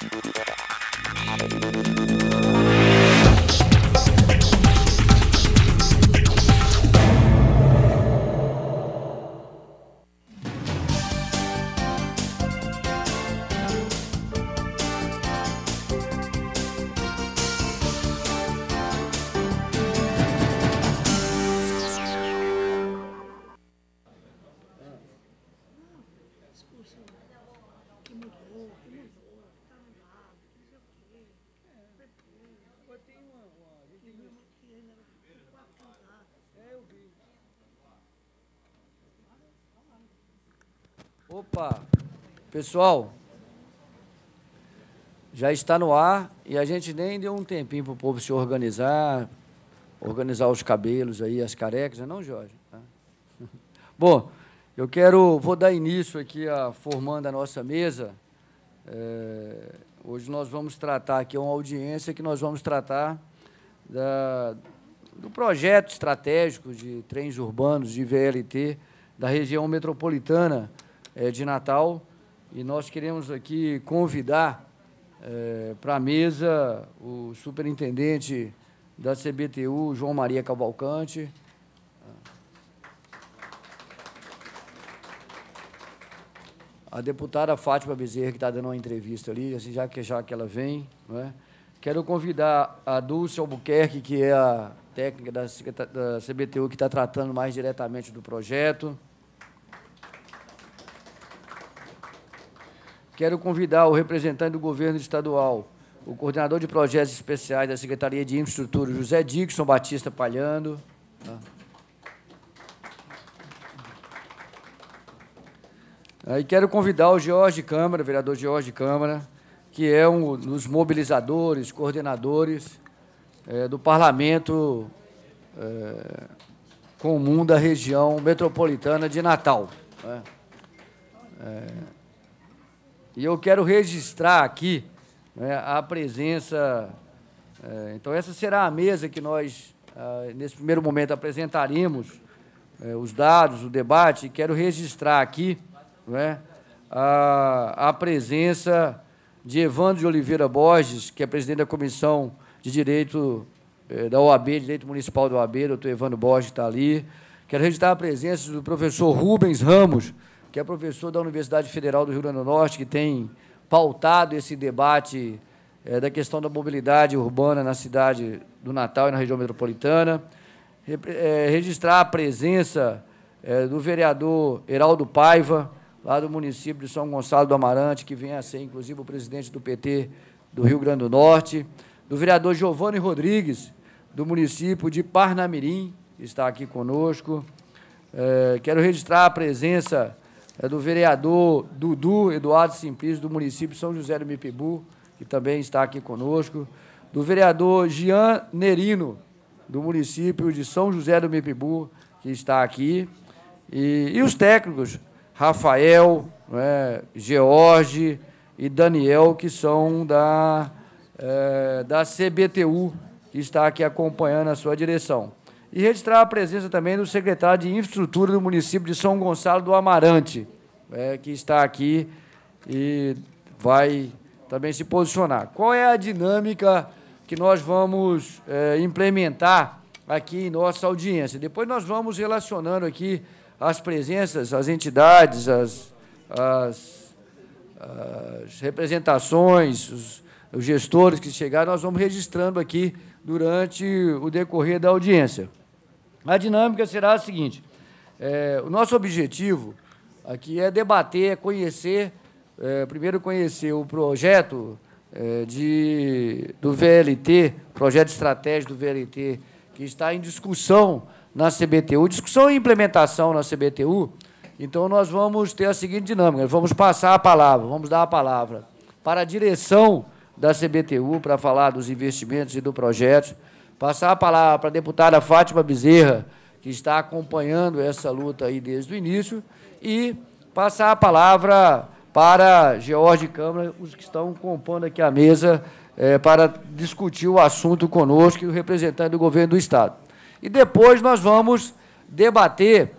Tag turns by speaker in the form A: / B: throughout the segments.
A: Mm-hmm. Opa! Pessoal, já está no ar e a gente nem deu um tempinho para o povo se organizar, organizar os cabelos aí, as carecas, não, Jorge?
B: Tá?
A: Bom, eu quero, vou dar início aqui a formando a nossa mesa. É, hoje nós vamos tratar aqui é uma audiência que nós vamos tratar da, do projeto estratégico de trens urbanos de VLT da região metropolitana é, de Natal e nós queremos aqui convidar é, para a mesa o superintendente da CBTU, João Maria Cavalcante. A deputada Fátima Bezerra, que está dando uma entrevista ali, assim, já, que, já que ela vem. Né? Quero convidar a Dulce Albuquerque, que é a técnica da, da CBTU, que está tratando mais diretamente do projeto. quero convidar o representante do governo estadual, o coordenador de projetos especiais da Secretaria de Infraestrutura, José Dixon Batista Palhando. E tá? quero convidar o Jorge Câmara, vereador Jorge Câmara, que é um dos mobilizadores, coordenadores é, do parlamento é, comum da região metropolitana de Natal. Né? É, e eu quero registrar aqui né, a presença. É, então, essa será a mesa que nós, ah, nesse primeiro momento, apresentaremos é, os dados, o debate. E quero registrar aqui né, a, a presença de Evandro de Oliveira Borges, que é presidente da Comissão de Direito é, da OAB, Direito Municipal da OAB, doutor Evandro Borges está ali. Quero registrar a presença do professor Rubens Ramos, que é professor da Universidade Federal do Rio Grande do Norte, que tem pautado esse debate é, da questão da mobilidade urbana na cidade do Natal e na região metropolitana. é, registrar a presença é, do vereador Heraldo Paiva, lá do município de São Gonçalo do Amarante, que vem a ser, inclusive, o presidente do PT do Rio Grande do Norte, do vereador Giovanni Rodrigues, do município de Parnamirim, que está aqui conosco. quero registrar a presença é do vereador Dudu Eduardo Simplício, do município São José do Mipibu, que também está aqui conosco, do vereador Jean Nerino, do município de São José do Mipibu, que está aqui, e, e os técnicos Rafael, né, George e Daniel, que são da, é, da CBTU, que está aqui acompanhando a sua direção. E registrar a presença também do secretário de Infraestrutura do município de São Gonçalo do Amarante, é, que está aqui e vai também se posicionar. Qual é a dinâmica que nós vamos é, implementar aqui em nossa audiência? Depois nós vamos relacionando aqui as presenças, as entidades, as, as, as representações, os, os gestores que chegaram, nós vamos registrando aqui durante o decorrer da audiência. A dinâmica será a seguinte: é, o nosso objetivo aqui é debater, é conhecer, é, primeiro conhecer o projeto é, de, do VLT, projeto estratégico do VLT, que está em discussão na CBTU, discussão e implementação na CBTU. Então, nós vamos ter a seguinte dinâmica: vamos passar a palavra, vamos dar a palavra para a direção da CBTU para falar dos investimentos e do projeto Passar a palavra para a deputada Fátima Bezerra, que está acompanhando essa luta aí desde o início, e passar a palavra para George Câmara, os que estão compondo aqui a mesa, é, para discutir o assunto conosco e o representante do governo do Estado. E depois nós vamos debater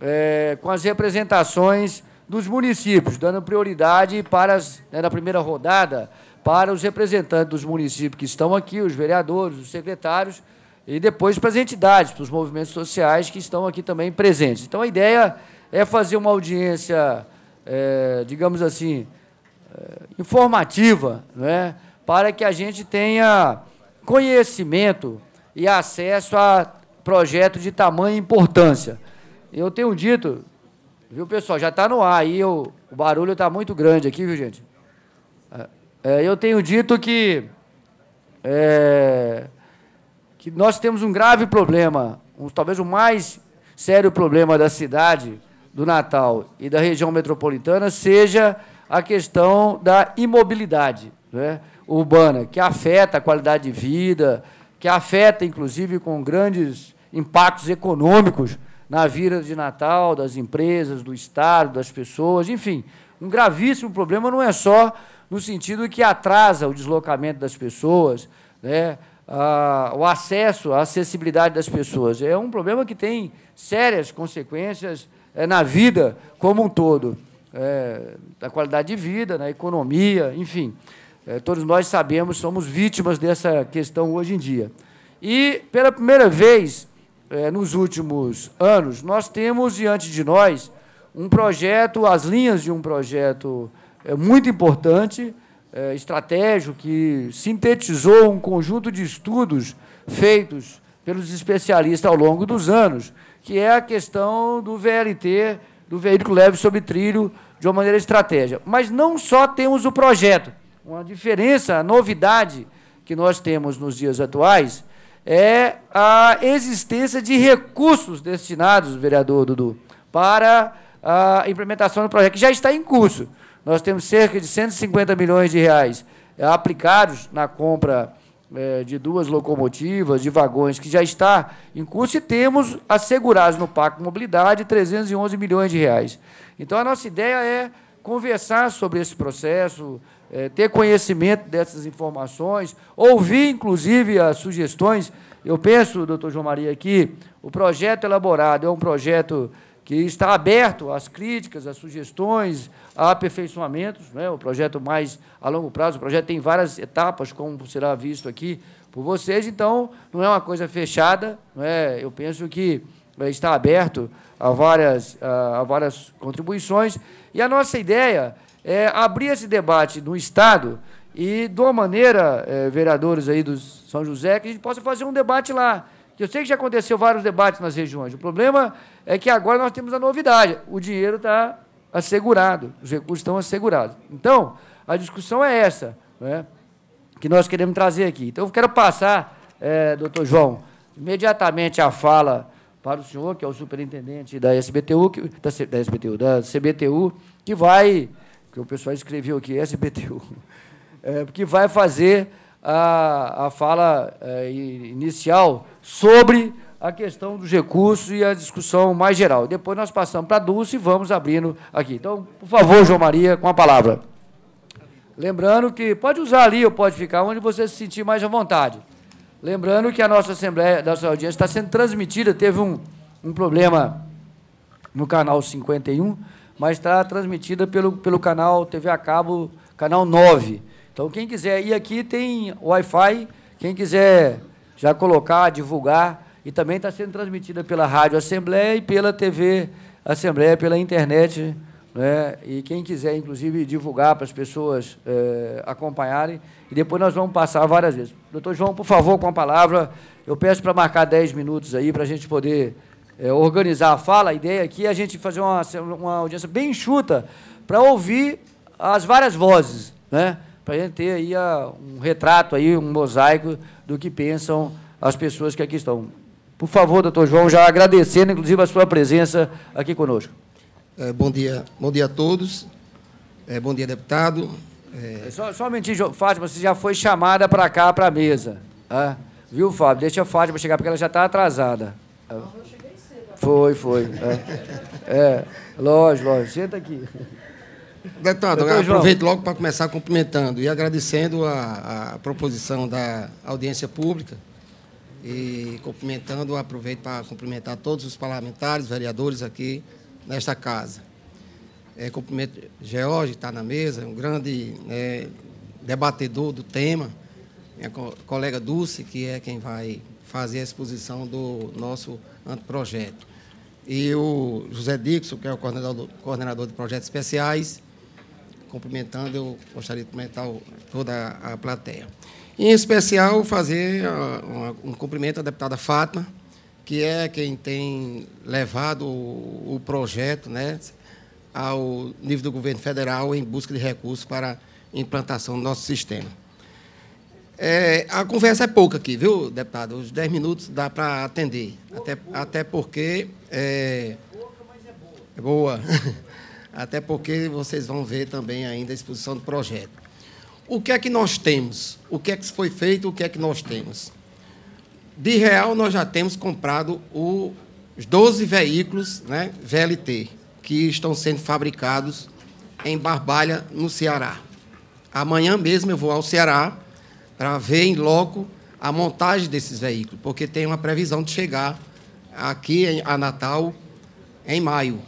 A: é, com as representações dos municípios, dando prioridade para, as, né, na primeira rodada, para os representantes dos municípios que estão aqui, os vereadores, os secretários, e depois para as entidades, para os movimentos sociais que estão aqui também presentes. Então, a ideia é fazer uma audiência, é, digamos assim, é, informativa, né, para que a gente tenha conhecimento e acesso a projetos de tamanha importância. Eu tenho dito, viu, pessoal, já está no ar aí, o, o barulho está muito grande aqui, viu, gente? É, eu tenho dito que, é, que nós temos um grave problema, um, talvez o mais sério problema da cidade, do Natal e da região metropolitana, seja a questão da imobilidade né, urbana, que afeta a qualidade de vida, que afeta, inclusive, com grandes impactos econômicos na vida de Natal, das empresas, do Estado, das pessoas, enfim. Um gravíssimo problema não é só no sentido que atrasa o deslocamento das pessoas, né? Ah, o acesso, a acessibilidade das pessoas. É um problema que tem sérias consequências é, na vida como um todo, é, na qualidade de vida, na economia, enfim. É, todos nós sabemos, somos vítimas dessa questão hoje em dia. E, pela primeira vez é, nos últimos anos, nós temos diante de nós um projeto, as linhas de um projeto é, muito importante, é, estratégico, que sintetizou um conjunto de estudos feitos pelos especialistas ao longo dos anos, que é a questão do VLT, do veículo leve sobre trilho, de uma maneira estratégica. Mas não só temos o projeto. Uma diferença, a novidade que nós temos nos dias atuais é a existência de recursos destinados, vereador Dudu, para a implementação do projeto, que já está em curso. Nós temos cerca de 150 milhões de reais aplicados na compra eh, de duas locomotivas, de vagões, que já está em curso, e temos assegurados no Pacto Mobilidade 311 milhões de reais. Então, a nossa ideia é conversar sobre esse processo, eh, ter conhecimento dessas informações, ouvir, inclusive, as sugestões. Eu penso, doutor João Maria, que o projeto elaborado é um projeto que está aberto às críticas, às sugestões, aperfeiçoamentos, né, o projeto mais a longo prazo, o projeto tem várias etapas, como será visto aqui por vocês, então não é uma coisa fechada, né, eu penso que eh, está aberto a várias, a várias contribuições, e a nossa ideia é abrir esse debate no Estado e, de uma maneira, é, vereadores aí do São José, que a gente possa fazer um debate lá, eu sei que já aconteceu vários debates nas regiões. O problema é que agora nós temos a novidade. O dinheiro está assegurado, os recursos estão assegurados. Então, a discussão é essa, né, que nós queremos trazer aqui. Então, eu quero passar, é, doutor João, imediatamente a fala para o senhor, que é o superintendente da SBTU, que, da, da, SBTU, da CBTU, que vai, que o pessoal escreveu aqui, SBTU, é, que vai fazer a, a fala é, inicial sobre a questão dos recursos e a discussão mais geral. Depois nós passamos para a Dulce e vamos abrindo aqui. Então, por favor, João Maria, com a palavra. Lembrando que pode usar ali ou pode ficar onde você se sentir mais à vontade. Lembrando que a nossa assembleia, nossa audiência está sendo transmitida, teve um, um problema no canal 51, mas está transmitida pelo, pelo canal TV a cabo, canal 9. Então, quem quiser ir aqui tem Wi-Fi, quem quiser já colocar, divulgar, e também está sendo transmitida pela Rádio Assembleia e pela TV Assembleia, pela internet. Né? E quem quiser, inclusive, divulgar para as pessoas é, acompanharem. E depois nós vamos passar várias vezes. Doutor João, por favor, com a palavra. Eu peço para marcar 10 minutos aí para a gente poder é, organizar a fala. A ideia aqui é a gente fazer uma, uma audiência bem enxuta para ouvir as várias vozes, né? para a gente ter aí a, ah, um retrato, aí, um mosaico do que pensam as pessoas que aqui estão. Por favor, doutor João, já agradecendo, inclusive, a sua presença aqui conosco. É, bom
C: dia, bom dia a todos. É, bom dia, deputado.
A: É... é só, só um mentir, Fátima, você já foi chamada para cá, para a mesa. viu, Fábio? Deixa a Fátima chegar, porque ela já
C: está atrasada. Ah, eu
A: cheguei cedo. Foi, foi. É, é lógico, lógico. Senta aqui.
C: Deputado, Doutor aproveito João. logo para começar cumprimentando e agradecendo a, a proposição da audiência pública e cumprimentando, aproveito para cumprimentar todos os parlamentares, vereadores aqui nesta casa. É, cumprimento George, está na mesa, é um grande é, debatedor do tema. Minha co colega Dulce, que é quem vai fazer a exposição do nosso anteprojeto. E o José Dixon, que é o coordenador, coordenador de projetos especiais, cumprimentando, eu gostaria de cumprimentar toda a plateia. Em especial, fazer ah, um cumprimento à deputada Fátima, que é quem tem levado o projeto né, ao nível do governo federal em busca de recursos para implantação do nosso sistema. É, a conversa é pouca aqui, viu, deputado? Os 10 minutos dá para atender. Boa, até, boa. até porque. É, pouca, mas é boa. É boa. até porque vocês vão ver também ainda a exposição do projeto. O que é que nós temos? O que é que foi feito? O que é que nós temos? De real, nós já temos comprado os 12 veículos né, VLT que estão sendo fabricados em Barbalha, no Ceará. Amanhã mesmo eu vou ao Ceará para ver em loco a montagem desses veículos, porque tem uma previsão de chegar aqui a Natal em maio.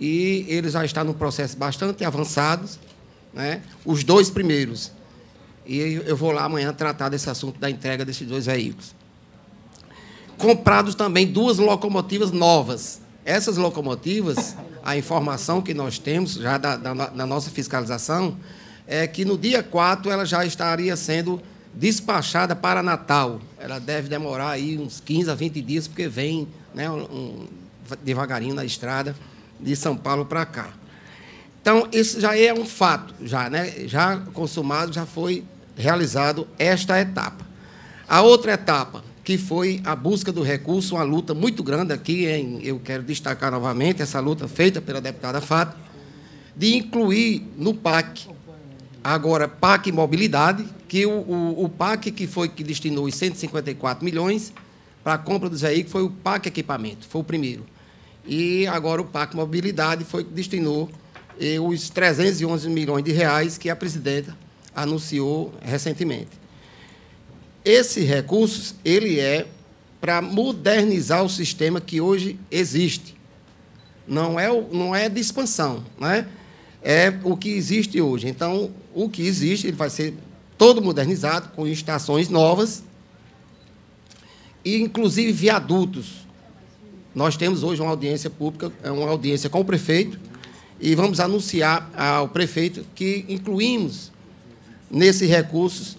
C: E ele já está num processo bastante avançado né? os dois primeiros. E eu vou lá amanhã tratar desse assunto da entrega desses dois veículos. Comprados também duas locomotivas novas. Essas locomotivas, a informação que nós temos já da, da, da nossa fiscalização é que no dia 4 ela já estaria sendo despachada para Natal. Ela deve demorar aí uns 15 a 20 dias, porque vem né, um, devagarinho na estrada de São Paulo para cá. Então, isso já é um fato, já, né? já consumado, já foi realizado esta etapa. A outra etapa, que foi a busca do recurso, uma luta muito grande aqui, em, eu quero destacar novamente essa luta feita pela deputada Fato, de incluir no PAC, agora PAC Mobilidade, que o, o, o PAC que foi que destinou os 154 milhões para a compra dos veículos foi o PAC Equipamento, foi o primeiro. E agora o PAC Mobilidade foi que destinou e os 311 milhões de reais que a presidenta anunciou recentemente. Esse recurso ele é para modernizar o sistema que hoje existe. Não é, não é de expansão, né? é o que existe hoje. Então, o que existe ele vai ser todo modernizado, com estações novas, e inclusive viadutos. Nós temos hoje uma audiência pública, é uma audiência com o prefeito, e vamos anunciar ao prefeito que incluímos nesses recursos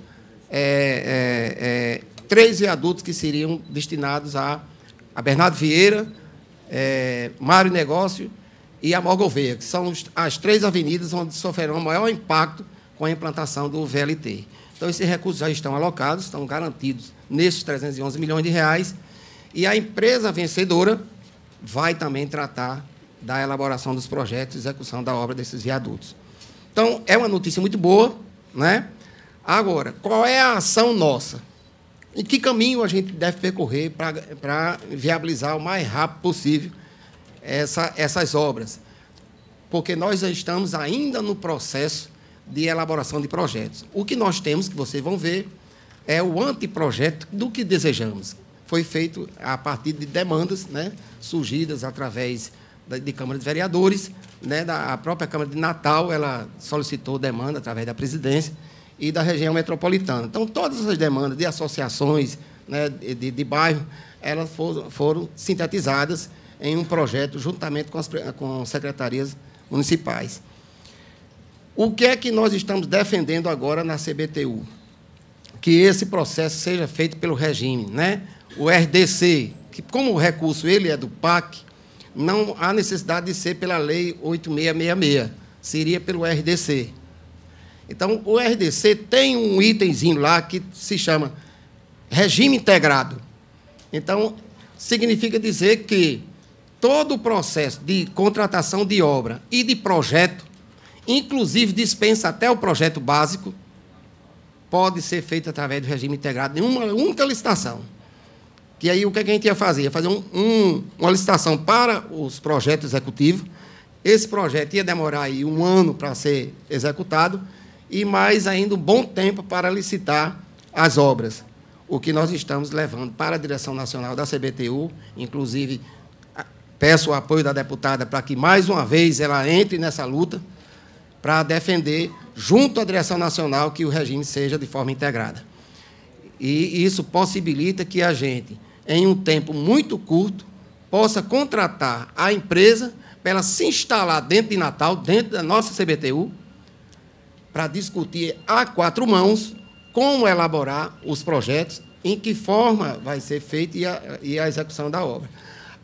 C: é, é, é, três viadutos que seriam destinados a, a Bernardo Vieira, é, Mário Negócio e a Mogoveia, que são as três avenidas onde sofrerão maior impacto com a implantação do VLT. Então, esses recursos já estão alocados, estão garantidos nesses 311 milhões de reais, e a empresa vencedora vai também tratar da elaboração dos projetos e execução da obra desses viadutos. Então, é uma notícia muito boa. Né? Agora, qual é a ação nossa? e que caminho a gente deve percorrer para viabilizar o mais rápido possível essa, essas obras? Porque nós estamos ainda no processo de elaboração de projetos. O que nós temos, que vocês vão ver, é o anteprojeto do que desejamos. Foi feito a partir de demandas né, surgidas através de Câmara de Vereadores, né, da a própria Câmara de Natal, ela solicitou demanda através da presidência e da região metropolitana. Então, todas essas demandas de associações, né, de, de bairro, elas foram, foram, sintetizadas em um projeto juntamente com as com secretarias municipais. O que é que nós estamos defendendo agora na CBTU? Que esse processo seja feito pelo regime, né? O RDC, que como o recurso ele é do PAC, não há necessidade de ser pela Lei 8666, seria pelo RDC. Então, o RDC tem um itemzinho lá que se chama regime integrado. Então, significa dizer que todo o processo de contratação de obra e de projeto, inclusive dispensa até o projeto básico, pode ser feito através do regime integrado, em uma única licitação que aí o que, é que a gente ia fazer? Ia fazer um, um, uma licitação para os projetos executivos. Esse projeto ia demorar aí um ano para ser executado e mais ainda um bom tempo para licitar as obras. O que nós estamos levando para a direção nacional da CBTU, inclusive peço o apoio da deputada para que mais uma vez ela entre nessa luta para defender junto à direção nacional que o regime seja de forma integrada. E isso possibilita que a gente, em um tempo muito curto, possa contratar a empresa para ela se instalar dentro de Natal, dentro da nossa CBTU, para discutir a quatro mãos como elaborar os projetos, em que forma vai ser feita e a, execução da obra.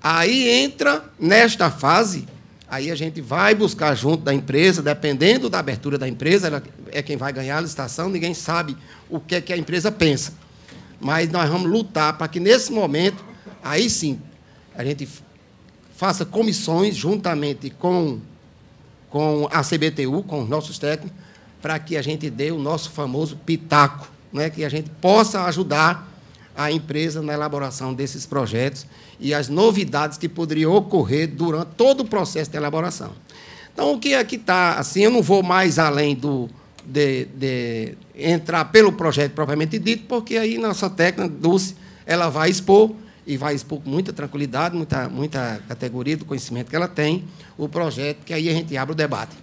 C: Aí entra nesta fase, aí a gente vai buscar junto da empresa, dependendo da abertura da empresa, ela é quem vai ganhar a licitação, ninguém sabe o que é que a empresa pensa. Mas nós vamos lutar para que, nesse momento, aí sim, a gente faça comissões juntamente com, com a CBTU, com os nossos técnicos, para que a gente dê o nosso famoso pitaco, né? que a gente possa ajudar a empresa na elaboração desses projetos e as novidades que poderiam ocorrer durante todo o processo de elaboração. Então, o que é que está, assim, eu não vou mais além do, de, de entrar pelo projeto propriamente dito, porque aí nossa técnica, Dulce, ela vai expor e vai expor com muita tranquilidade, muita, muita categoria do conhecimento que ela tem, o projeto, que aí a gente abre o debate.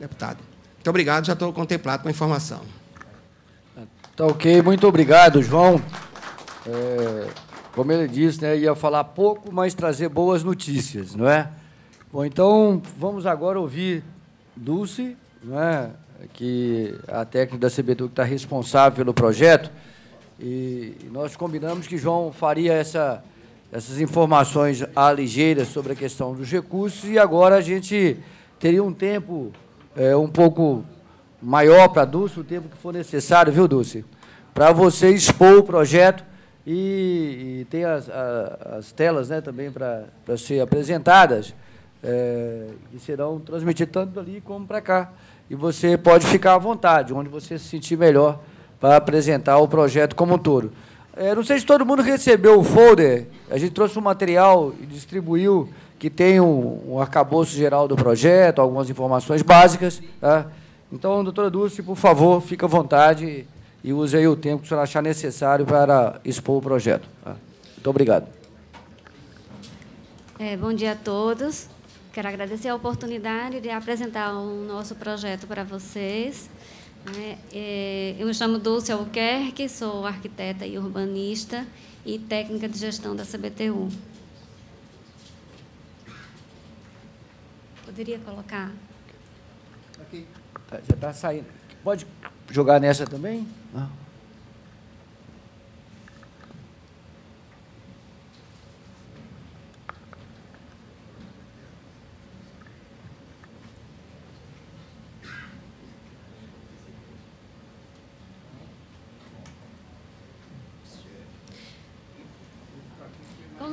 C: Deputado. Muito obrigado, já estou contemplado com a informação.
A: Está ok, muito obrigado, João. É, como ele disse, né, ia falar pouco, mas trazer boas notícias, não é? Bom, então vamos agora ouvir Dulce, não é? que a técnica da CBTU está responsável pelo projeto, e nós combinamos que João faria essa, essas informações à ligeira sobre a questão dos recursos, e agora a gente teria um tempo é, um pouco maior para a Dulce, o tempo que for necessário, viu, Dulce? Para você expor o projeto e, e tem as, a, as telas né, também para ser apresentadas, é, que serão transmitidas tanto ali como para cá e você pode ficar à vontade, onde você se sentir melhor para apresentar o projeto como um todo. É, não sei se todo mundo recebeu o folder, a gente trouxe um material e distribuiu que tem um, um arcabouço geral do projeto, algumas informações básicas. Tá? Então, doutora Dulce, por favor, fique à vontade e use aí o tempo que o senhor achar necessário para expor o projeto. Tá? Muito obrigado.
B: É, bom dia a todos. Quero agradecer a oportunidade de apresentar o nosso projeto para vocês. Né? É, eu me chamo Dulce Albuquerque, sou arquiteta e urbanista e técnica de gestão da CBTU. Poderia colocar?
A: Aqui. Tá, já está saindo. Pode jogar nessa também? Não.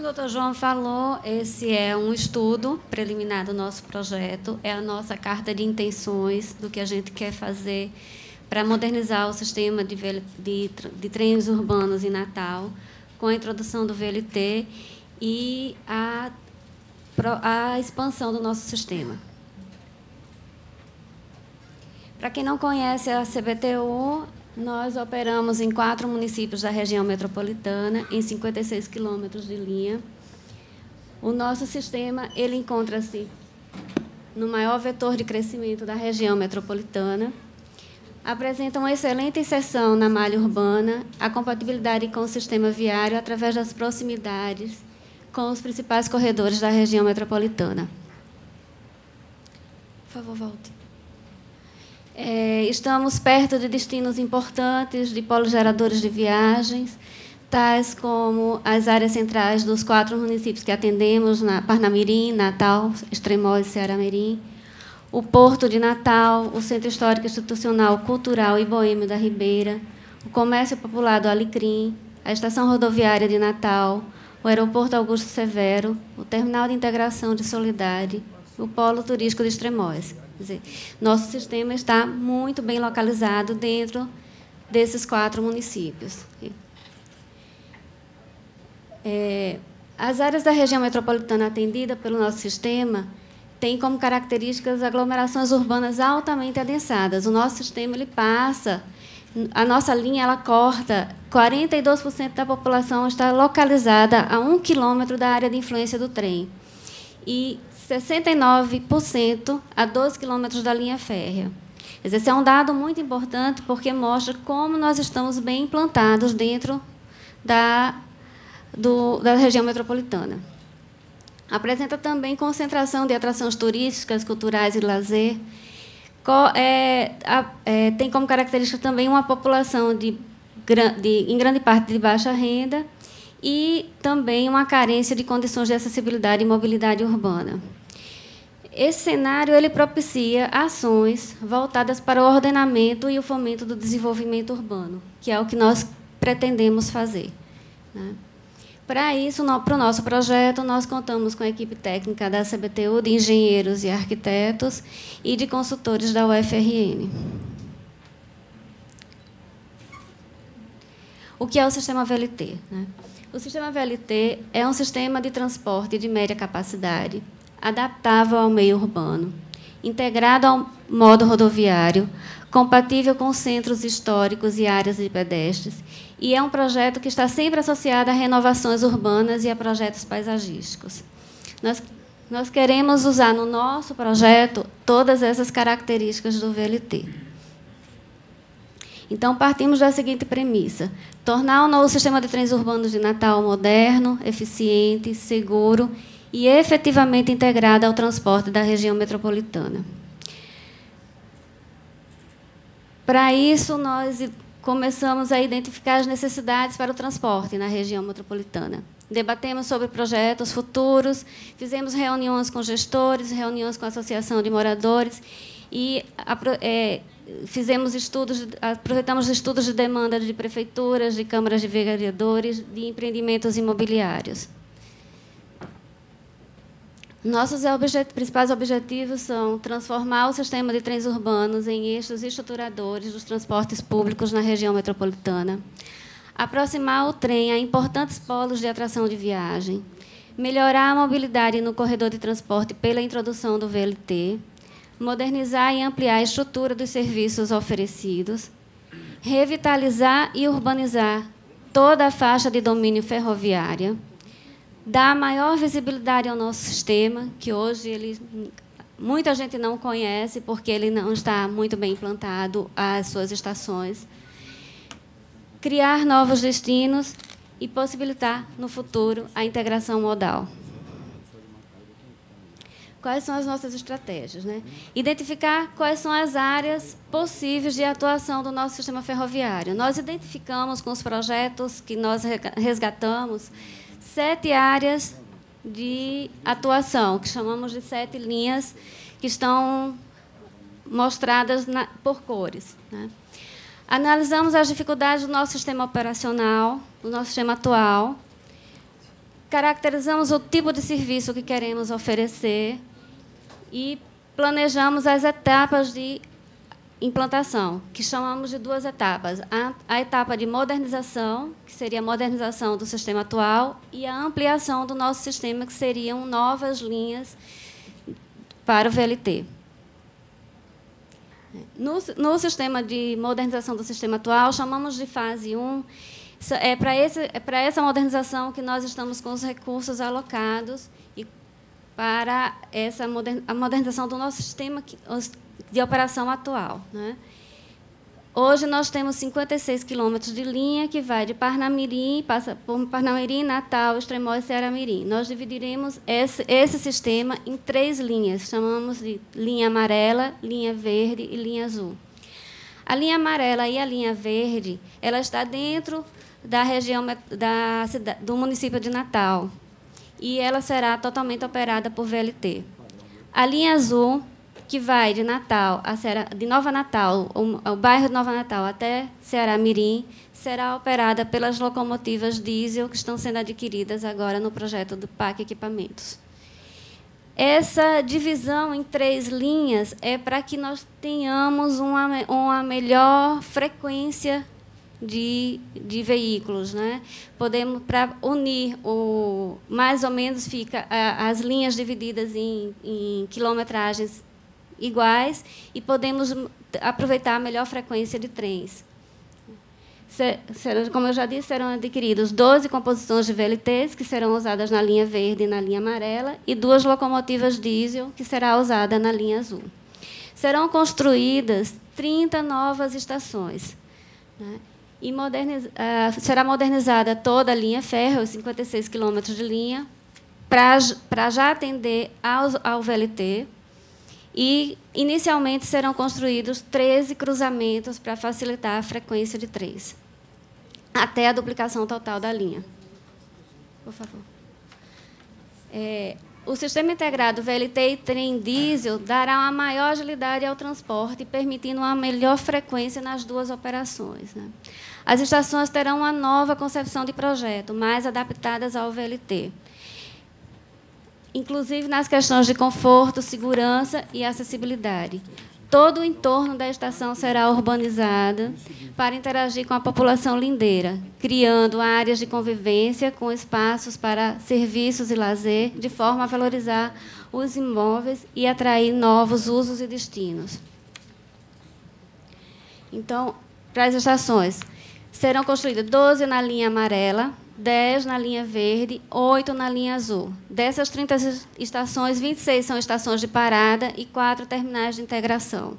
B: Como o Dr. João falou, esse é um estudo preliminar do nosso projeto, é a nossa carta de intenções do que a gente quer fazer para modernizar o sistema de, de, de trens urbanos em Natal, com a introdução do VLT e a, a expansão do nosso sistema. Para quem não conhece a CBTU, nós operamos em quatro municípios da região metropolitana, em 56 quilômetros de linha. O nosso sistema ele encontra-se no maior vetor de crescimento da região metropolitana. Apresenta uma excelente inserção na malha urbana, a compatibilidade com o sistema viário através das proximidades com os principais corredores da região metropolitana. Por favor, volte. É, estamos perto de destinos importantes, de polos geradores de viagens, tais como as áreas centrais dos quatro municípios que atendemos, na Parnamirim, Natal, Extremóis e Ceará-Mirim, o Porto de Natal, o Centro Histórico Institucional, Cultural e Boêmio da Ribeira, o Comércio Popular do Alecrim, a Estação Rodoviária de Natal, o Aeroporto Augusto Severo, o Terminal de Integração de Solidariedade, o Polo Turístico de Extremóis. Dizer, nosso sistema está muito bem localizado dentro desses quatro municípios. É, as áreas da região metropolitana atendida pelo nosso sistema têm como características aglomerações urbanas altamente adensadas. O nosso sistema ele passa, a nossa linha ela corta 42% da população está localizada a um quilômetro da área de influência do trem e 69% a 12 quilômetros da linha férrea. Esse é um dado muito importante porque mostra como nós estamos bem implantados dentro da, do, da região metropolitana. Apresenta também concentração de atrações turísticas, culturais e lazer. É, é, tem como característica também uma população de, de, em grande parte de baixa renda e também uma carência de condições de acessibilidade e mobilidade urbana. Esse cenário ele propicia ações voltadas para o ordenamento e o fomento do desenvolvimento urbano, que é o que nós pretendemos fazer. Né? Para isso, para o nosso projeto, nós contamos com a equipe técnica da CBTU, de engenheiros e arquitetos e de consultores da UFRN. O que é o sistema VLT? Né? O sistema VLT é um sistema de transporte de média capacidade, adaptável ao meio urbano, integrado ao modo rodoviário, compatível com centros históricos e áreas de pedestres, e é um projeto que está sempre associado a renovações urbanas e a projetos paisagísticos. Nós, nós queremos usar no nosso projeto todas essas características do VLT. Então, partimos da seguinte premissa: tornar o novo sistema de trens urbanos de Natal moderno, eficiente, seguro e efetivamente integrado ao transporte da região metropolitana. Para isso, nós começamos a identificar as necessidades para o transporte na região metropolitana. Debatemos sobre projetos futuros, fizemos reuniões com gestores, reuniões com a associação de moradores e é, fizemos estudos, aproveitamos estudos de demanda de prefeituras, de câmaras de vereadores, de empreendimentos imobiliários. Nossos objet principais objetivos são transformar o sistema de trens urbanos em eixos estruturadores dos transportes públicos na região metropolitana, aproximar o trem a importantes polos de atração de viagem, melhorar a mobilidade no corredor de transporte pela introdução do VLT, modernizar e ampliar a estrutura dos serviços oferecidos, revitalizar e urbanizar toda a faixa de domínio ferroviária, dar maior visibilidade ao nosso sistema, que hoje ele muita gente não conhece porque ele não está muito bem implantado às suas estações. Criar novos destinos e possibilitar no futuro a integração modal quais são as nossas estratégias, né? Identificar quais são as áreas possíveis de atuação do nosso sistema ferroviário. Nós identificamos com os projetos que nós resgatamos sete áreas de atuação, que chamamos de sete linhas, que estão mostradas na, por cores. Né? Analisamos as dificuldades do nosso sistema operacional, do nosso sistema atual, caracterizamos o tipo de serviço que queremos oferecer, e planejamos as etapas de implantação, que chamamos de duas etapas. A, a, etapa de modernização, que seria a modernização do sistema atual, e a ampliação do nosso sistema, que seriam novas linhas para o VLT. No, no sistema de modernização do sistema atual, chamamos de fase 1. É para, esse, é para essa modernização que nós estamos com os recursos alocados para essa a modernização do nosso sistema de operação atual. Né? Hoje nós temos 56 quilômetros de linha que vai de Parnamirim, passa por Parnamirim, Natal, Extremóis e Ceará-Mirim. Nós dividiremos esse, esse, sistema em três linhas, chamamos de linha amarela, linha verde e linha azul. A linha amarela e a linha verde, ela está dentro da região da, do município de Natal, e ela será totalmente operada por VLT. A linha azul, que vai de Natal a Ceará, de Nova Natal, o, o bairro de Nova Natal até Ceará Mirim, será operada pelas locomotivas diesel que estão sendo adquiridas agora no projeto do PAC Equipamentos. Essa divisão em três linhas é para que nós tenhamos uma, uma melhor frequência de, de veículos. Né? Podemos, para unir, o, mais ou menos, fica a, as linhas divididas em, em quilometragens iguais e podemos aproveitar a melhor frequência de trens. Serão, como eu já disse, serão adquiridos 12 composições de VLTs, que serão usadas na linha verde e na linha amarela, e duas locomotivas diesel, que será usada na linha azul. Serão construídas 30 novas estações. Né? e moderniz, uh, será modernizada toda a linha ferro, os 56 quilômetros de linha, para já atender ao VLT. E, inicialmente, serão construídos 13 cruzamentos para facilitar a frequência de três, até a duplicação total da linha. Por favor. É, o sistema integrado VLT e trem diesel dará uma maior agilidade ao transporte, permitindo uma melhor frequência nas duas operações. Né? As estações terão uma nova concepção de projeto, mais adaptadas ao VLT, inclusive nas questões de conforto, segurança e acessibilidade. Todo o entorno da estação será urbanizado para interagir com a população lindeira, criando áreas de convivência com espaços para serviços e lazer, de forma a valorizar os imóveis e atrair novos usos e destinos. Então, para as estações, serão construídas 12 na linha amarela, 10 na linha verde, 8 na linha azul. Dessas 30 estações, 26 são estações de parada e 4 terminais de integração.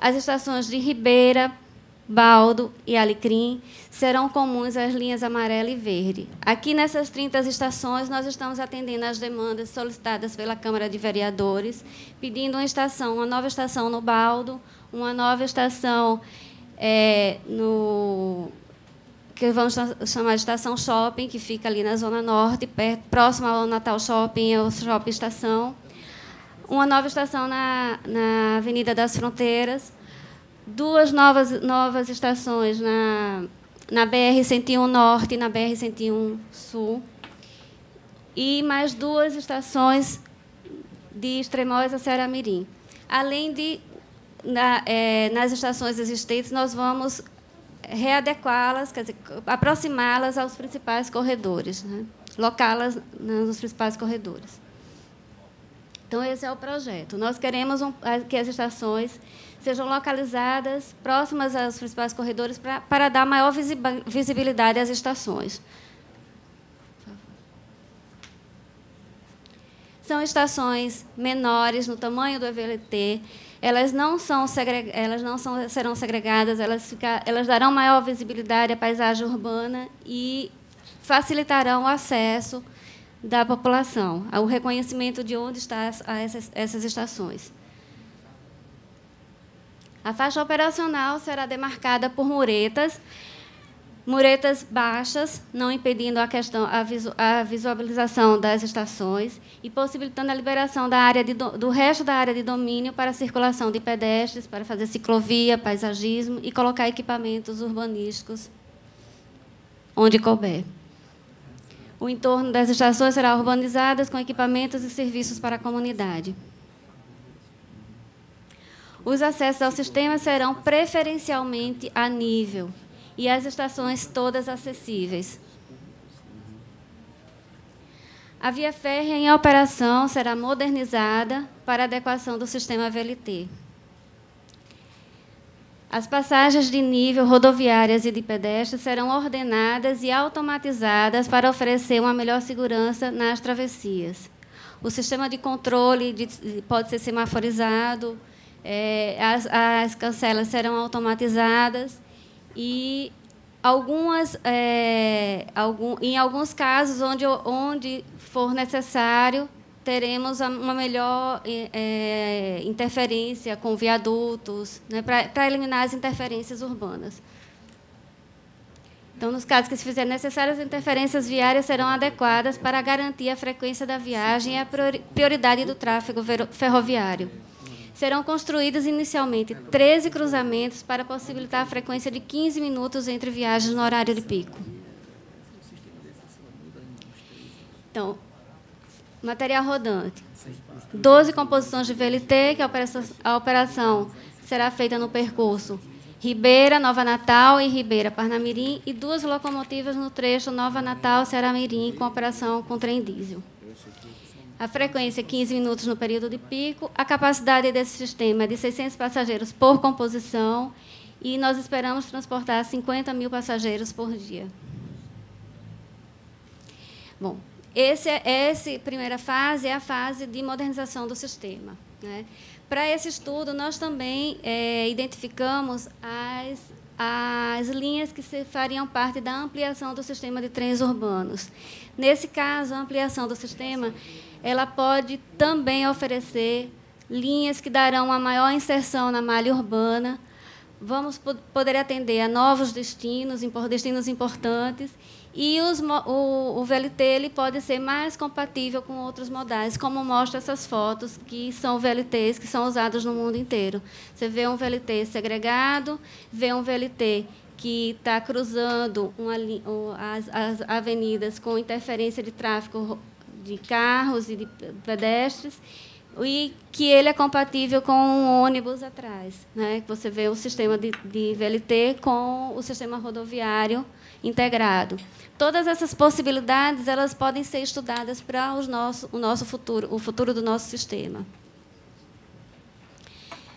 B: As estações de Ribeira, Baldo e Alecrim serão comuns às linhas amarela e verde. Aqui nessas 30 estações, nós estamos atendendo às demandas solicitadas pela Câmara de Vereadores, pedindo uma estação, uma nova estação no Baldo, uma nova estação é, no que vamos chamar de Estação Shopping, que fica ali na Zona Norte, perto, próximo ao Natal Shopping, ou Shopping Estação. Uma nova estação na, na Avenida das Fronteiras. Duas novas, novas estações na, na BR-101 Norte e na BR-101 Sul. E mais duas estações de Extremóis a Ceará Mirim. Além de na, é, nas estações existentes, nós vamos readequá-las, quer dizer, aproximá-las aos principais corredores, né? locá-las nos principais corredores. Então, esse é o projeto. Nós queremos um, que as estações sejam localizadas próximas aos principais corredores pra, para dar maior visibilidade às estações. São estações menores no tamanho do EVLT, elas não são elas não são, serão segregadas, elas, ficar, elas darão maior visibilidade à paisagem urbana e facilitarão o acesso da população, ao reconhecimento de onde estão essas, essas estações. A faixa operacional será demarcada por muretas muretas baixas, não impedindo a, questão, a, visualização das estações e possibilitando a liberação da área de, do resto da área de domínio para a circulação de pedestres, para fazer ciclovia, paisagismo e colocar equipamentos urbanísticos onde couber. O entorno das estações será urbanizado com equipamentos e serviços para a comunidade. Os acessos ao sistema serão preferencialmente a nível e as estações todas acessíveis. A via férrea em operação será modernizada para adequação do sistema VLT. As passagens de nível rodoviárias e de pedestre serão ordenadas e automatizadas para oferecer uma melhor segurança nas travessias. O sistema de controle pode ser semaforizado, eh, as, cancelas serão automatizadas e algumas, é, algum, em alguns casos, onde, onde for necessário, teremos uma melhor é, é, interferência com viadutos, né, para eliminar as interferências urbanas. Então, nos casos que se fizer necessárias, as interferências viárias serão adequadas para garantir a frequência da viagem e a prioridade do tráfego ferroviário serão construídos inicialmente 13 cruzamentos para possibilitar a frequência de 15 minutos entre viagens no horário de pico. Então, material rodante. 12 composições de VLT, que a operação, a operação será feita no percurso Ribeira, Nova Natal e Ribeira, Parnamirim, e duas locomotivas no trecho Nova Natal, Ceará Mirim, com operação com trem diesel a frequência 15 é minutos no período de pico, a capacidade desse sistema é de 600 passageiros por composição e nós esperamos transportar 50 mil passageiros por dia. Bom, esse, é, essa primeira fase é a fase de modernização do sistema. Né? Para esse estudo, nós também é, identificamos as, as linhas que se fariam parte da ampliação do sistema de trens urbanos. Nesse caso, a ampliação do sistema ela pode também oferecer linhas que darão uma maior inserção na malha urbana. Vamos poder atender a novos destinos, destinos importantes, e os, o, o VLT ele pode ser mais compatível com outros modais, como mostra essas fotos, que são VLTs que são usados no mundo inteiro. Você vê um VLT segregado, vê um VLT que está cruzando uma, as, as avenidas com interferência de tráfego de carros e de pedestres e que ele é compatível com um ônibus atrás, né? Que você vê o sistema de, de VLT com o sistema rodoviário integrado. Todas essas possibilidades elas podem ser estudadas para os nosso, o nosso futuro, o futuro do nosso sistema.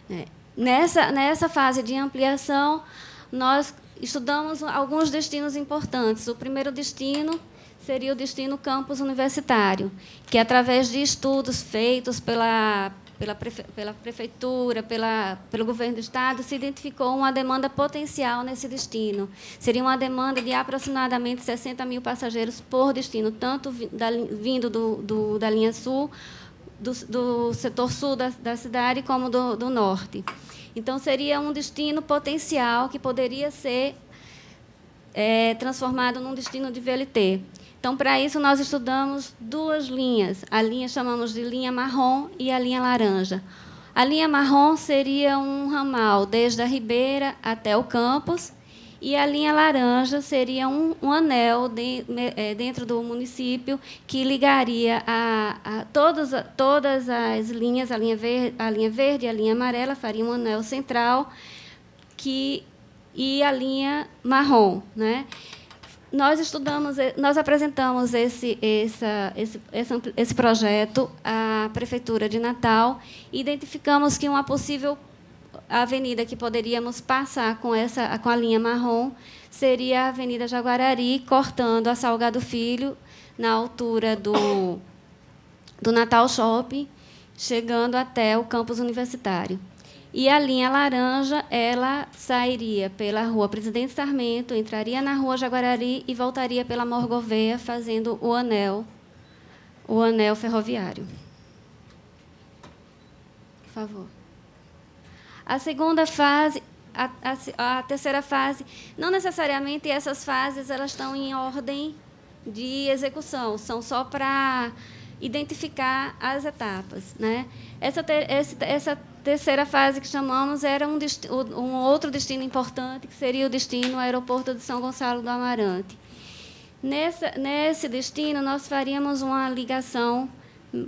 B: É, nessa nessa fase de ampliação nós estudamos alguns destinos importantes. O primeiro destino seria o destino campus universitário, que através de estudos feitos pela, pela, prefe, pela prefeitura, pela, pelo governo do estado, se identificou uma demanda potencial nesse destino. Seria uma demanda de aproximadamente 60 mil passageiros por destino, tanto da, vindo do, do, da linha sul, do, do setor sul da, da cidade, como do, do norte. Então, seria um destino potencial que poderia ser é, transformado num destino de VLT. Então, para isso, nós estudamos duas linhas. A linha chamamos de linha marrom e a linha laranja. A linha marrom seria um ramal desde a ribeira até o campus, e a linha laranja seria um, um anel de, eh, dentro do município que ligaria a, a todas, todas as linhas, a linha, verde, a linha verde e a linha amarela, faria um anel central que, e a linha marrom. Né? nós estudamos, eh, nós apresentamos esse, esse, esse, esse projeto à Prefeitura de Natal e identificamos que uma possível avenida que poderíamos passar com, essa, com a linha marrom seria a Avenida Jaguarari, cortando a Salgado Filho na altura do, do Natal Shopping, chegando até o campus universitário. E a linha laranja, ela sairia pela Rua Presidente Sarmento, entraria na Rua Jaguarari e voltaria pela Morgoveia, fazendo o anel, o anel ferroviário. Por favor. A segunda fase, a, a, a terceira fase, não necessariamente essas fases elas estão em ordem de execução, são só para identificar as etapas, né? Essa, ter, essa, essa terceira fase que chamamos era um, um, outro destino importante, que seria o destino aeroporto de São Gonçalo do Amarante. nesse destino, nós faríamos uma ligação, um,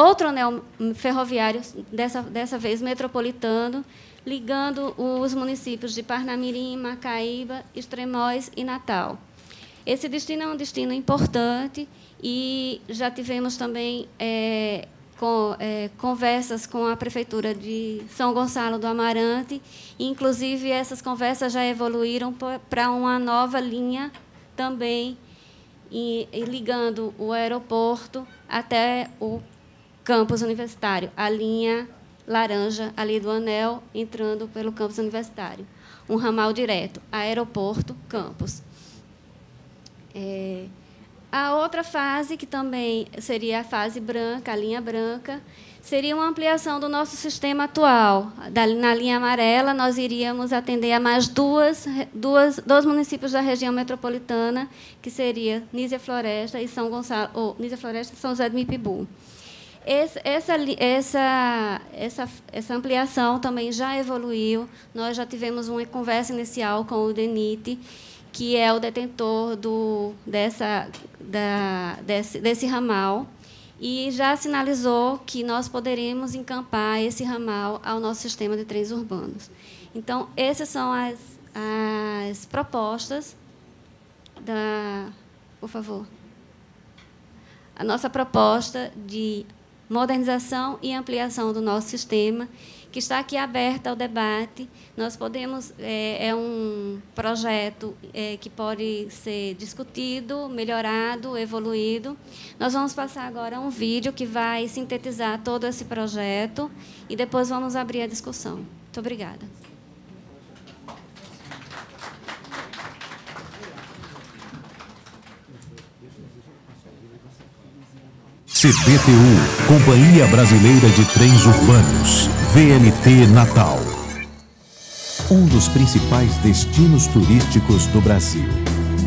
B: outro anel ferroviário, dessa, dessa vez metropolitano, ligando os municípios de Parnamirim, Macaíba, Extremóis e Natal. Esse destino é um destino importante e já tivemos também é, com, é, conversas com a prefeitura de São Gonçalo do Amarante. Inclusive, essas conversas já evoluíram para uma nova linha também, e, e ligando o aeroporto até o campus universitário, a linha laranja ali do anel, entrando pelo campus universitário. Um ramal direto, aeroporto, campus. É, a outra fase, que também seria a fase branca, a linha branca, seria uma ampliação do nosso sistema atual. na linha amarela, nós iríamos atender a mais duas, duas, dois municípios da região metropolitana, que seria Nízia Floresta e São Gonçalo, ou Nízia Floresta e São José do Mipibu. Essa, essa, essa, essa, ampliação também já evoluiu. Nós já tivemos uma conversa inicial com o DENIT que é o detentor do, dessa, da, desse, desse ramal e já sinalizou que nós poderíamos encampar esse ramal ao nosso sistema de trens urbanos. Então, essas são as, as propostas da. Por favor. A nossa proposta de modernização e ampliação do nosso sistema que está aqui aberta ao debate. Nós podemos, é, é um projeto é, que pode ser discutido, melhorado, evoluído. Nós vamos passar agora um vídeo que vai sintetizar todo esse projeto e depois vamos abrir a discussão. Muito obrigada.
D: CBTU, Companhia Brasileira de Trens Urbanos. VNT Natal. Um dos principais destinos turísticos do Brasil,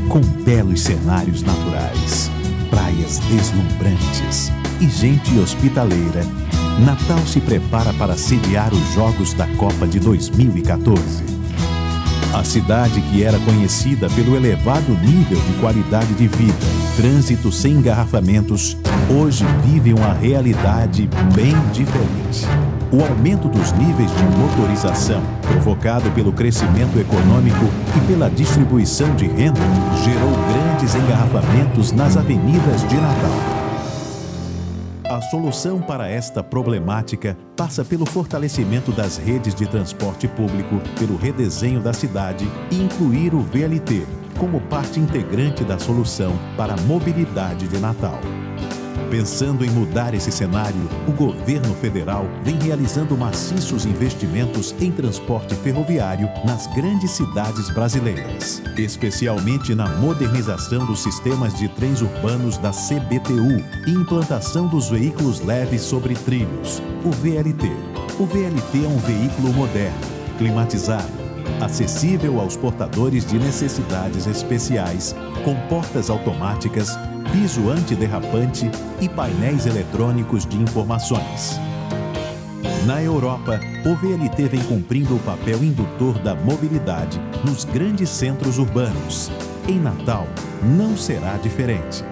D: com belos cenários naturais, praias deslumbrantes e gente hospitaleira, Natal se prepara para sediar os Jogos da Copa de 2014. A cidade que era conhecida pelo elevado nível de qualidade de vida e trânsito sem engarrafamentos, hoje vive uma realidade bem diferente. O aumento dos níveis de motorização, provocado pelo crescimento econômico e pela distribuição de renda, gerou grandes engarrafamentos nas avenidas de Natal. A solução para esta problemática passa pelo fortalecimento das redes de transporte público, pelo redesenho da cidade e incluir o VLT como parte integrante da solução para a mobilidade de Natal. Pensando em mudar esse cenário, o governo federal vem realizando maciços investimentos em transporte ferroviário nas grandes cidades brasileiras, especialmente na modernização dos sistemas de trens urbanos da CBTU e implantação dos veículos leves sobre trilhos, o VLT. O VLT é um veículo moderno, climatizado, acessível aos portadores de necessidades especiais, com portas automáticas piso antiderrapante e painéis eletrônicos de informações. Na Europa, o VLT vem cumprindo o papel indutor da mobilidade nos grandes centros urbanos. Em Natal, não será diferente.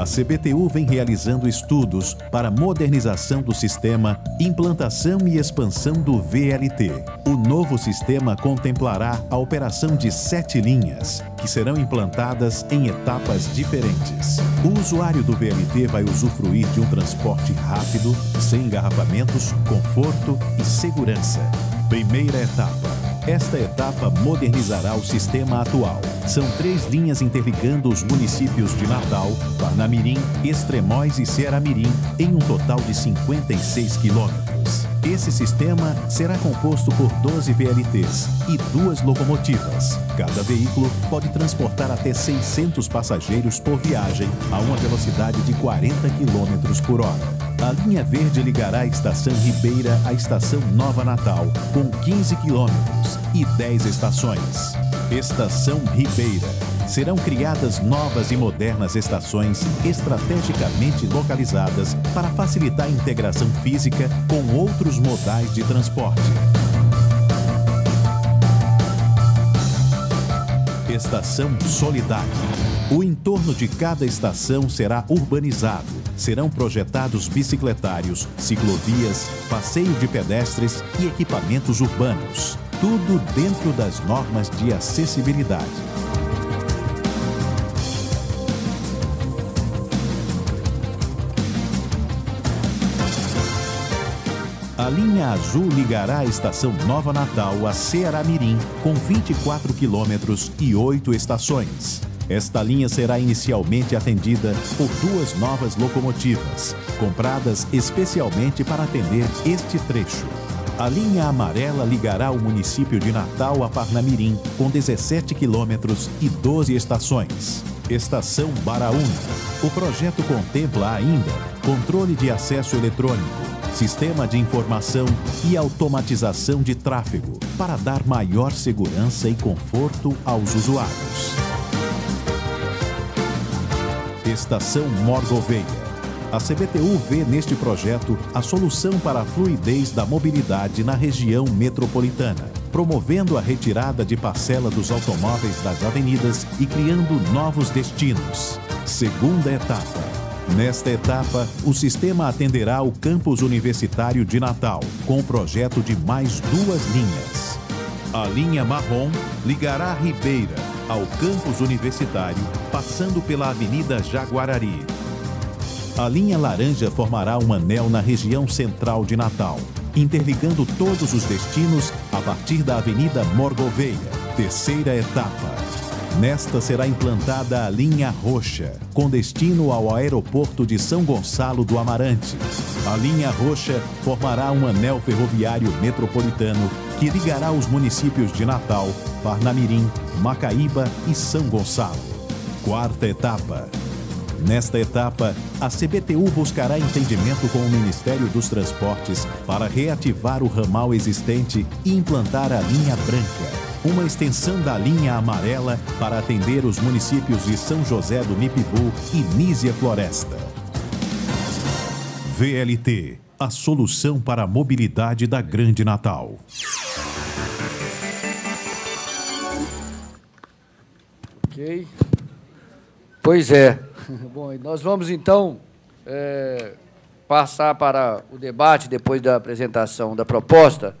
D: A CBTU vem realizando estudos para modernização do sistema, implantação e expansão do VLT. O novo sistema contemplará a operação de sete linhas, que serão implantadas em etapas diferentes. O usuário do VLT vai usufruir de um transporte rápido, sem engarrafamentos, conforto e segurança. Primeira etapa esta etapa modernizará o sistema atual. São três linhas interligando os municípios de Natal, Parnamirim, Extremóis e Ceará-Mirim, em um total de 56 quilômetros. Esse sistema será composto por 12 VLTs e duas locomotivas. Cada veículo pode transportar até 600 passageiros por viagem a uma velocidade de 40 km por hora. A linha verde ligará a estação Ribeira à estação Nova Natal, com 15 quilômetros e 10 estações. Estação Ribeira. Serão criadas novas e modernas estações estrategicamente localizadas para facilitar a integração física com outros modais de transporte. Estação Solidariedade. O entorno de cada estação será urbanizado. Serão projetados bicicletários, ciclovias, passeio de pedestres e equipamentos urbanos. Tudo dentro das normas de acessibilidade. A linha azul ligará a estação Nova Natal a Ceará Mirim, com 24 quilômetros e 8 estações. Esta linha será inicialmente atendida por duas novas locomotivas, compradas especialmente para atender este trecho. A linha amarela ligará o município de Natal a Parnamirim, com 17 quilômetros e 12 estações. Estação Baraúna. O projeto contempla ainda controle de acesso eletrônico, sistema de informação e automatização de tráfego para dar maior segurança e conforto aos usuários. Estação Morgoveia. A CBTU vê neste projeto a solução para a fluidez da mobilidade na região metropolitana, promovendo a retirada de parcela dos automóveis das avenidas e criando novos destinos. Segunda etapa. Nesta etapa, o sistema atenderá o campus universitário de Natal, com o projeto de mais duas linhas. A linha marrom ligará Ribeira ao campus universitário, passando pela Avenida Jaguarari. A linha laranja formará um anel na região central de Natal, interligando todos os destinos a partir da Avenida Morgoveia, terceira etapa. Nesta será implantada a linha roxa, com destino ao aeroporto de São Gonçalo do Amarante. A linha roxa formará um anel ferroviário metropolitano que ligará os municípios de Natal, Parnamirim, Macaíba e São Gonçalo. Quarta etapa. Nesta etapa, a CBTU buscará entendimento com o Ministério dos Transportes para reativar o ramal existente e implantar a linha branca uma extensão da linha amarela para atender os municípios de São José do Mipibu e Nízia Floresta. VLT, a solução para a mobilidade da Grande Natal. Ok. Pois é.
A: Bom, nós vamos então é, passar para o debate depois da apresentação da proposta.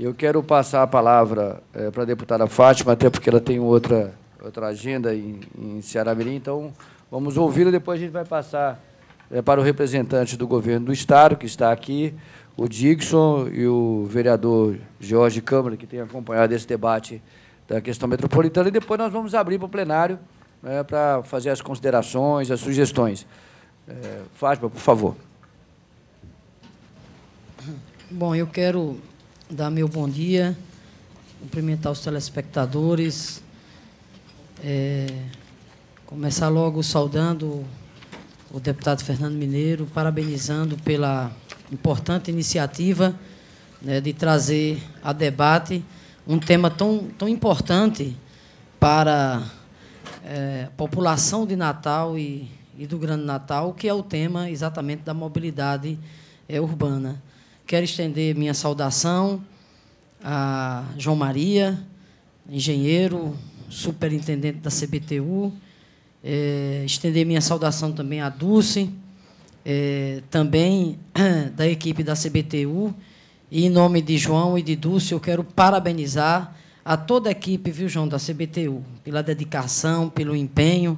A: Eu quero passar a palavra é, para a deputada Fátima, até porque ela tem outra, outra agenda em, em Ceará-Mirim, então vamos ouvi-la, depois a gente vai passar é, para o representante do governo do Estado, que está aqui, o Dixon, e o vereador Jorge Câmara, que tem acompanhado esse debate da questão metropolitana, e depois nós vamos abrir para o plenário né, para fazer as considerações, as sugestões. É, Fátima, por favor.
E: Bom, eu quero dar meu bom dia, cumprimentar os telespectadores, é, começar logo saudando o deputado Fernando Mineiro, parabenizando pela importante iniciativa né, de trazer a debate um tema tão, tão importante para é, a população de Natal e, e do Grande Natal, que é o tema exatamente da mobilidade é, urbana. Quero estender minha saudação a João Maria, engenheiro, superintendente da CBTU, é, estender minha saudação também a Dulce, é, também da equipe da CBTU, e em nome de João e de Dulce, eu quero parabenizar a toda a equipe, viu, João, da CBTU, pela dedicação, pelo empenho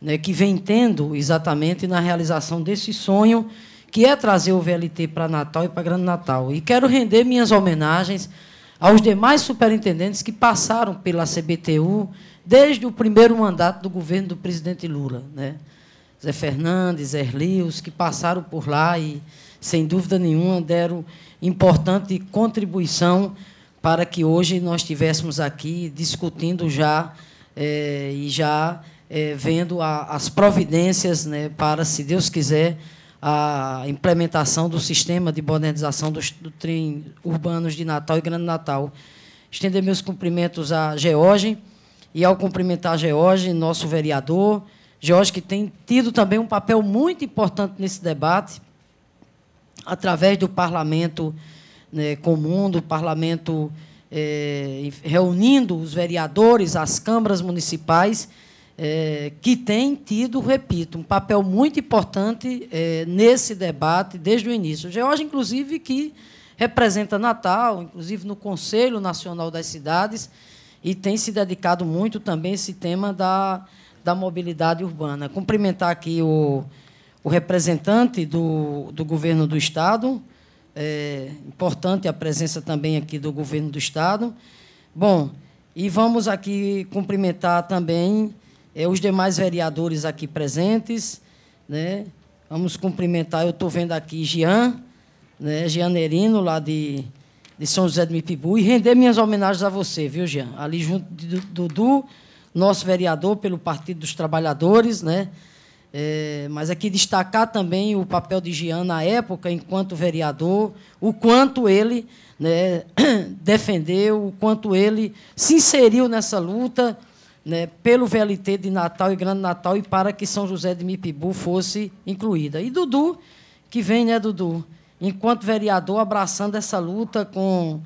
E: né, que vem tendo exatamente na realização desse sonho que é trazer o VLT para Natal e para Grande Natal. E quero render minhas homenagens aos demais superintendentes que passaram pela CBTU desde o primeiro mandato do governo do presidente Lula. Né? Zé Fernandes, Erlios, que passaram por lá e, sem dúvida nenhuma, deram importante contribuição para que hoje nós estivéssemos aqui discutindo já é, e já é, vendo a, as providências né, para, se Deus quiser, a implementação do sistema de modernização dos do trem urbanos de Natal e Grande Natal. Estender meus cumprimentos a George e, ao cumprimentar a George, nosso vereador, George, que tem tido também um papel muito importante nesse debate, através do parlamento né, comum, do parlamento é, reunindo os vereadores, as câmaras municipais, é, que tem tido, repito, um papel muito importante é, nesse debate desde o início. Georgia, inclusive, que representa Natal, inclusive no Conselho Nacional das Cidades, e tem se dedicado muito também a esse tema da, da mobilidade urbana. Cumprimentar aqui o o representante do, do governo do Estado. É importante a presença também aqui do governo do Estado. Bom, e vamos aqui cumprimentar também é, os demais vereadores aqui presentes. Né? Vamos cumprimentar, eu estou vendo aqui Jean, né? Jean Nerino, lá de, de São José do Mipibu, e render minhas homenagens a você, viu, Jean? Ali junto de Dudu, nosso vereador pelo Partido dos Trabalhadores, né? É, mas aqui destacar também o papel de Jean na época, enquanto vereador, o quanto ele né, defendeu, o quanto ele se inseriu nessa luta né, pelo VLT de Natal e Grande Natal e para que São José de Mipibu fosse incluída. E Dudu, que vem, né, Dudu, enquanto vereador, abraçando essa luta com,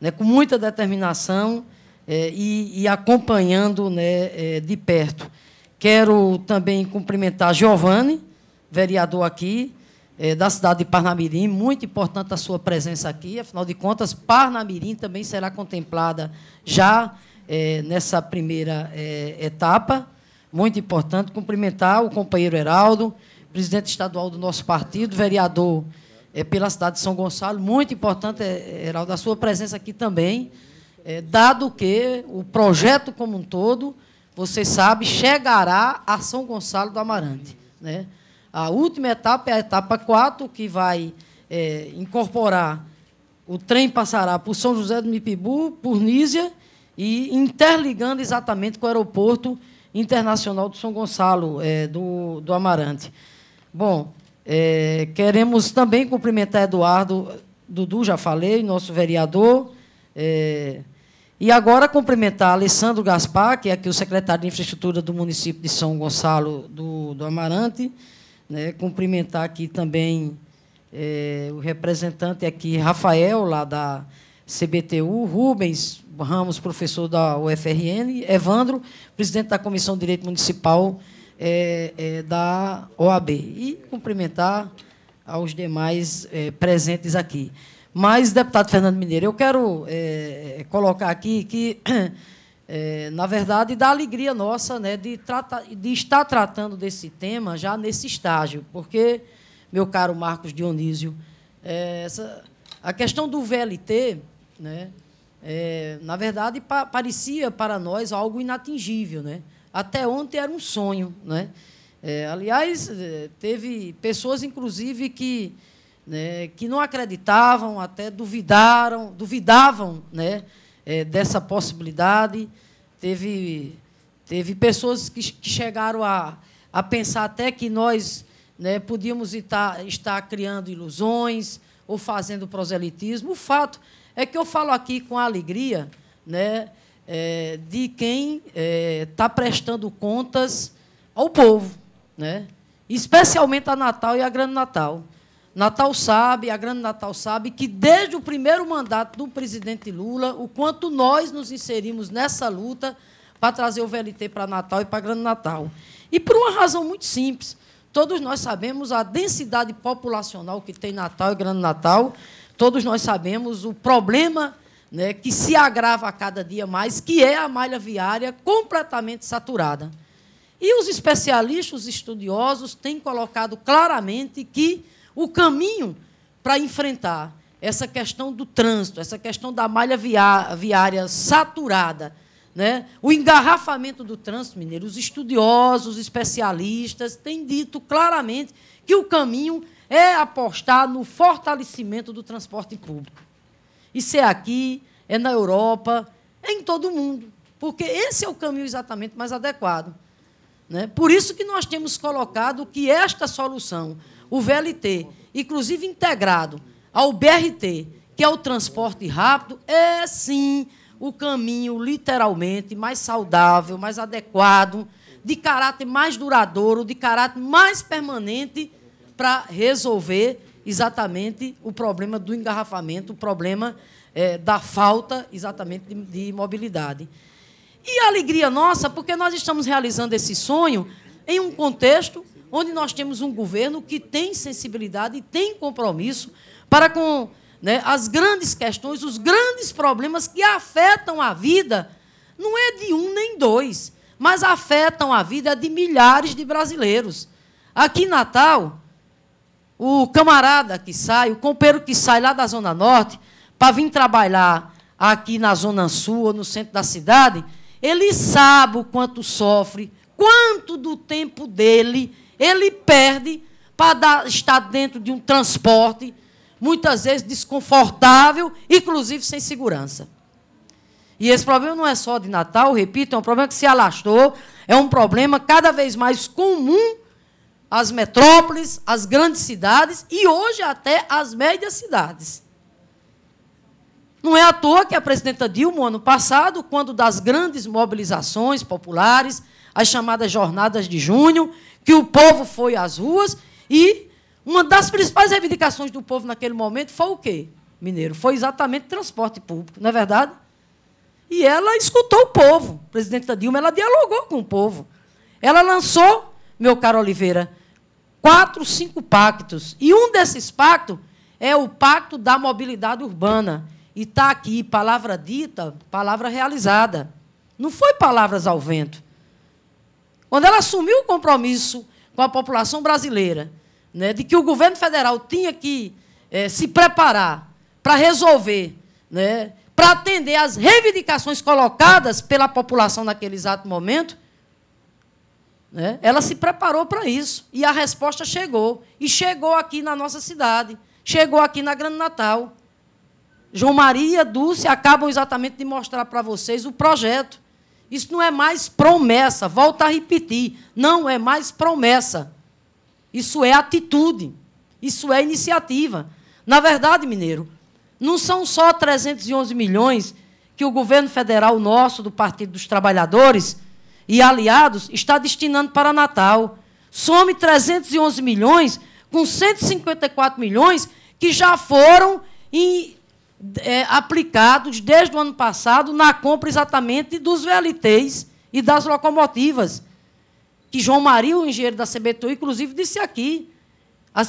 E: né, com muita determinação é, e, e, acompanhando né, é, de perto. Quero também cumprimentar Giovanni, vereador aqui, é, da cidade de Parnamirim. Muito importante a sua presença aqui. Afinal de contas, Parnamirim também será contemplada já é, nessa primeira é, etapa. Muito importante cumprimentar o companheiro Heraldo, presidente estadual do nosso partido, vereador pela cidade de São Gonçalo. Muito importante, Heraldo, a sua presença aqui também, dado que o projeto como um todo você sabe, chegará a São Gonçalo do Amarante. Né? A última etapa é a etapa 4, que vai é, incorporar o trem passará por São José do Mipibu, por Nísia e interligando exatamente com o aeroporto internacional do São Gonçalo, é, do, do Amarante. Bom, é, queremos também cumprimentar Eduardo, Dudu já falei, nosso vereador, é, e agora cumprimentar Alessandro Gaspar, que é aqui o secretário de Infraestrutura do município de São Gonçalo do, do Amarante, né? cumprimentar aqui também é, o representante aqui, Rafael, lá da CBTU, Rubens Ramos, professor da UFRN, Evandro, presidente da Comissão de Direito Municipal é, é, da OAB. E cumprimentar aos demais presentes aqui. Mas, deputado Fernando Mineiro, eu quero é, colocar aqui que, é, na verdade, dá alegria nossa né, de, tratar, de estar tratando desse tema já nesse estágio, porque, meu caro Marcos Dionísio, é, essa, a questão do VLT, né, na verdade, pa, parecia para nós algo inatingível. Né? Até ontem era um sonho. Né? aliás, teve pessoas, inclusive, que né, que não acreditavam, até duvidaram, duvidavam né, é, dessa possibilidade. Teve, teve pessoas que, que chegaram a, a pensar até que nós né, podíamos estar, estar criando ilusões ou fazendo proselitismo. O fato é que eu falo aqui com alegria né, é, de quem está é, tá prestando contas ao povo, né, especialmente a Natal e a Grande Natal. Natal sabe, a Grande Natal sabe, que desde o primeiro mandato do presidente Lula, o quanto nós nos inserimos nessa luta para trazer o VLT para Natal e para Grande Natal. E por uma razão muito simples. Todos nós sabemos a densidade populacional que tem Natal e Grande Natal, todos nós sabemos o problema né, que se agrava a cada dia mais, que é a malha viária completamente saturada. E os especialistas, os estudiosos, têm colocado claramente que o caminho para enfrentar essa questão do trânsito, essa questão da malha viária saturada, né? o engarrafamento do trânsito mineiro. Os estudiosos, especialistas têm dito claramente que o caminho é apostar no fortalecimento do transporte público. Isso é aqui, é na Europa, é em todo o mundo, porque esse é o caminho exatamente mais adequado. Né? Por isso que nós temos colocado que esta solução o VLT, inclusive integrado ao BRT, que é o transporte rápido, é sim o caminho literalmente mais saudável, mais adequado, de caráter mais duradouro, de caráter mais permanente para resolver exatamente o problema do engarrafamento, o problema é, da falta exatamente de, de mobilidade. E a alegria nossa, porque nós estamos realizando esse sonho em um contexto onde nós temos um governo que tem sensibilidade e tem compromisso para com né, as grandes questões, os grandes problemas que afetam a vida, não é de um nem dois, mas afetam a vida de milhares de brasileiros. Aqui em Natal, o camarada que sai, o companheiro que sai lá da Zona Norte para vir trabalhar aqui na Zona Sul ou no centro da cidade, ele sabe o quanto sofre, quanto do tempo dele ele perde para estar dentro de um transporte, muitas vezes desconfortável, inclusive sem segurança. E esse problema não é só de Natal, repito, é um problema que se alastrou, é um problema cada vez mais comum às metrópoles, às grandes cidades e hoje até às médias cidades. Não é à toa que a presidenta Dilma, ano passado, quando das grandes mobilizações populares, as chamadas jornadas de junho, que o povo foi às ruas e uma das principais reivindicações do povo naquele momento foi o quê, Mineiro? Foi exatamente transporte público, não é verdade? E ela escutou o povo. A presidenta Dilma ela dialogou com o povo. Ela lançou, meu caro Oliveira, quatro, cinco pactos. E um desses pactos é o Pacto da Mobilidade Urbana. E está aqui, palavra dita, palavra realizada. Não foi palavras ao vento. Quando ela assumiu o compromisso com a população brasileira, né, de que o governo federal tinha que é, se preparar para resolver, né, para atender às reivindicações colocadas pela população naquele exato momento, né, ela se preparou para isso. E a resposta chegou. E chegou aqui na nossa cidade, chegou aqui na Grande Natal. João Maria, Dulce acabam exatamente de mostrar para vocês o projeto isso não é mais promessa. Volto a repetir: não é mais promessa. Isso é atitude. Isso é iniciativa. Na verdade, mineiro, não são só 311 milhões que o governo federal nosso, do Partido dos Trabalhadores e aliados, está destinando para Natal. Some 311 milhões com 154 milhões que já foram em é, aplicados desde o ano passado na compra exatamente dos VLTs e das locomotivas. Que João Maria, o engenheiro da CBTU, inclusive disse aqui.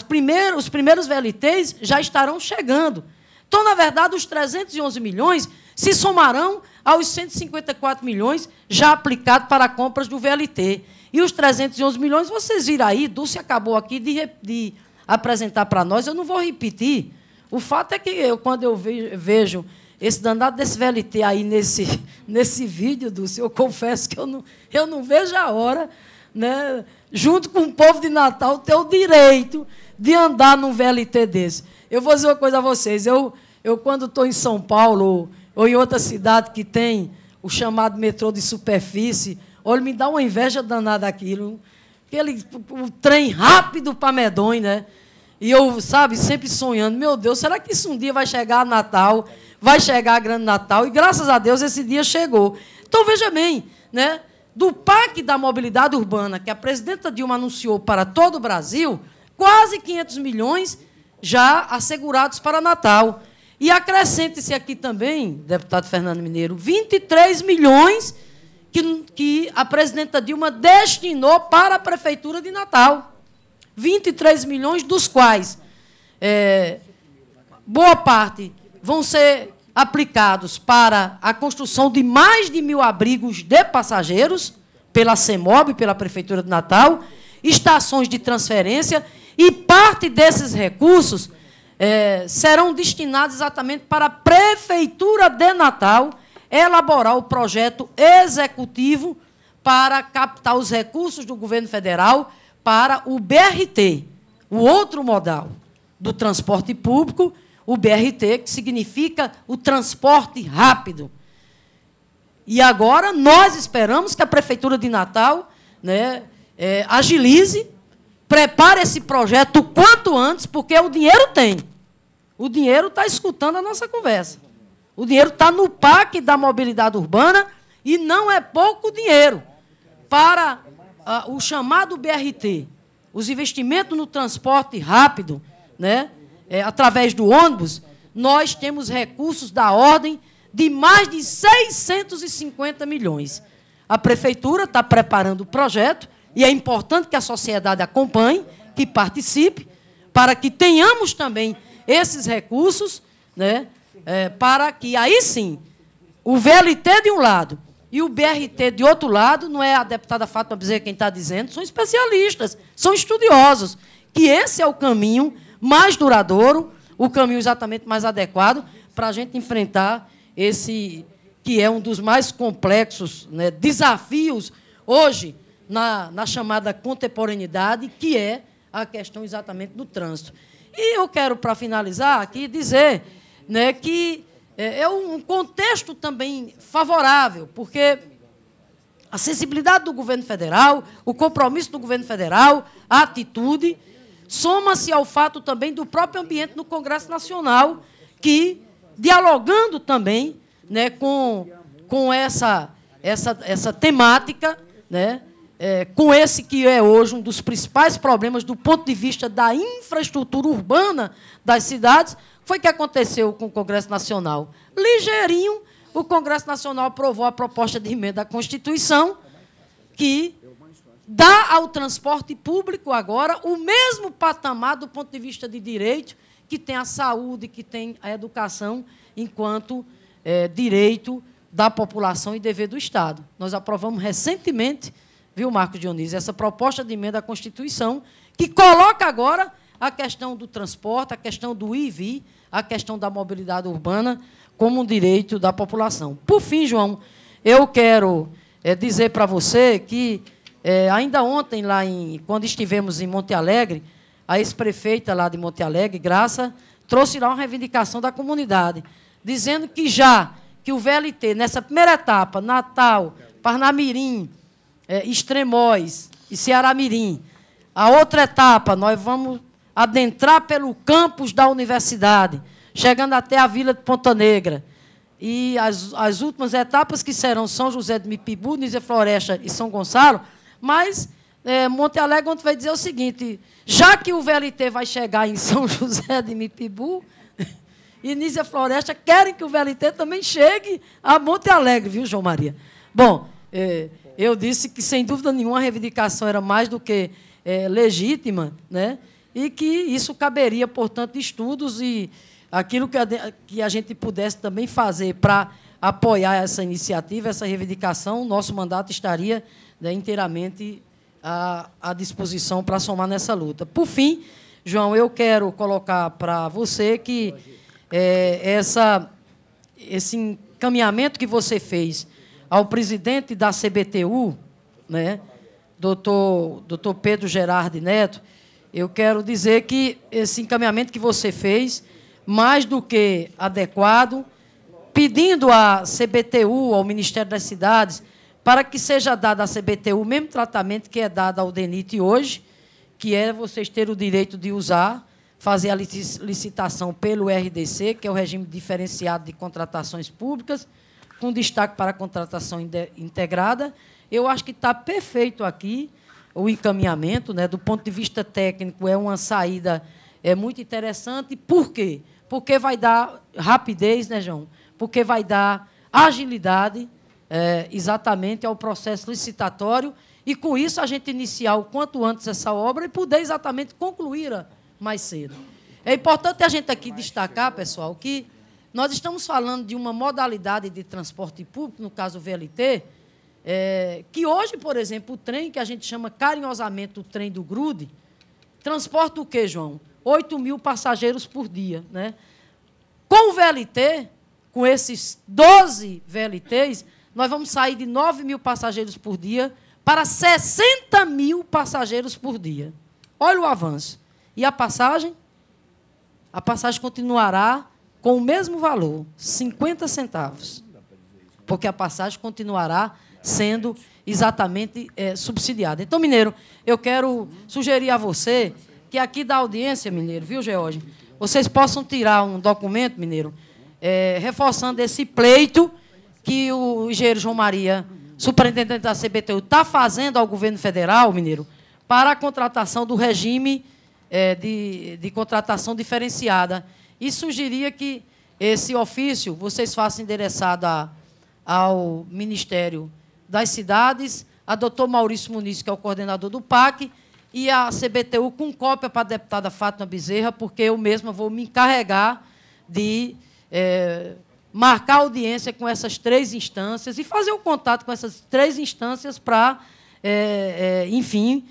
E: Primeiras, os primeiros VLTs já estarão chegando. Então, na verdade, os 311 milhões se somarão aos 154 milhões já aplicados para compras do VLT. E os 311 milhões, vocês viram aí, Dulce acabou aqui de, de apresentar para nós, eu não vou repetir, o fato é que eu, quando eu vejo esse danado desse VLT aí nesse, nesse vídeo, senhor, eu confesso que eu não, eu não vejo a hora, né, junto com o povo de Natal, ter o direito de andar num VLT desse. Eu vou dizer uma coisa a vocês. Eu, eu quando estou em São Paulo ou em outra cidade que tem o chamado metrô de superfície, olha, me dá uma inveja danada aquilo. Aquele, o trem rápido para medonho, né? E eu, sabe, sempre sonhando, meu Deus, será que isso um dia vai chegar a Natal? Vai chegar a Grande Natal? E graças a Deus esse dia chegou. Então veja bem, né? Do PAC da mobilidade urbana que a presidenta Dilma anunciou para todo o Brasil, quase 500 milhões já assegurados para Natal. E acrescente-se aqui também, deputado Fernando Mineiro, 23 milhões que, que a presidenta Dilma destinou para a prefeitura de Natal. 23 milhões, dos quais é, boa parte vão ser aplicados para a construção de mais de mil abrigos de passageiros pela CEMOB, pela Prefeitura de Natal, estações de transferência, e parte desses recursos é, serão destinados exatamente para a Prefeitura de Natal elaborar o projeto executivo para captar os recursos do governo federal para o BRT, o outro modal do transporte público, o BRT, que significa o transporte rápido. E agora nós esperamos que a Prefeitura de Natal né, é, agilize, prepare esse projeto o quanto antes, porque o dinheiro tem. O dinheiro está escutando a nossa conversa. O dinheiro está no PAC da mobilidade urbana e não é pouco dinheiro para o chamado BRT, os investimentos no transporte rápido, né, é, através do ônibus, nós temos recursos da ordem de mais de 650 milhões. A prefeitura está preparando o projeto e é importante que a sociedade acompanhe, que participe, para que tenhamos também esses recursos, né, é, para que aí sim o VLT de um lado e o BRT, de outro lado, não é a deputada Fátima Bezerra quem está dizendo, são especialistas, são estudiosos, que esse é o caminho mais duradouro, o caminho exatamente mais adequado para a gente enfrentar esse que é um dos mais complexos né, desafios hoje na, na chamada contemporaneidade, que é a questão exatamente do trânsito. E eu quero, para finalizar aqui, dizer né, que é, é um contexto também favorável, porque a sensibilidade do governo federal, o compromisso do governo federal, a atitude, soma-se ao fato também do próprio ambiente no Congresso Nacional, que, dialogando também né, com, com essa, essa, essa temática, né, é, com esse que é hoje um dos principais problemas do ponto de vista da infraestrutura urbana das cidades, foi o que aconteceu com o Congresso Nacional. Ligeirinho, o Congresso Nacional aprovou a proposta de emenda à Constituição que dá ao transporte público agora o mesmo patamar do ponto de vista de direito que tem a saúde, que tem a educação, enquanto é, direito da população e dever do Estado. Nós aprovamos recentemente viu, Marcos Dionísio, essa proposta de emenda à Constituição, que coloca agora a questão do transporte, a questão do IV, a questão da mobilidade urbana como um direito da população. Por fim, João, eu quero é, dizer para você que é, ainda ontem, lá em, quando estivemos em Monte Alegre, a ex-prefeita lá de Monte Alegre, Graça, trouxe lá uma reivindicação da comunidade, dizendo que já que o VLT, nessa primeira etapa, Natal, Parnamirim, é, Extremóis e Ceará Mirim. A outra etapa, nós vamos adentrar pelo campus da universidade, chegando até a Vila de Ponta Negra. E as, as últimas etapas, que serão São José de Mipibu, Nízia Floresta e São Gonçalo, mas é, Monte Alegre ontem vai dizer o seguinte, já que o VLT vai chegar em São José de Mipibu, e Nízia Floresta querem que o VLT também chegue a Monte Alegre, viu, João Maria? Bom, é, eu disse que, sem dúvida nenhuma, a reivindicação era mais do que é, legítima, né? e que isso caberia, portanto, estudos e aquilo que a, que a gente pudesse também fazer para apoiar essa iniciativa, essa reivindicação, nosso mandato estaria né, inteiramente à, à disposição para somar nessa luta. Por fim, João, eu quero colocar para você que é, essa, esse encaminhamento que você fez ao presidente da CBTU, né, doutor, doutor Pedro Gerardi Neto, eu quero dizer que esse encaminhamento que você fez, mais do que adequado, pedindo à CBTU, ao Ministério das Cidades, para que seja dado à CBTU o mesmo tratamento que é dado ao DENIT hoje, que é vocês terem o direito de usar, fazer a licitação pelo RDC, que é o regime diferenciado de contratações públicas, com destaque para a contratação integrada. Eu acho que está perfeito aqui o encaminhamento, né? do ponto de vista técnico, é uma saída é muito interessante. Por quê? Porque vai dar rapidez, né, João? Porque vai dar agilidade é, exatamente ao processo licitatório e, com isso, a gente iniciar o quanto antes essa obra e poder exatamente concluí-la mais cedo. É importante a gente aqui destacar, pessoal, que nós estamos falando de uma modalidade de transporte público, no caso o VLT, é, que hoje, por exemplo, o trem que a gente chama carinhosamente o trem do Grude, transporta o quê, João? 8 mil passageiros por dia. Né? Com o VLT, com esses 12 VLTs, nós vamos sair de 9 mil passageiros por dia para 60 mil passageiros por dia. Olha o avanço. E a passagem? A passagem continuará com o mesmo valor, 50 centavos, porque a passagem continuará sendo exatamente é, subsidiada. Então, Mineiro, eu quero sugerir a você que aqui da audiência, Mineiro, viu, George, vocês possam tirar um documento, Mineiro, é, reforçando esse pleito que o engenheiro João Maria, superintendente da CBTU, está fazendo ao governo federal, Mineiro, para a contratação do regime é, de, de contratação diferenciada e sugeria que esse ofício vocês façam endereçado a, ao Ministério das Cidades, a doutor Maurício Muniz, que é o coordenador do PAC, e a CBTU com cópia para a deputada Fátima Bezerra, porque eu mesma vou me encarregar de é, marcar audiência com essas três instâncias e fazer o um contato com essas três instâncias para, é, é, enfim,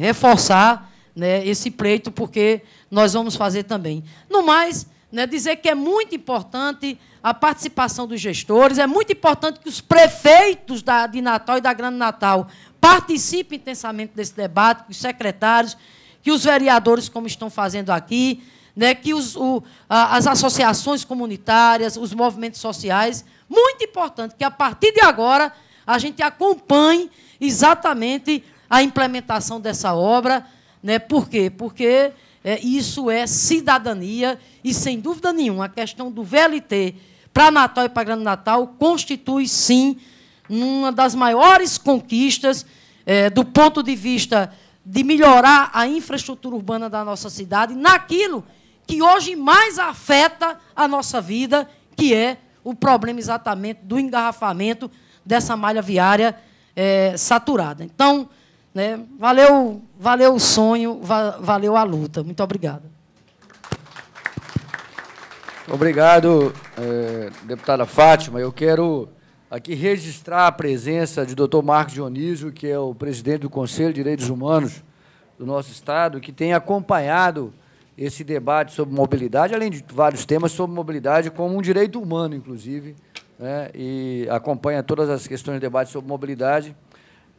E: reforçar né, esse pleito, porque nós vamos fazer também. No mais, né, dizer que é muito importante a participação dos gestores, é muito importante que os prefeitos da, de Natal e da Grande Natal participem intensamente desse debate, que os secretários, que os vereadores, como estão fazendo aqui, né, que os, o, as associações comunitárias, os movimentos sociais. Muito importante que, a partir de agora, a gente acompanhe exatamente a implementação dessa obra né? Por quê? Porque é, isso é cidadania e, sem dúvida nenhuma, a questão do VLT para Natal e para Grande Natal constitui, sim, uma das maiores conquistas é, do ponto de vista de melhorar a infraestrutura urbana da nossa cidade naquilo que hoje mais afeta a nossa vida, que é o problema exatamente do engarrafamento dessa malha viária é, saturada. Então, né? Valeu, valeu o sonho, valeu a luta. Muito obrigada.
A: Obrigado, eh, deputada Fátima. Eu quero aqui registrar a presença de doutor Marcos Dionísio, que é o presidente do Conselho de Direitos Humanos do nosso Estado, que tem acompanhado esse debate sobre mobilidade, além de vários temas sobre mobilidade, como um direito humano, inclusive, né? e acompanha todas as questões de debate sobre mobilidade.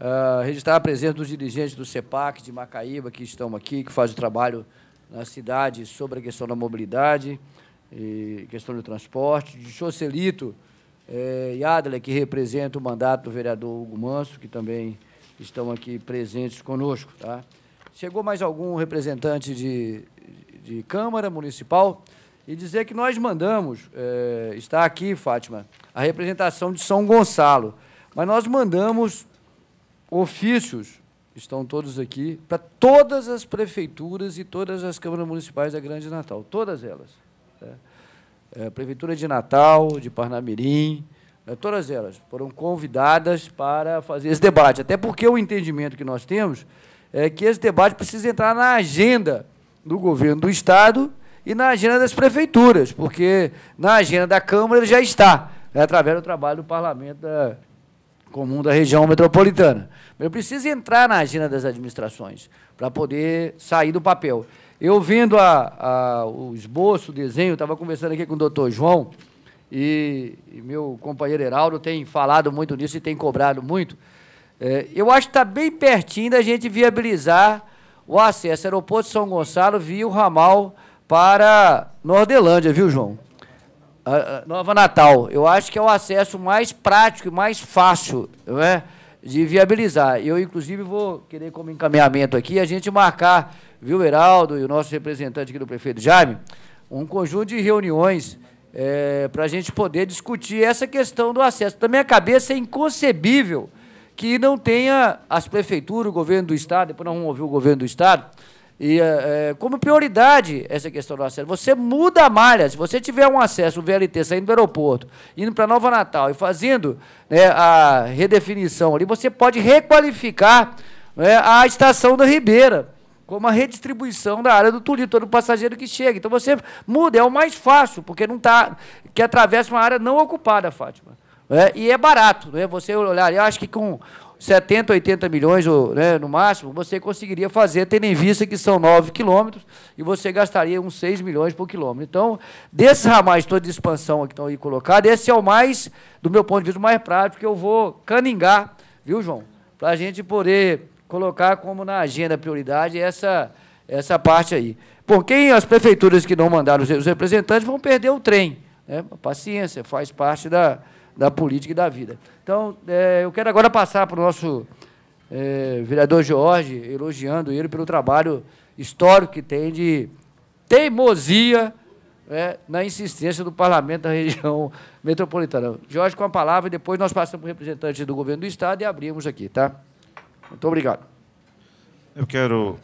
A: Ah, registrar a presença dos dirigentes do CEPAC de Macaíba, que estão aqui, que fazem trabalho na cidade sobre a questão da mobilidade e questão do transporte. De Chocelito é, eh, Adler, que representa o mandato do vereador Hugo Manso, que também estão aqui presentes conosco. Tá? Chegou mais algum representante de, de Câmara Municipal e dizer que nós mandamos, eh, está aqui, Fátima, a representação de São Gonçalo, mas nós mandamos ofícios, estão todos aqui, para todas as prefeituras e todas as câmaras municipais da Grande Natal, todas elas. Né? É, Prefeitura de Natal, de Parnamirim, né? todas elas foram convidadas para fazer esse debate, até porque o entendimento que nós temos é que esse debate precisa entrar na agenda do governo do Estado e na agenda das prefeituras, porque na agenda da Câmara ele já está, né? através do trabalho do parlamento da, comum da região metropolitana. Mas eu preciso entrar na agenda das administrações para poder sair do papel. Eu vendo a, a, o esboço, o desenho, estava conversando aqui com o doutor João, e, e, meu companheiro Heraldo tem falado muito nisso e tem cobrado muito. É, eu acho que está bem pertinho da gente viabilizar o acesso ao aeroporto de São Gonçalo via o ramal para Nordelândia, viu, João? A ah, ah, Nova Natal, eu acho que é o acesso mais prático e mais fácil não é? de viabilizar. Eu, inclusive, vou querer como encaminhamento aqui a gente marcar, viu, Heraldo e o nosso representante aqui do prefeito Jaime, um conjunto de reuniões é, eh, para a gente poder discutir essa questão do acesso. Na minha cabeça é inconcebível que não tenha as prefeituras, o governo do Estado, depois nós vamos ouvir o governo do Estado, e é, é, como prioridade essa questão do acesso. Você muda a malha. Se você tiver um acesso, um VLT saindo do aeroporto, indo para Nova Natal e fazendo né, a redefinição ali, você pode requalificar né, a estação da Ribeira como a redistribuição da área do Tulito todo passageiro que chega. Então você muda, é o mais fácil, porque não está que atravessa uma área não ocupada, Fátima. É, e é barato, né? Você olhar, eu acho que com 70, 80 milhões, ou, né, no máximo, você conseguiria fazer, tendo em vista que são 9 quilômetros, e você gastaria uns 6 milhões por quilômetro. Então, desses ramais todos de expansão que estão aí colocados, esse é o mais, do meu ponto de vista, mais prático, que eu vou caningar, viu, João? Para a gente poder colocar como na agenda prioridade essa, essa parte aí. Porque as prefeituras que não mandaram os representantes vão perder o trem. Né? Paciência, faz parte da, da política e da vida. Então, é, eu quero agora passar para o nosso é, vereador Jorge, elogiando ele pelo trabalho histórico que tem de teimosia é, na insistência do parlamento da região metropolitana. Jorge, com a palavra, e depois nós passamos para o representante do governo do Estado e abrimos aqui, tá? Muito obrigado.
F: Eu quero,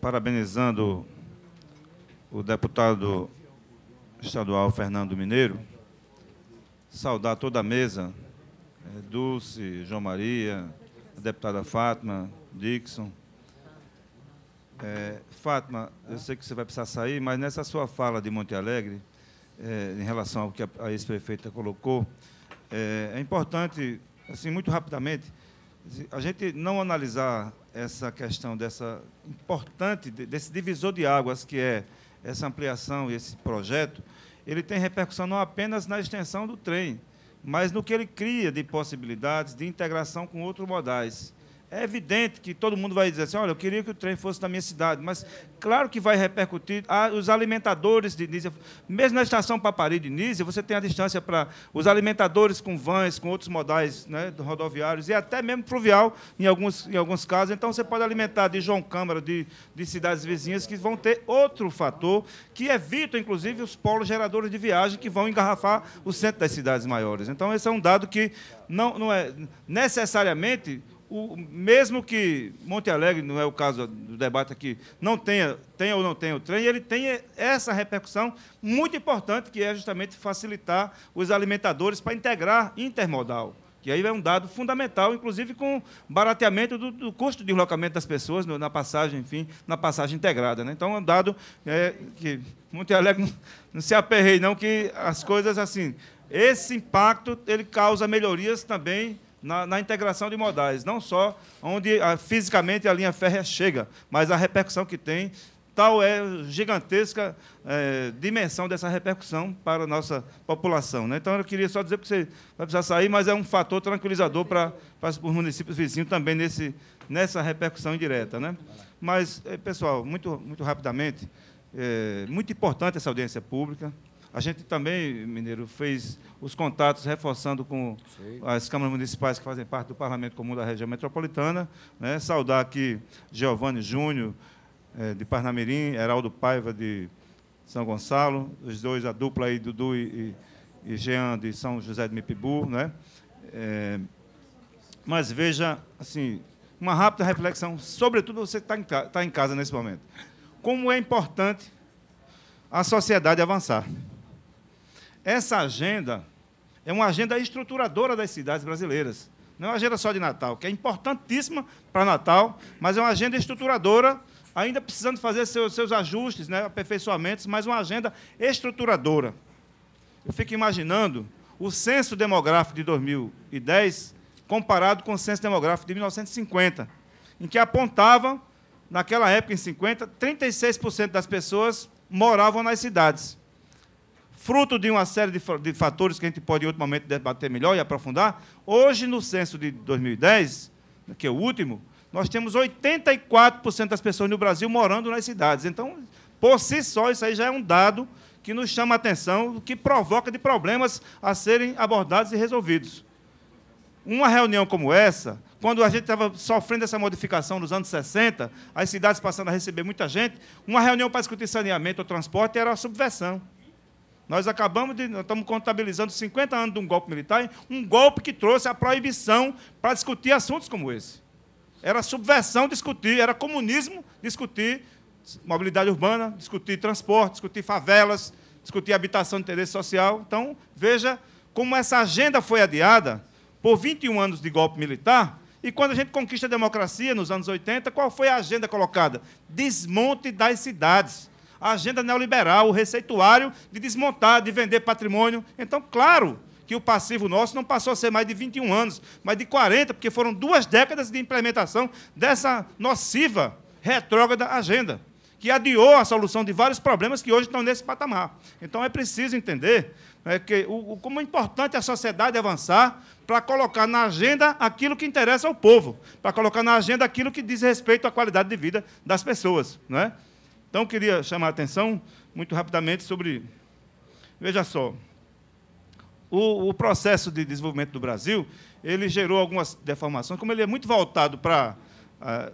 F: parabenizando o deputado estadual Fernando Mineiro, saudar toda a mesa Dulce, João Maria, a deputada Fátima, Dixon. É, Fátima, eu sei que você vai precisar sair, mas nessa sua fala de Monte Alegre, é, em relação ao que a, ex-prefeita colocou, é, é, importante, assim, muito rapidamente, a gente não analisar essa questão dessa importante, desse divisor de águas que é essa ampliação e esse projeto, ele tem repercussão não apenas na extensão do trem, mas no que ele cria de possibilidades de integração com outros modais. É evidente que todo mundo vai dizer assim: olha, eu queria que o trem fosse da minha cidade, mas claro que vai repercutir. Ah, os alimentadores de Nízia, mesmo na estação Papari de Nízia, você tem a distância para os alimentadores com vans, com outros modais né, rodoviários e até mesmo fluvial, em alguns, em alguns casos. Então, você pode alimentar de João Câmara, de, de cidades vizinhas, que vão ter outro fator que evita, inclusive, os polos geradores de viagem que vão engarrafar o centro das cidades maiores. Então, esse é um dado que não, não é necessariamente o, mesmo que Monte Alegre, não é o caso do debate aqui, não tenha, tenha ou não tenha o trem, ele tem essa repercussão muito importante, que é justamente facilitar os alimentadores para integrar intermodal. Que aí é um dado fundamental, inclusive com barateamento do, do custo de deslocamento das pessoas no, na passagem, enfim, na passagem integrada. Né? Então, é um dado é, que Monte Alegre não, não se aperrei, não, que as coisas assim. Esse impacto ele causa melhorias também na, na integração de modais, não só onde a, ah, fisicamente a linha férrea chega, mas a repercussão que tem tal é gigantesca é, dimensão dessa repercussão para a nossa população. Né? Então, eu queria só dizer que você vai precisar sair, mas é um fator tranquilizador para, para os municípios vizinhos também nesse, nessa repercussão indireta. Né? Mas, eh, pessoal, muito, muito rapidamente, é muito importante essa audiência pública. A gente também, Mineiro, fez os contatos reforçando com Sim. as câmaras municipais que fazem parte do Parlamento Comum da região metropolitana. Né? Saudar aqui Giovanni Júnior, eh, de Parnamirim, Heraldo Paiva, de São Gonçalo, os dois, a dupla aí, Dudu e, e Jean, de São José de Mipibu. Né? É, mas veja, assim, uma rápida reflexão, sobretudo você que está em, tá em casa nesse momento. Como é importante a sociedade avançar. Essa agenda é uma agenda estruturadora das cidades brasileiras. Não é uma agenda só de Natal, que é importantíssima para Natal, mas é uma agenda estruturadora, ainda precisando fazer seus, seus ajustes, né, aperfeiçoamentos, mas uma agenda estruturadora. Eu fico imaginando o censo demográfico de 2010 comparado com o censo demográfico de 1950, em que apontava, naquela época, em 50, 36% das pessoas moravam nas cidades fruto de uma série de fatores que a gente pode em outro momento debater melhor e aprofundar. Hoje, no censo de 2010, que é o último, nós temos 84% das pessoas no Brasil morando nas cidades. Então, por si só, isso aí já é um dado que nos chama a atenção, que provoca de problemas a serem abordados e resolvidos. Uma reunião como essa, quando a gente estava sofrendo essa modificação nos anos 60, as cidades passando a receber muita gente, uma reunião para discutir saneamento ou transporte era uma subversão. Nós acabamos de. Nós estamos contabilizando 50 anos de um golpe militar, um golpe que trouxe a proibição para discutir assuntos como esse. Era subversão discutir, era comunismo discutir mobilidade urbana, discutir transporte, discutir favelas, discutir habitação de interesse social. Então, veja como essa agenda foi adiada por 21 anos de golpe militar. E quando a gente conquista a democracia nos anos 80, qual foi a agenda colocada? Desmonte das cidades a agenda neoliberal, o receituário de desmontar, de vender patrimônio. Então, claro que o passivo nosso não passou a ser mais de 21 anos, mas de 40, porque foram duas décadas de implementação dessa nociva, retrógrada agenda, que adiou a solução de vários problemas que hoje estão nesse patamar. Então, é preciso entender né, que o, como é importante a sociedade avançar para colocar na agenda aquilo que interessa ao povo, para colocar na agenda aquilo que diz respeito à qualidade de vida das pessoas. Não é? Então, eu queria chamar a atenção, muito rapidamente, sobre. Veja só. O, o processo de desenvolvimento do Brasil ele gerou algumas deformações, como ele é muito voltado para eh,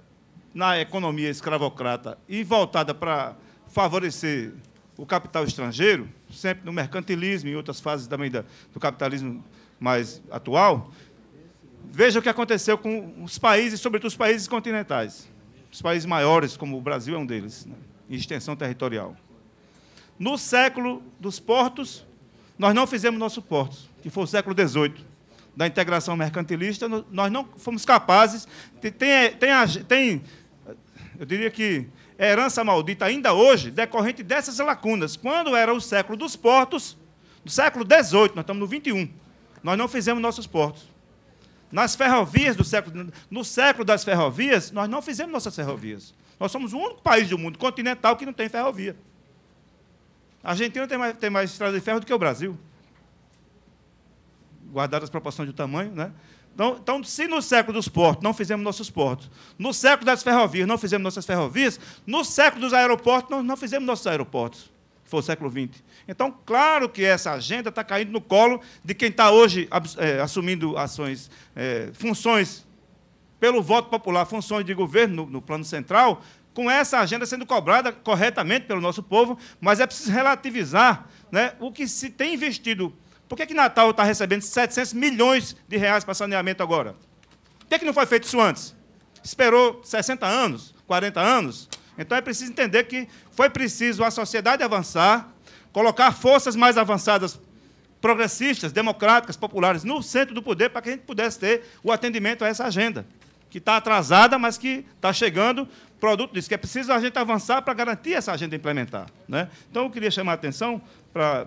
F: na economia escravocrata e voltada para favorecer o capital estrangeiro, sempre no mercantilismo e outras fases também da, do capitalismo mais atual. Veja o que aconteceu com os países, sobretudo os países continentais, os países maiores, como o Brasil é um deles. Né? em extensão territorial. No século dos portos, nós não fizemos nosso porto, que foi o século XVIII, da integração mercantilista, nós não fomos capazes. Tem, tem, tem, eu diria que, herança maldita ainda hoje, decorrente dessas lacunas. Quando era o século dos portos, no século XVIII, nós estamos no XXI, nós não fizemos nossos portos. Nas ferrovias do século, no século das ferrovias, nós não fizemos nossas ferrovias. Nós somos o único país do mundo continental que não tem ferrovia. A Argentina tem mais, tem mais estrada de ferro do que o Brasil. Guardadas as proporções de tamanho, né? Então, então, se no século dos portos não fizemos nossos portos, no século das ferrovias não fizemos nossas ferrovias, no século dos aeroportos não, não fizemos nossos aeroportos, que foi o século XX. Então, claro que essa agenda está caindo no colo de quem está hoje é, assumindo ações, é, funções pelo voto popular funções de governo no, no plano central, com essa agenda sendo cobrada corretamente pelo nosso povo, mas é preciso relativizar né, o que se tem investido. Por que, que Natal está recebendo 700 milhões de reais para saneamento agora? Por que, que não foi feito isso antes? Esperou 60 anos, 40 anos? Então é preciso entender que foi preciso a sociedade avançar, colocar forças mais avançadas, progressistas, democráticas, populares, no centro do poder para que a gente pudesse ter o atendimento a essa agenda que está atrasada, mas que está chegando produto disso, que é preciso a gente avançar para garantir essa agenda implementar. Né? Então, eu queria chamar a atenção para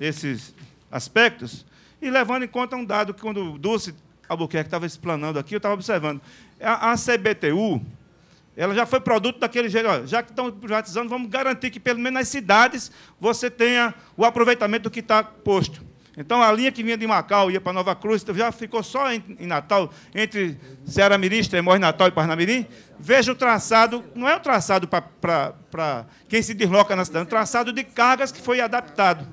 F: esses aspectos e levando em conta um dado que, quando o Dulce Albuquerque estava explanando aqui, eu estava observando. A, CBTU ela já foi produto daquele jeito. Já que estão privatizando, vamos garantir que, pelo menos nas cidades, você tenha o aproveitamento do que está posto. Então a linha que vinha de Macau ia para Nova Cruz, então já ficou só em, em Natal, entre Ceará Mirim, de Natal e Parnamirim. Veja o traçado, não é um traçado para quem se desloca na cidade, é um traçado de cargas que foi adaptado.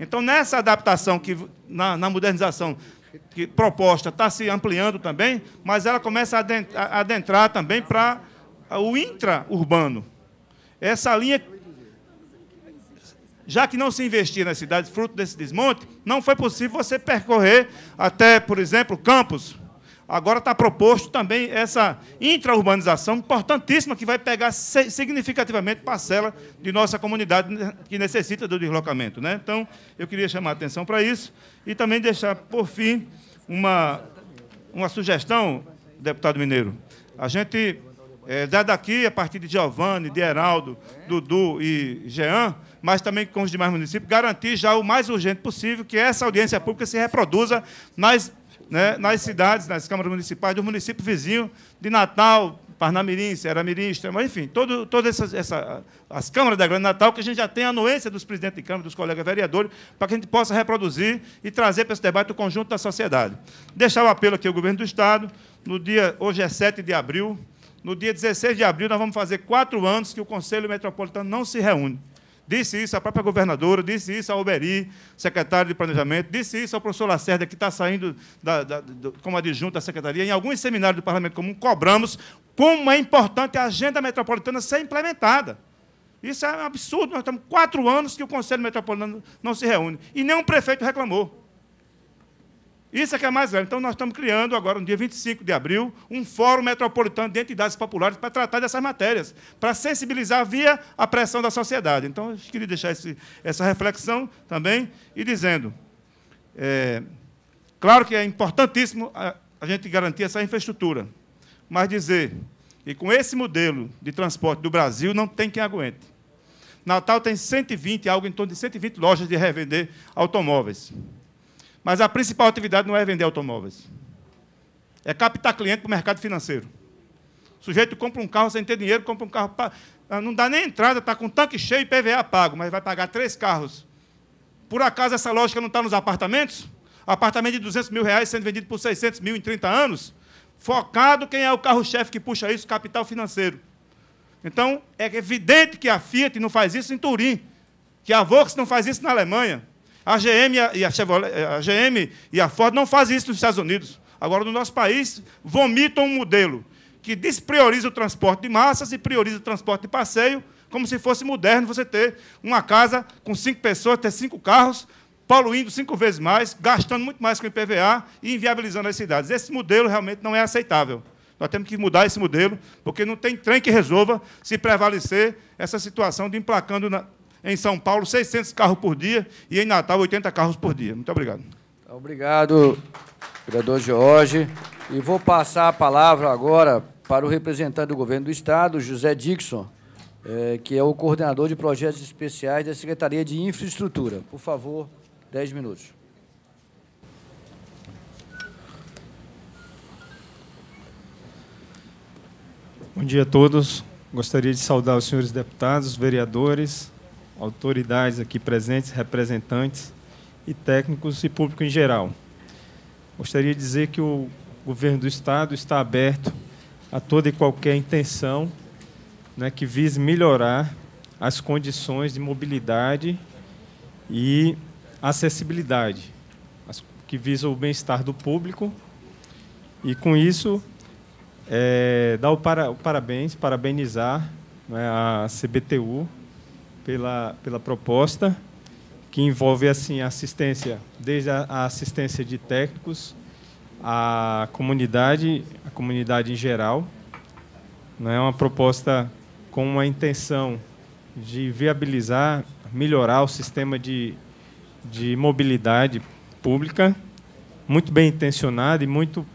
F: Então, nessa adaptação, que na, na modernização que, proposta está se ampliando também, mas ela começa a adentrar, a adentrar também para o intraurbano. Essa linha já que não se investia nas cidades fruto desse desmonte, não foi possível você percorrer até, por exemplo, Campos. Agora está proposto também essa intraurbanização importantíssima que vai pegar significativamente parcela de nossa comunidade que necessita do deslocamento. Né? Então, eu queria chamar a atenção para isso e também deixar, por fim, uma, uma sugestão, deputado Mineiro. A gente é, daqui, a partir de Giovanni, de Heraldo, Dudu e Jean, mas também com os demais municípios, garantir já o mais urgente possível que essa audiência pública se reproduza nas, né, nas cidades, nas câmaras municipais, do município vizinho de Natal, Parnamirim, Ceramirim, mas enfim, todo, todas essas as câmaras da Grande Natal, que a gente já tem a anuência dos presidentes de Câmara, dos colegas vereadores, para que a gente possa reproduzir e trazer para esse debate o conjunto da sociedade. Deixar o apelo aqui ao governo do Estado, no dia, hoje é 7 de abril, no dia 16 de abril, nós vamos fazer quatro anos que o Conselho Metropolitano não se reúne. Disse isso a própria governadora, disse isso a Oberi, secretário de Planejamento, disse isso ao professor Lacerda, que está saindo da, da, do, como adjunto da secretaria. Em alguns seminários do Parlamento Comum, cobramos como é importante a agenda metropolitana ser implementada. Isso é um absurdo. Nós estamos quatro anos que o Conselho Metropolitano não se reúne. E nenhum prefeito reclamou. Isso é que é mais velho. Então, nós estamos criando agora, no dia 25 de abril, um fórum metropolitano de entidades populares para tratar dessas matérias, para sensibilizar via a pressão da sociedade. Então, eu queria deixar esse, essa reflexão também e dizendo, é, claro que é importantíssimo a, a gente garantir essa infraestrutura, mas dizer que com esse modelo de transporte do Brasil não tem quem aguente. Natal tem 120, algo em torno de 120 lojas de revender automóveis. Mas a principal atividade não é vender automóveis. É captar cliente para o mercado financeiro. O sujeito compra um carro sem ter dinheiro, compra um carro. Pra... Ah, não dá nem entrada, está com tanque cheio e PVA pago, mas vai pagar três carros. Por acaso essa lógica não está nos apartamentos? Apartamento de 200 mil reais sendo vendido por 600 mil em 30 anos? Focado, quem é o carro-chefe que puxa isso? Capital financeiro. Então, é evidente que a Fiat não faz isso em Turim, que a Volkswagen não faz isso na Alemanha, a GM e a, Chevrolet, eh, a GM e a Ford não fazem isso nos Estados Unidos. Agora, no nosso país, vomitam um modelo que desprioriza o transporte de massas e prioriza o transporte de passeio, como se fosse moderno você ter uma casa com cinco pessoas, ter cinco carros, poluindo cinco vezes mais, gastando muito mais com o IPVA e inviabilizando as cidades. Esse modelo realmente não é aceitável. Nós temos que mudar esse modelo, porque não tem trem que resolva se prevalecer essa situação de emplacando na, em São Paulo, 600 carros por dia. E em Natal, 80 carros
A: por dia. Muito obrigado. Obrigado, vereador Jorge. E vou passar a palavra agora para o representante do governo do Estado, José Dixon, eh, que é o coordenador de projetos especiais da Secretaria de Infraestrutura. Por favor, 10 minutos.
G: Bom dia a todos. Gostaria de saudar os senhores deputados, vereadores, autoridades aqui presentes, representantes e técnicos e público em geral. Gostaria de dizer que o governo do Estado está aberto a toda e qualquer intenção né, que vise melhorar as condições de mobilidade e acessibilidade, que visa o bem-estar do público. E com isso, é, dar o, para, o parabéns, parabenizar né, a CBTU pela, pela proposta, que envolve assim assistência, desde a assistência de técnicos, a comunidade, a comunidade em geral. Não é uma proposta com uma intenção de viabilizar, melhorar o sistema de, de mobilidade pública, muito bem intencionada e muito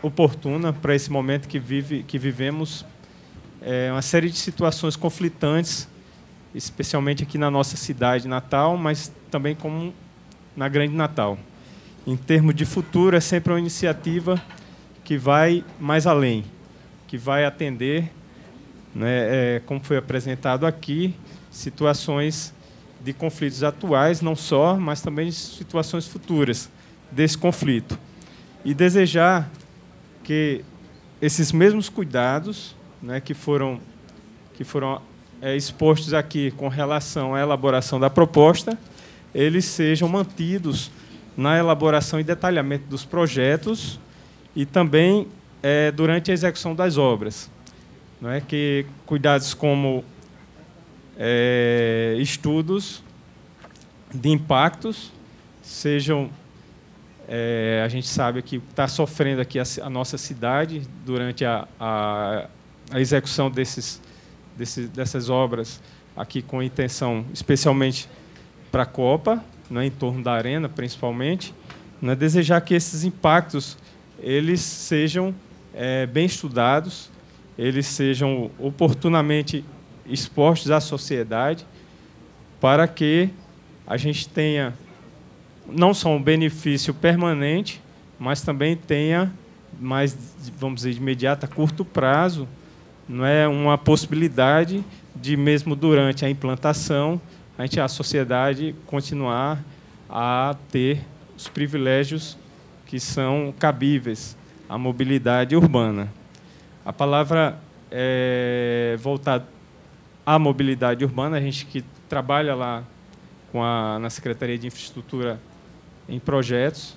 G: oportuna para esse momento que, vive, que vivemos é, uma série de situações conflitantes especialmente aqui na nossa cidade natal, mas também como na Grande Natal. Em termos de futuro, é sempre uma iniciativa que vai mais além, que vai atender, né, é, como foi apresentado aqui, situações de conflitos atuais, não só, mas também de situações futuras desse conflito. E desejar que esses mesmos cuidados né, que foram que foram é, expostos aqui com relação à elaboração da proposta, eles sejam mantidos na elaboração e detalhamento dos projetos e também é, durante a execução das obras. Não é que cuidados como é, estudos de impactos sejam é, a gente sabe que está sofrendo aqui a, a, nossa cidade durante a, a, a execução desses desse, dessas obras aqui com intenção especialmente para a Copa, né, em torno da arena principalmente, né, desejar que esses impactos eles sejam é, bem estudados, eles sejam oportunamente expostos à sociedade, para que a gente tenha não só um benefício permanente, mas também tenha mais, vamos dizer, de imediato a curto prazo, não é uma possibilidade de mesmo durante a implantação a gente a sociedade continuar a ter os privilégios que são cabíveis à mobilidade urbana. A palavra é voltada à mobilidade urbana, a gente que trabalha lá com a, na Secretaria de Infraestrutura em projetos,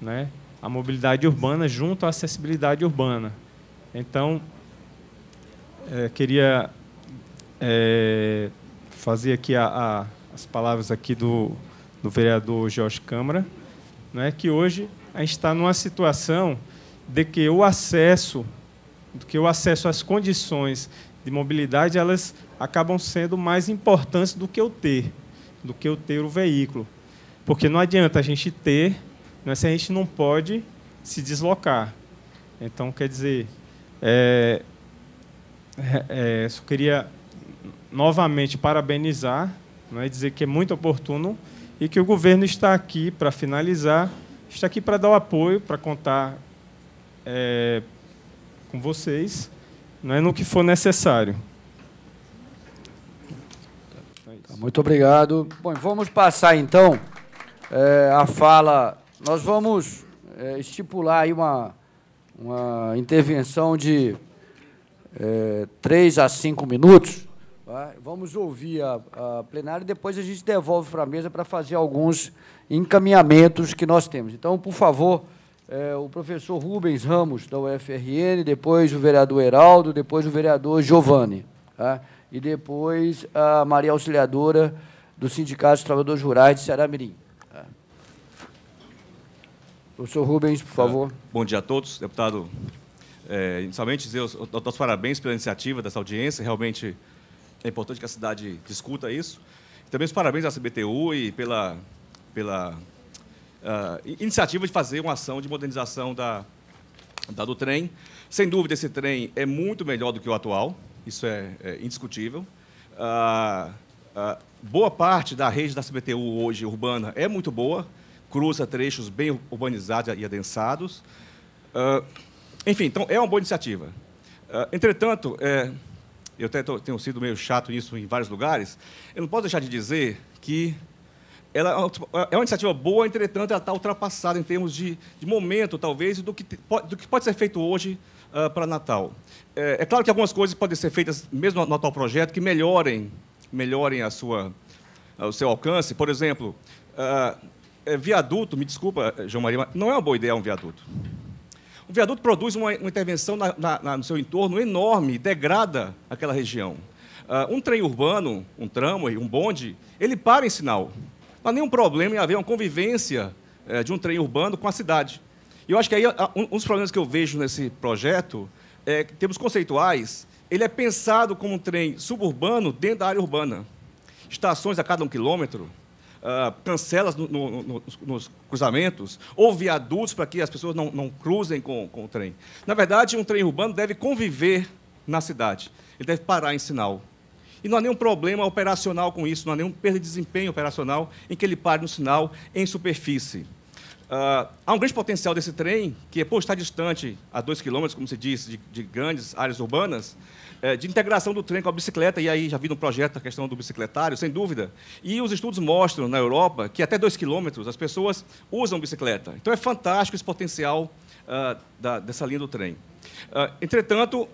G: né? a mobilidade urbana junto à acessibilidade urbana. Então, é, queria é, fazer aqui a, a, as palavras aqui do, do vereador Jorge Câmara, é que hoje a gente está numa situação de que o acesso, que o acesso às condições de mobilidade, elas acabam sendo mais importantes do que o ter, do que o ter o veículo. Porque não adianta a gente ter é se a gente não pode se deslocar. Então, quer dizer, é, é, é, só queria novamente parabenizar não é dizer que é muito oportuno e que o governo está aqui para finalizar, está aqui para dar o apoio, para contar é, com vocês, não é no que for necessário.
A: Tá, muito obrigado. Bom, vamos passar então é, a fala. Nós vamos é, estipular aí uma, uma intervenção de é, três a cinco minutos. Vamos ouvir a, a plenária e depois a gente devolve para a mesa para fazer alguns encaminhamentos que nós temos. Então, por favor, é, o professor Rubens Ramos, da UFRN, depois o vereador Heraldo, depois o vereador Giovanni, tá? e depois a Maria Auxiliadora do Sindicato dos Trabalhadores Rurais de Ceará Mirim. Tá? Professor Rubens, por favor.
H: Bom dia a todos. Deputado é, inicialmente, dizer os, os, os parabéns pela iniciativa dessa audiência, realmente é importante que a cidade discuta isso. também os parabéns à CBTU e pela, pela uh, iniciativa de fazer uma ação de modernização da, da, do trem. Sem dúvida, esse trem é muito melhor do que o atual, isso é, é indiscutível. Uh, uh, boa parte da rede da CBTU hoje urbana é muito boa, cruza trechos bem urbanizados e adensados. Uh, enfim, então é uma boa iniciativa. Ah, entretanto, é, eu até tenho sido meio chato nisso em vários lugares, eu não posso deixar de dizer que ela é uma é iniciativa boa, entretanto, ela está ultrapassada em termos de, de momento, talvez, do que, do que pode ser feito hoje uh, ah, para Natal. É, é, claro que algumas coisas podem ser feitas, mesmo no atual projeto, que melhorem, melhorem a sua, ah, o seu alcance. Por exemplo, uh, viaduto, me desculpa, João Maria, mas não é uma boa ideia um viaduto. O viaduto produz uma, uma intervenção na, na, no seu entorno enorme, degrada aquela região. Uh, um trem urbano, um tramo, um bonde, ele para em sinal. Não há nenhum problema em haver uma convivência uh, de um trem urbano com a cidade. E eu acho que aí uh, um, dos problemas que eu vejo nesse projeto é que temos conceituais. Ele é pensado como um trem suburbano dentro da área urbana. Estações a cada um quilômetro, ah, cancelas no, no, no, nos cruzamentos, ou viadutos para que as pessoas não, não cruzem com, com o trem. Na verdade, um trem urbano deve conviver na cidade, ele deve parar em sinal. E não há nenhum problema operacional com isso, não há nenhum perda de desempenho operacional em que ele pare no sinal em superfície. Uh, há um grande potencial desse trem, que é, por estar distante a dois quilômetros, como se diz, de, de grandes áreas urbanas, é, de integração do trem com a bicicleta, e aí já vi no projeto a questão do bicicletário, sem dúvida. E os estudos mostram na Europa que até dois quilômetros as pessoas usam bicicleta. Então é fantástico esse potencial uh, da, dessa linha do trem. Uh, entretanto,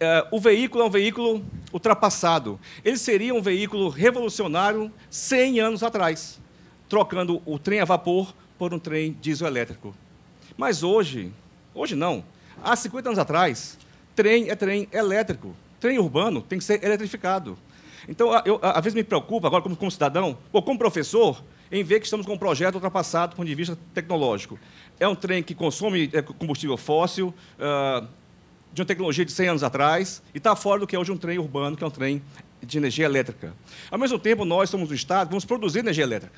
H: eh, o veículo é um veículo ultrapassado. Ele seria um veículo revolucionário 100 anos atrás, trocando o trem a vapor por um trem elétrico, Mas hoje, hoje não, há 50 anos atrás, trem é trem elétrico. Trem urbano tem que ser eletrificado. Então, eu, às vezes me preocupa, agora, como, como cidadão, ou como professor, em ver que estamos com um projeto ultrapassado do ponto de vista tecnológico. É um trem que consome é, combustível fóssil, uh, de uma tecnologia de 100 anos atrás, e está fora do que é hoje um trem urbano, que é um trem de energia elétrica. Ao mesmo tempo, nós somos um Estado, vamos produzir energia elétrica.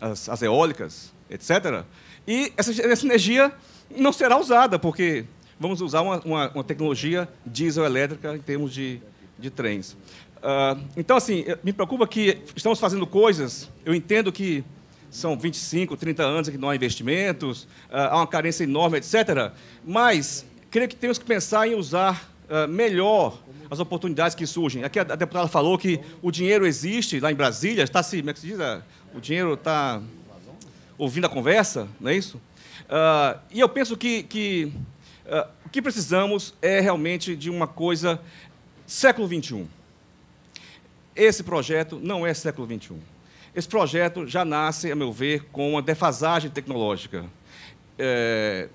H: As, as eólicas, etc. E essa, essa energia não será usada, porque vamos usar uma, uma, uma tecnologia diesel-elétrica em termos de, de trens. Uh, então, assim, me preocupa que estamos fazendo coisas, eu entendo que são 25, 30 anos que não há investimentos, uh, há uma carência enorme, etc. Mas creio que temos que pensar em usar uh, melhor as oportunidades que surgem. Aqui a, a deputada falou que o dinheiro existe lá em Brasília, está se, assim, como é que se diz? O dinheiro está ouvindo a conversa, não é isso? Uh, e eu penso que, que uh, o que precisamos é realmente de uma coisa século XXI. Esse projeto não é século XXI. Esse projeto já nasce, a meu ver, com uma defasagem tecnológica. É,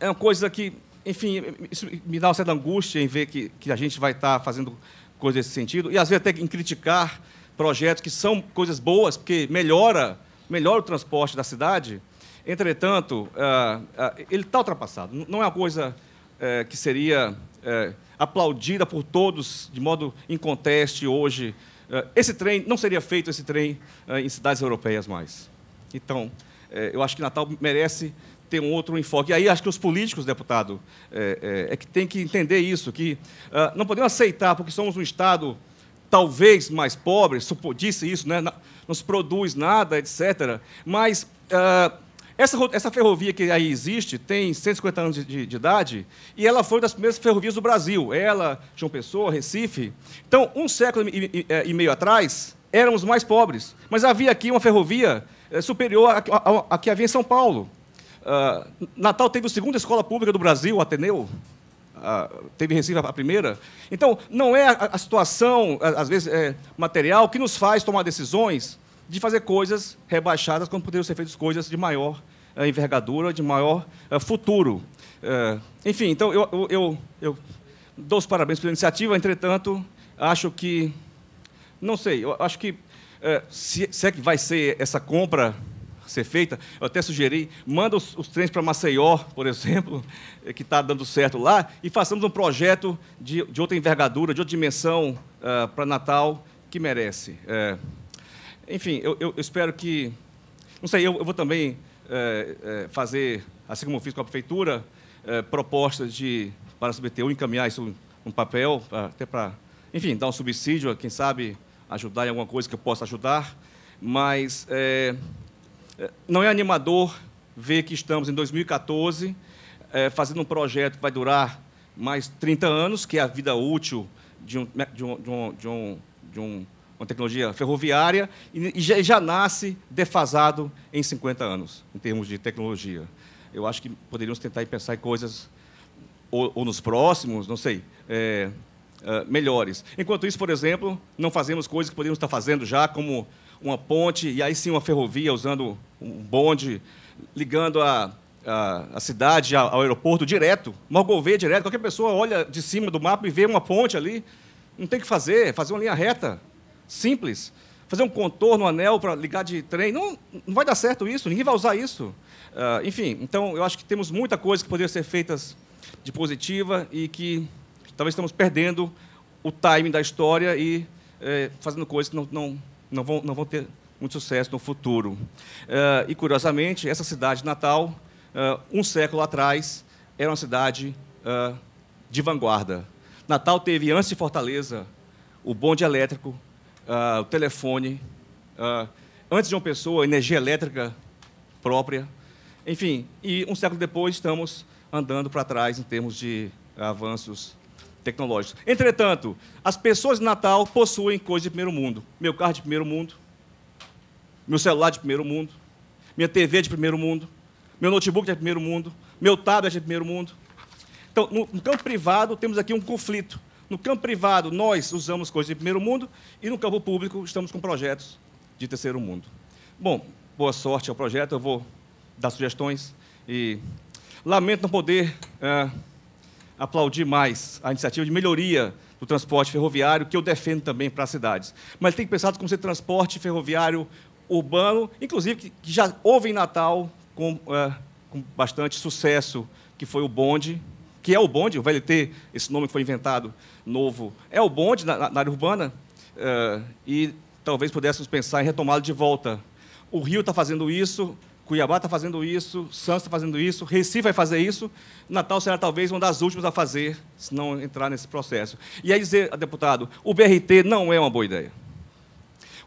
H: é, uma coisa que, enfim, isso me dá uma certa angústia em ver que, que a gente vai estar tá fazendo coisas nesse sentido, e às vezes até em criticar projetos que são coisas boas, porque melhora melhora o transporte da cidade, entretanto, ah, ah, ele está ultrapassado. Não é uma coisa eh, que seria eh, aplaudida por todos de modo inconteste hoje. Eh, esse trem, não seria feito esse trem em cidades europeias mais. Então, eu acho que Natal merece ter um outro enfoque. E aí acho que os políticos, deputado, é, que tem que entender isso, que ah, não podemos aceitar, porque somos um Estado talvez mais pobres, disse isso, né? não se produz nada, etc. Mas uh, essa, essa ferrovia que aí existe tem 150 anos de, de, idade e ela foi uma das primeiras ferrovias do Brasil. Ela, João Pessoa, Recife. Então, um século e, e, eh, e meio atrás, éramos mais pobres. Mas havia aqui uma ferrovia eh, superior à que havia em São Paulo. Uh, Natal teve a segunda escola pública do Brasil, o Ateneu a, teve Recife a primeira. Então, não é a, a situação, às vezes, é, material, que nos faz tomar decisões de fazer coisas rebaixadas quando poderiam ser feitas coisas de maior é, envergadura, de maior é, futuro. É, enfim, então, eu, eu, eu, eu dou os parabéns pela iniciativa, entretanto, acho que. Não sei, eu acho que. É, se, se é que vai ser essa compra ser feita, eu até sugeri, manda os, os trens para Maceió, por exemplo, que está dando certo lá, e façamos um projeto de, de outra envergadura, de outra dimensão uh, ah, para Natal, que merece. É, enfim, eu, eu, espero que... Não sei, eu, eu vou também é, é, fazer, assim como fiz com a Prefeitura, é, propostas de, para a CBTU encaminhar isso num papel, até para, enfim, dar um subsídio, quem sabe ajudar em alguma coisa que eu possa ajudar, mas é, não é animador ver que estamos em 2014 é, eh, fazendo um projeto que vai durar mais 30 anos, que é a vida útil de, um, né, de, um, de, um, de, um, de um, uma tecnologia ferroviária, e, já, já nasce defasado em 50 anos, em termos de tecnologia. Eu acho que poderíamos tentar pensar em coisas, ou, ou nos próximos, não sei, é, é, melhores. Enquanto isso, por exemplo, não fazemos coisas que poderíamos estar fazendo já, como uma ponte, e aí sim uma ferrovia usando um bonde, ligando a, a, a cidade ao, ao aeroporto direto, Morgoveia direto. Qualquer pessoa olha de cima do mapa e vê uma ponte ali. Não tem o que fazer, fazer uma linha reta, simples. Fazer um contorno, um anel para ligar de trem. Não, não vai dar certo isso, ninguém vai usar isso. Uh, enfim, então eu acho que temos muita coisa que poderia ser feitas de positiva e que talvez estamos perdendo o timing da história e eh, fazendo coisas que não, não não vão, não vão ter muito sucesso no futuro. Uh, e, curiosamente, essa cidade de Natal, uh, um século atrás, era uma cidade uh, de vanguarda. Natal teve, antes de Fortaleza, o bonde elétrico, o telefone, antes de uma pessoa, energia elétrica própria. Enfim, e um século depois estamos andando para trás em termos de avanços tecnológicos. Entretanto, as pessoas de Natal possuem coisas de primeiro mundo. Meu carro de primeiro mundo, meu celular de primeiro mundo, minha TV de primeiro mundo, meu notebook de primeiro mundo, meu tablet de primeiro mundo. Então, no, no campo privado, temos aqui um conflito. No campo privado, nós usamos coisas de primeiro mundo e no campo público, estamos com projetos de terceiro mundo. Bom, boa sorte ao projeto, eu vou dar sugestões e lamento não poder. Uh, aplaudir mais a iniciativa de melhoria do transporte ferroviário, que eu defendo também para as cidades. Mas tem que pensar como ser transporte ferroviário urbano, inclusive que já houve em Natal com, é, com bastante sucesso, que foi o bonde, que é o bonde, o VLT, esse nome que foi inventado novo, é o bonde na, na área urbana, é, e talvez pudéssemos pensar em retomá-lo de volta. O Rio está fazendo isso, Cuiabá está fazendo isso, Santos está fazendo isso, Recife vai fazer isso, Natal será talvez uma das últimas a fazer, se não entrar nesse processo. E aí dizer, deputado, o BRT não é uma boa ideia.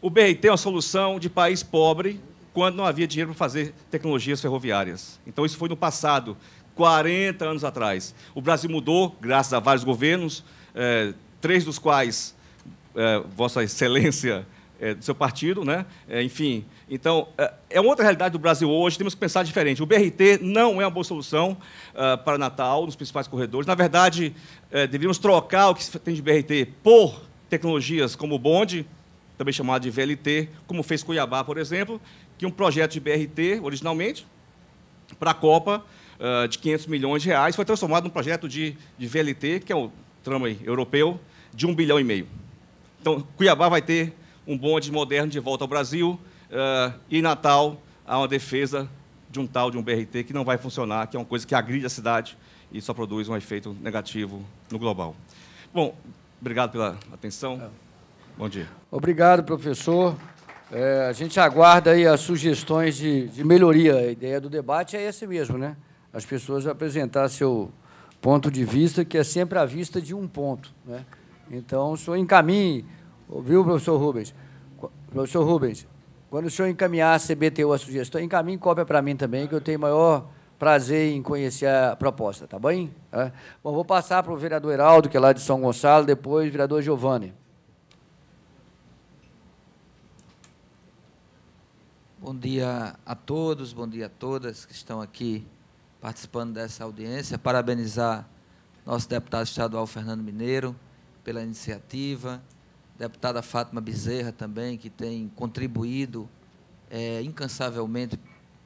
H: O BRT é uma solução de país pobre quando não havia dinheiro para fazer tecnologias ferroviárias. Então, isso foi no passado, 40 anos atrás. O Brasil mudou, graças a vários governos, é, três dos quais é, Vossa Excelência é, do seu partido, né? É, enfim. Então, é, é outra realidade do Brasil hoje, temos que pensar diferente. O BRT não é uma boa solução uh, para Natal, nos principais corredores. Na verdade, é, deveríamos trocar o que se tem de BRT por tecnologias como o bonde, também chamado de VLT, como fez Cuiabá, por exemplo, que um projeto de BRT, originalmente, para a Copa, uh, de 500 milhões de reais, foi transformado num projeto de, de VLT, que é o trama europeu, de 1 bilhão e meio. Então, Cuiabá vai ter um bonde moderno de volta ao Brasil uh, e em Natal há uma defesa de um tal de um BRT que não vai funcionar, que é uma coisa que agride a cidade e só produz um efeito negativo no global. Bom, obrigado pela atenção. É. Bom dia.
A: Obrigado, professor. É, a gente aguarda aí as sugestões de, de melhoria. A ideia do debate é esse mesmo, né? As pessoas apresentar seu ponto de vista, que é sempre a vista de um ponto. Né? Então, o senhor encaminhe Ouviu, professor Rubens? Professor Rubens, quando o senhor encaminhar a CBTU a sugestão, encaminhe cópia para mim também, que eu tenho maior prazer em conhecer a proposta, tá bem? É. Bom, vou passar para o vereador Heraldo, que é lá de São Gonçalo, depois o vereador Giovanni.
I: Bom dia a todos, bom dia a todas que estão aqui participando dessa audiência. Parabenizar nosso deputado estadual Fernando Mineiro pela iniciativa, deputada Fátima Bezerra também, que tem contribuído é, incansavelmente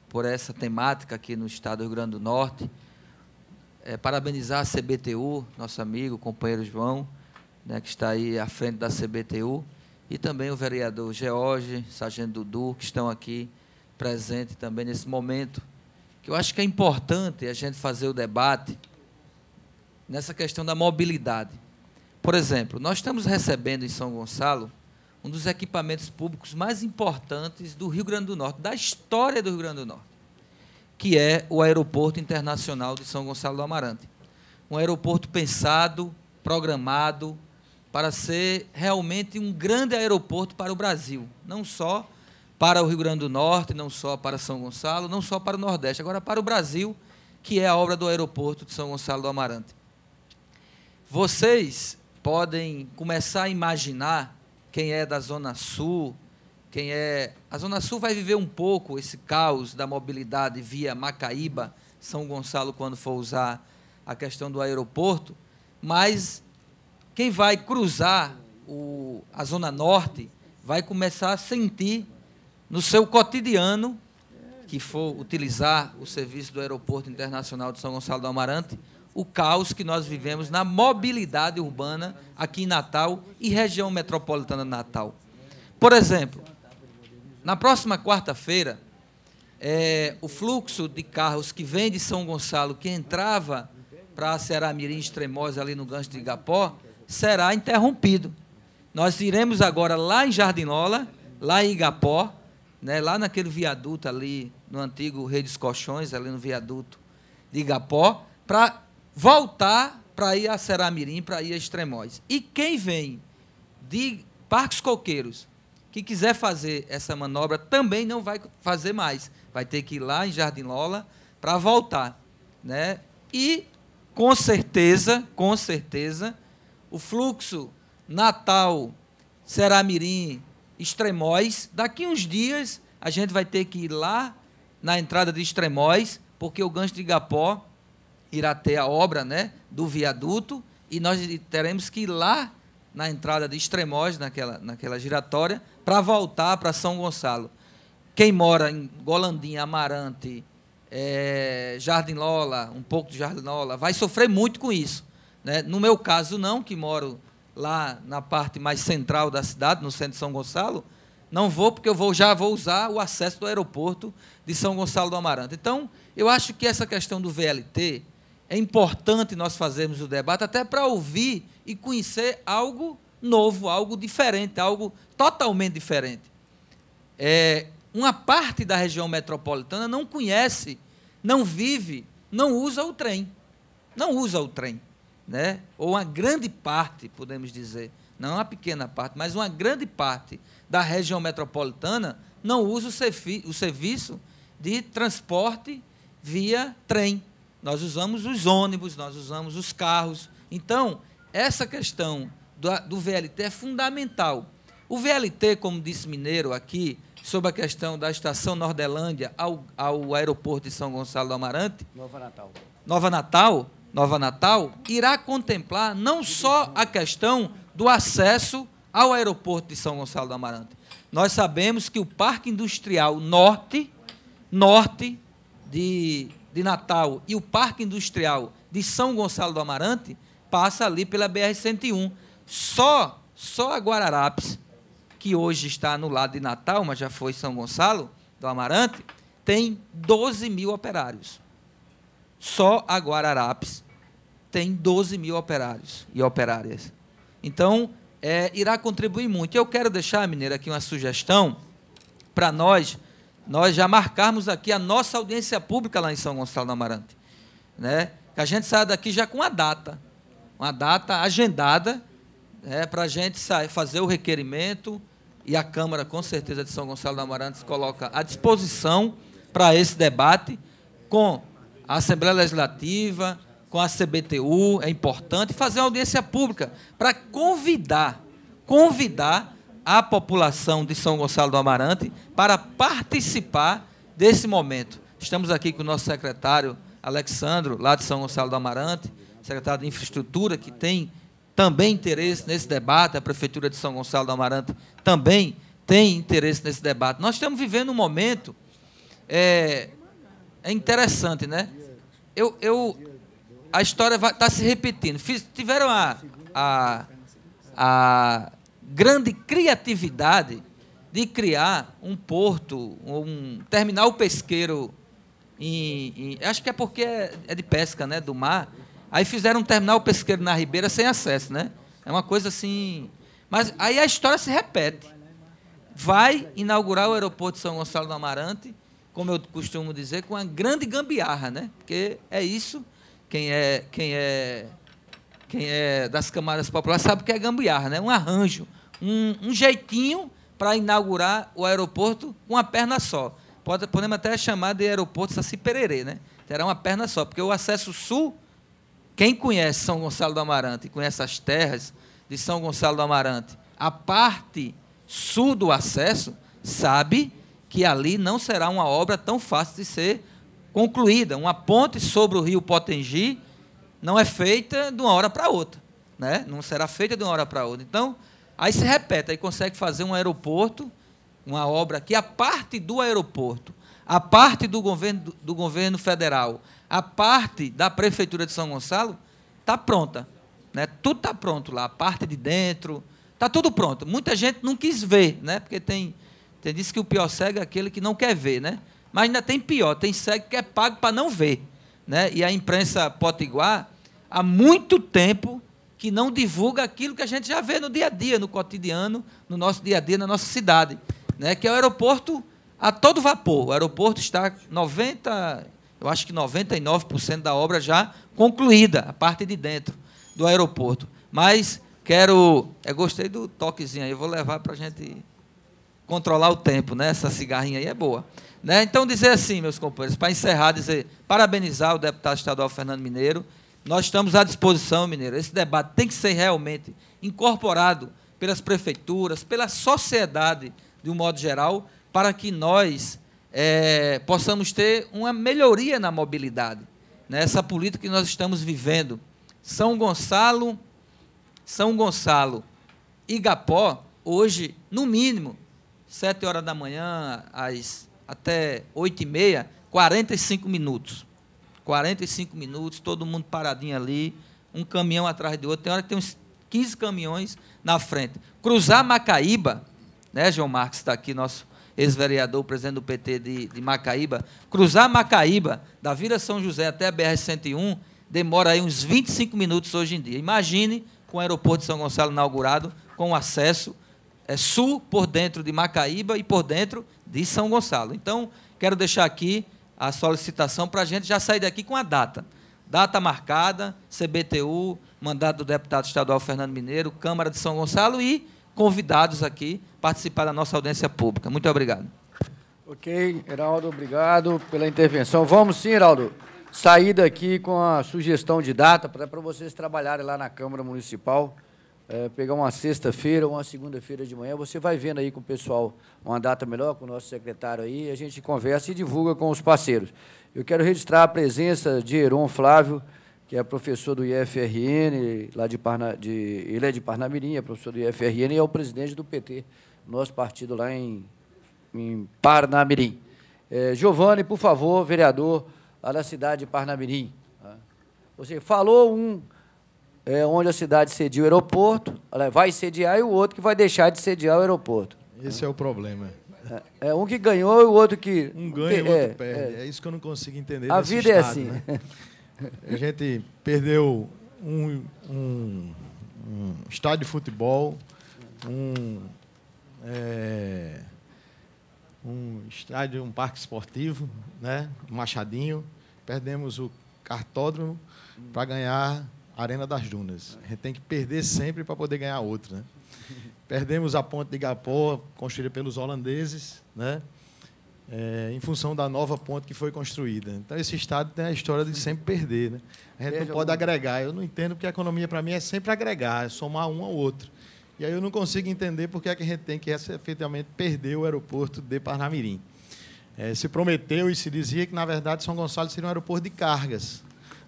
I: por essa temática aqui no estado do Rio Grande do Norte. É, parabenizar a CBTU, nosso amigo, companheiro João, né, que está aí à frente da CBTU, e também o vereador George, Sargento Dudu, que estão aqui presentes também nesse momento. Que eu acho que é importante a gente fazer o debate nessa questão da mobilidade. Por exemplo, nós estamos recebendo em São Gonçalo um dos equipamentos públicos mais importantes do Rio Grande do Norte, da história do Rio Grande do Norte, que é o Aeroporto Internacional de São Gonçalo do Amarante. Um aeroporto pensado, programado, para ser realmente um grande aeroporto para o Brasil, não só para o Rio Grande do Norte, não só para São Gonçalo, não só para o Nordeste, agora para o Brasil, que é a obra do aeroporto de São Gonçalo do Amarante. Vocês podem começar a imaginar quem é da Zona Sul, quem é. A Zona Sul vai viver um pouco esse caos da mobilidade via Macaíba, São Gonçalo, quando for usar a questão do aeroporto, mas quem vai cruzar o... a Zona Norte vai começar a sentir no seu cotidiano, que for utilizar o serviço do Aeroporto Internacional de São Gonçalo do Amarante, o caos que nós vivemos na mobilidade urbana aqui em Natal e região metropolitana de Natal. Por exemplo, na próxima quarta-feira, é, o fluxo de carros que vem de São Gonçalo, que entrava para a Ceramirim Extremosa, ali no gancho de Igapó, será interrompido. Nós iremos agora lá em Jardinola, lá em Igapó, né, lá naquele viaduto ali, no antigo Rei dos Colchões, ali no viaduto de Igapó, para voltar para ir a Ceramirim, para ir a Extremóis. E quem vem de Parques Coqueiros, que quiser fazer essa manobra, também não vai fazer mais. Vai ter que ir lá em Jardim Lola para voltar. Né? E, com certeza, com certeza, o fluxo Natal, Ceramirim, Extremóis, daqui uns dias a gente vai ter que ir lá na entrada de Extremóis, porque o gancho de Igapó irá ter a obra né, do viaduto e nós teremos que ir lá na entrada de Extremoz, naquela, naquela giratória, para voltar para São Gonçalo. Quem mora em Golandinha, Amarante, é, Jardim Lola, um pouco de Jardim Lola, vai sofrer muito com isso. Né? No meu caso, não, que moro lá na parte mais central da cidade, no centro de São Gonçalo, não vou, porque eu vou, já vou usar o acesso do aeroporto de São Gonçalo do Amarante. Então, eu acho que essa questão do VLT, é importante nós fazermos o debate até para ouvir e conhecer algo novo, algo diferente, algo totalmente diferente. É, uma parte da região metropolitana não conhece, não vive, não usa o trem. Não usa o trem. Né? Ou uma grande parte, podemos dizer, não uma pequena parte, mas uma grande parte da região metropolitana não usa o, o serviço de transporte via trem nós usamos os ônibus, nós usamos os carros. Então, essa questão do, do VLT é fundamental. O VLT, como disse Mineiro aqui, sobre a questão da estação Nordelândia ao, ao aeroporto de São Gonçalo do Amarante. Nova Natal. Nova Natal, Nova Natal, irá contemplar não só a questão do acesso ao aeroporto de São Gonçalo do Amarante. Nós sabemos que o Parque Industrial Norte, norte de de Natal e o Parque Industrial de São Gonçalo do Amarante passa ali pela BR-101. Só, só a Guararapes, que hoje está no lado de Natal, mas já foi São Gonçalo do Amarante, tem 12 mil operários. Só a Guararapes tem 12 mil operários e operárias. Então, é, irá contribuir muito. Eu quero deixar, Mineira, aqui uma sugestão para nós nós já marcarmos aqui a nossa audiência pública lá em São Gonçalo do Amarante. Né? Que a gente saia daqui já com a data, uma data agendada né, para a gente sair, fazer o requerimento e a Câmara, com certeza, de São Gonçalo do Amarante coloca à disposição para esse debate com a Assembleia Legislativa, com a CBTU, é importante fazer uma audiência pública para convidar, convidar a população de São Gonçalo do Amarante para participar desse momento. Estamos aqui com o nosso secretário Alexandro, lá de São Gonçalo do Amarante, secretário de Infraestrutura, que tem também interesse nesse debate, a Prefeitura de São Gonçalo do Amarante também tem interesse nesse debate. Nós estamos vivendo um momento é, é interessante, né? Eu, eu, a história está se repetindo. Fiz, tiveram a, a, a grande criatividade de criar um porto, um terminal pesqueiro em, em, acho que é porque é, é de pesca, né, do mar. Aí fizeram um terminal pesqueiro na Ribeira sem acesso, né? É uma coisa assim. Mas aí a história se repete. Vai inaugurar o aeroporto de São Gonçalo do Amarante, como eu costumo dizer, com uma grande gambiarra, né? Porque é isso. Quem é, quem é, quem é das camadas populares sabe que é gambiarra, né? Um arranjo, um, um jeitinho para inaugurar o aeroporto com uma perna só. Pode, podemos até chamar de aeroporto Saci Pererê, né? Terá uma perna só, porque o acesso sul, quem conhece São Gonçalo do Amarante, conhece as terras de São Gonçalo do Amarante, a parte sul do acesso, sabe que ali não será uma obra tão fácil de ser concluída. Uma ponte sobre o rio Potengi não é feita de uma hora para outra. Né? Não será feita de uma hora para outra. Então, Aí se repete, aí consegue fazer um aeroporto, uma obra que a parte do aeroporto, a parte do governo, do governo federal, a parte da prefeitura de São Gonçalo está pronta, né? Tudo está pronto lá, a parte de dentro, está tudo pronto. Muita gente não quis ver, né? Porque tem tem diz que o pior cego é aquele que não quer ver, né? Mas ainda tem pior, tem cego que é pago para não ver, né? E a imprensa potiguar há muito tempo que não divulga aquilo que a gente já vê no dia a dia, no cotidiano, no nosso dia a dia, na nossa cidade, né? que é o aeroporto a todo vapor. O aeroporto está 90, eu acho que 99% da obra já concluída, a parte de dentro do aeroporto. Mas quero, eu é, gostei do toquezinho aí, eu vou levar para a gente controlar o tempo, né? Essa cigarrinha aí é boa. Né? Então, dizer assim, meus companheiros, para encerrar, dizer, parabenizar o deputado estadual Fernando Mineiro, nós estamos à disposição, Mineiro. Esse debate tem que ser realmente incorporado pelas prefeituras, pela sociedade, de um modo geral, para que nós é, possamos ter uma melhoria na mobilidade. Nessa né? política que nós estamos vivendo. São Gonçalo, São Gonçalo, Igapó, hoje, no mínimo, 7 horas da manhã às, até 8 e meia, 45 minutos. 45 minutos, todo mundo paradinho ali, um caminhão atrás do outro. Tem hora que tem uns 15 caminhões na frente. Cruzar Macaíba, né, João Marcos está aqui, nosso ex-vereador, presidente do PT de, de, Macaíba. Cruzar Macaíba, da Vila São José até a BR-101, demora aí uns 25 minutos hoje em dia. Imagine com o aeroporto de São Gonçalo inaugurado, com acesso é, sul por dentro de Macaíba e por dentro de São Gonçalo. Então, quero deixar aqui a solicitação para a gente já sair daqui com a data. Data marcada, CBTU, mandato do deputado estadual Fernando Mineiro, Câmara de São Gonçalo e convidados aqui participar da nossa audiência pública. Muito obrigado.
A: Ok, Heraldo, obrigado pela intervenção. Vamos sim, Heraldo, sair daqui com a sugestão de data para
I: vocês trabalharem lá na
A: Câmara Municipal é, pegar uma sexta-feira ou uma segunda-feira de manhã, você vai vendo aí com o pessoal uma data melhor, com o nosso secretário aí, a gente conversa e divulga com os parceiros. Eu quero registrar a presença de Heron Flávio, que é professor do IFRN, lá de Parna, de, ele é de Parnamirim, é professor do IFRN e é o presidente do PT, nosso partido lá em, em Parnamirim. É, Giovanni, por favor, vereador lá da cidade de Parnamirim. Você falou um é, onde a cidade cedia o aeroporto, vai sediar e o outro que vai deixar de sediar o aeroporto. Esse
J: é o problema. É, é um que ganhou e o outro que. Um ganha e o outro é, perde. É. é, isso que eu não consigo entender. A vida é estado, é assim. Né? A gente perdeu um, um, um estádio de futebol, um, é, um estádio, um parque esportivo, né? Machadinho. Perdemos o cartódromo para ganhar Arena das Dunas. A gente tem que perder sempre para poder ganhar outra. Né? Perdemos a ponte de Gapó, construída pelos holandeses, né? É, em função da nova ponte que foi construída. Então, esse Estado tem a história de sempre perder. Né? A gente é, não pode agregar. Eu não entendo porque a economia, para mim, é sempre agregar, é somar um ao outro. E aí eu não consigo entender porque é que a gente tem que efetivamente perder o aeroporto de Parnamirim. É, se prometeu e se dizia que, na verdade, São Gonçalo seria um aeroporto de cargas.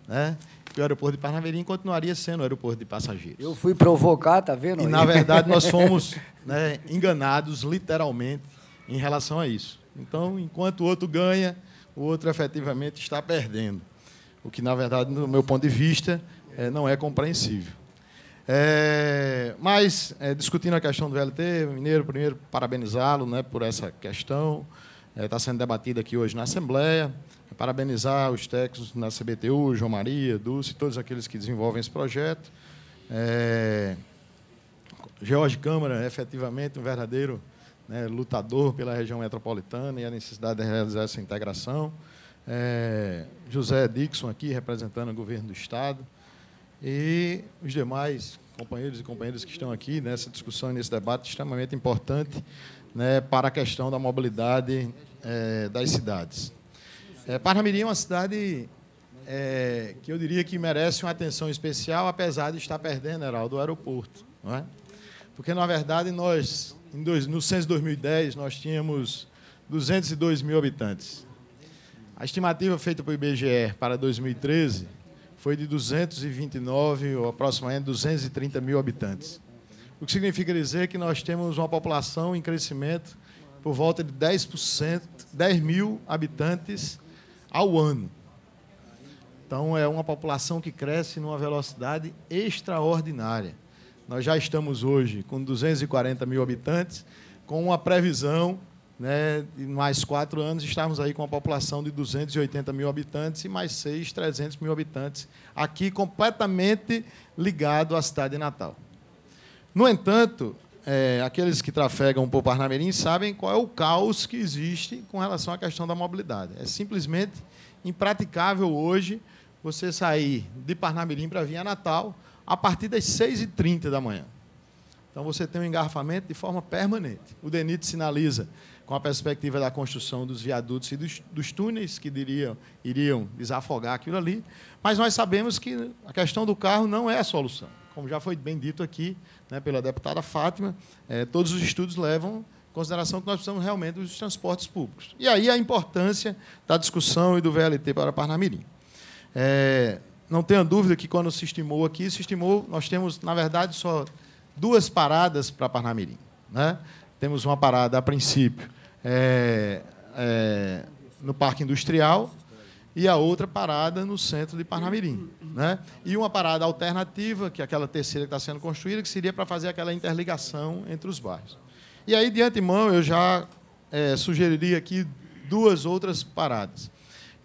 J: Né? que o aeroporto de Parnamirim continuaria sendo o aeroporto de passageiros. Eu
A: fui provocar, tá vendo? E, na verdade, nós fomos
J: né, enganados, literalmente, em relação a isso. Então, enquanto o outro ganha, o outro efetivamente está perdendo. O que, na verdade, no meu ponto de vista, é, não é compreensível. É, mas, é, discutindo a questão do VLT, Mineiro, primeiro, parabenizá-lo né, por essa questão. Está sendo debatida aqui hoje na Assembleia parabenizar os técnicos na CBTU, João Maria, Dulce, todos aqueles que desenvolvem esse projeto. É... George Câmara, efetivamente, um verdadeiro né, lutador pela região metropolitana e a necessidade de realizar essa integração. É... José Dixon aqui, representando o governo do Estado. E os demais companheiros e companheiras que estão aqui nessa discussão e nesse debate extremamente importante né, para a questão da mobilidade é, das cidades. É, Parnamirim é uma cidade é, que eu diria que merece uma atenção especial, apesar de estar perdendo, Heraldo, o aeroporto. Não é? Porque, na verdade, nós, dois, no censo 2010, nós tínhamos 202 mil habitantes. A estimativa feita pelo IBGE para 2013 foi de 229, ou aproximadamente 230 mil habitantes. O que significa dizer que nós temos uma população em crescimento por volta de 10%, 10 mil habitantes ao ano. Então, é uma população que cresce numa velocidade extraordinária. Nós já estamos hoje com 240 mil habitantes, com uma previsão né, de mais quatro anos estarmos aí com uma população de 280 mil habitantes e mais seis, 300 mil habitantes, aqui completamente ligado à cidade de Natal. No entanto, é, aqueles que trafegam por Parnamirim sabem qual é o caos que existe com relação à questão da mobilidade. É simplesmente impraticável hoje você sair de Parnamirim para vir a Natal a partir das 6h30 da manhã. Então você tem um engarrafamento de forma permanente. O DENIT sinaliza, com a perspectiva da construção dos viadutos e dos, dos túneis que diriam, iriam desafogar aquilo ali, mas nós sabemos que a questão do carro não é a solução como já foi bem dito aqui né, pela deputada Fátima, é, todos os estudos levam em consideração que nós precisamos realmente dos transportes públicos. E aí a importância da discussão e do VLT para Parnamirim. É, não tenha dúvida que quando se estimou aqui, se estimou, nós temos, na verdade, só duas paradas para Parnamirim. Né? Temos uma parada, a princípio, é, é no Parque Industrial, e a outra parada no centro de Parnamirim. Uhum. Né? E uma parada alternativa, que é aquela terceira que está sendo construída, que seria para fazer aquela interligação entre os bairros. E aí, de antemão, eu já é, sugeriria aqui duas outras paradas.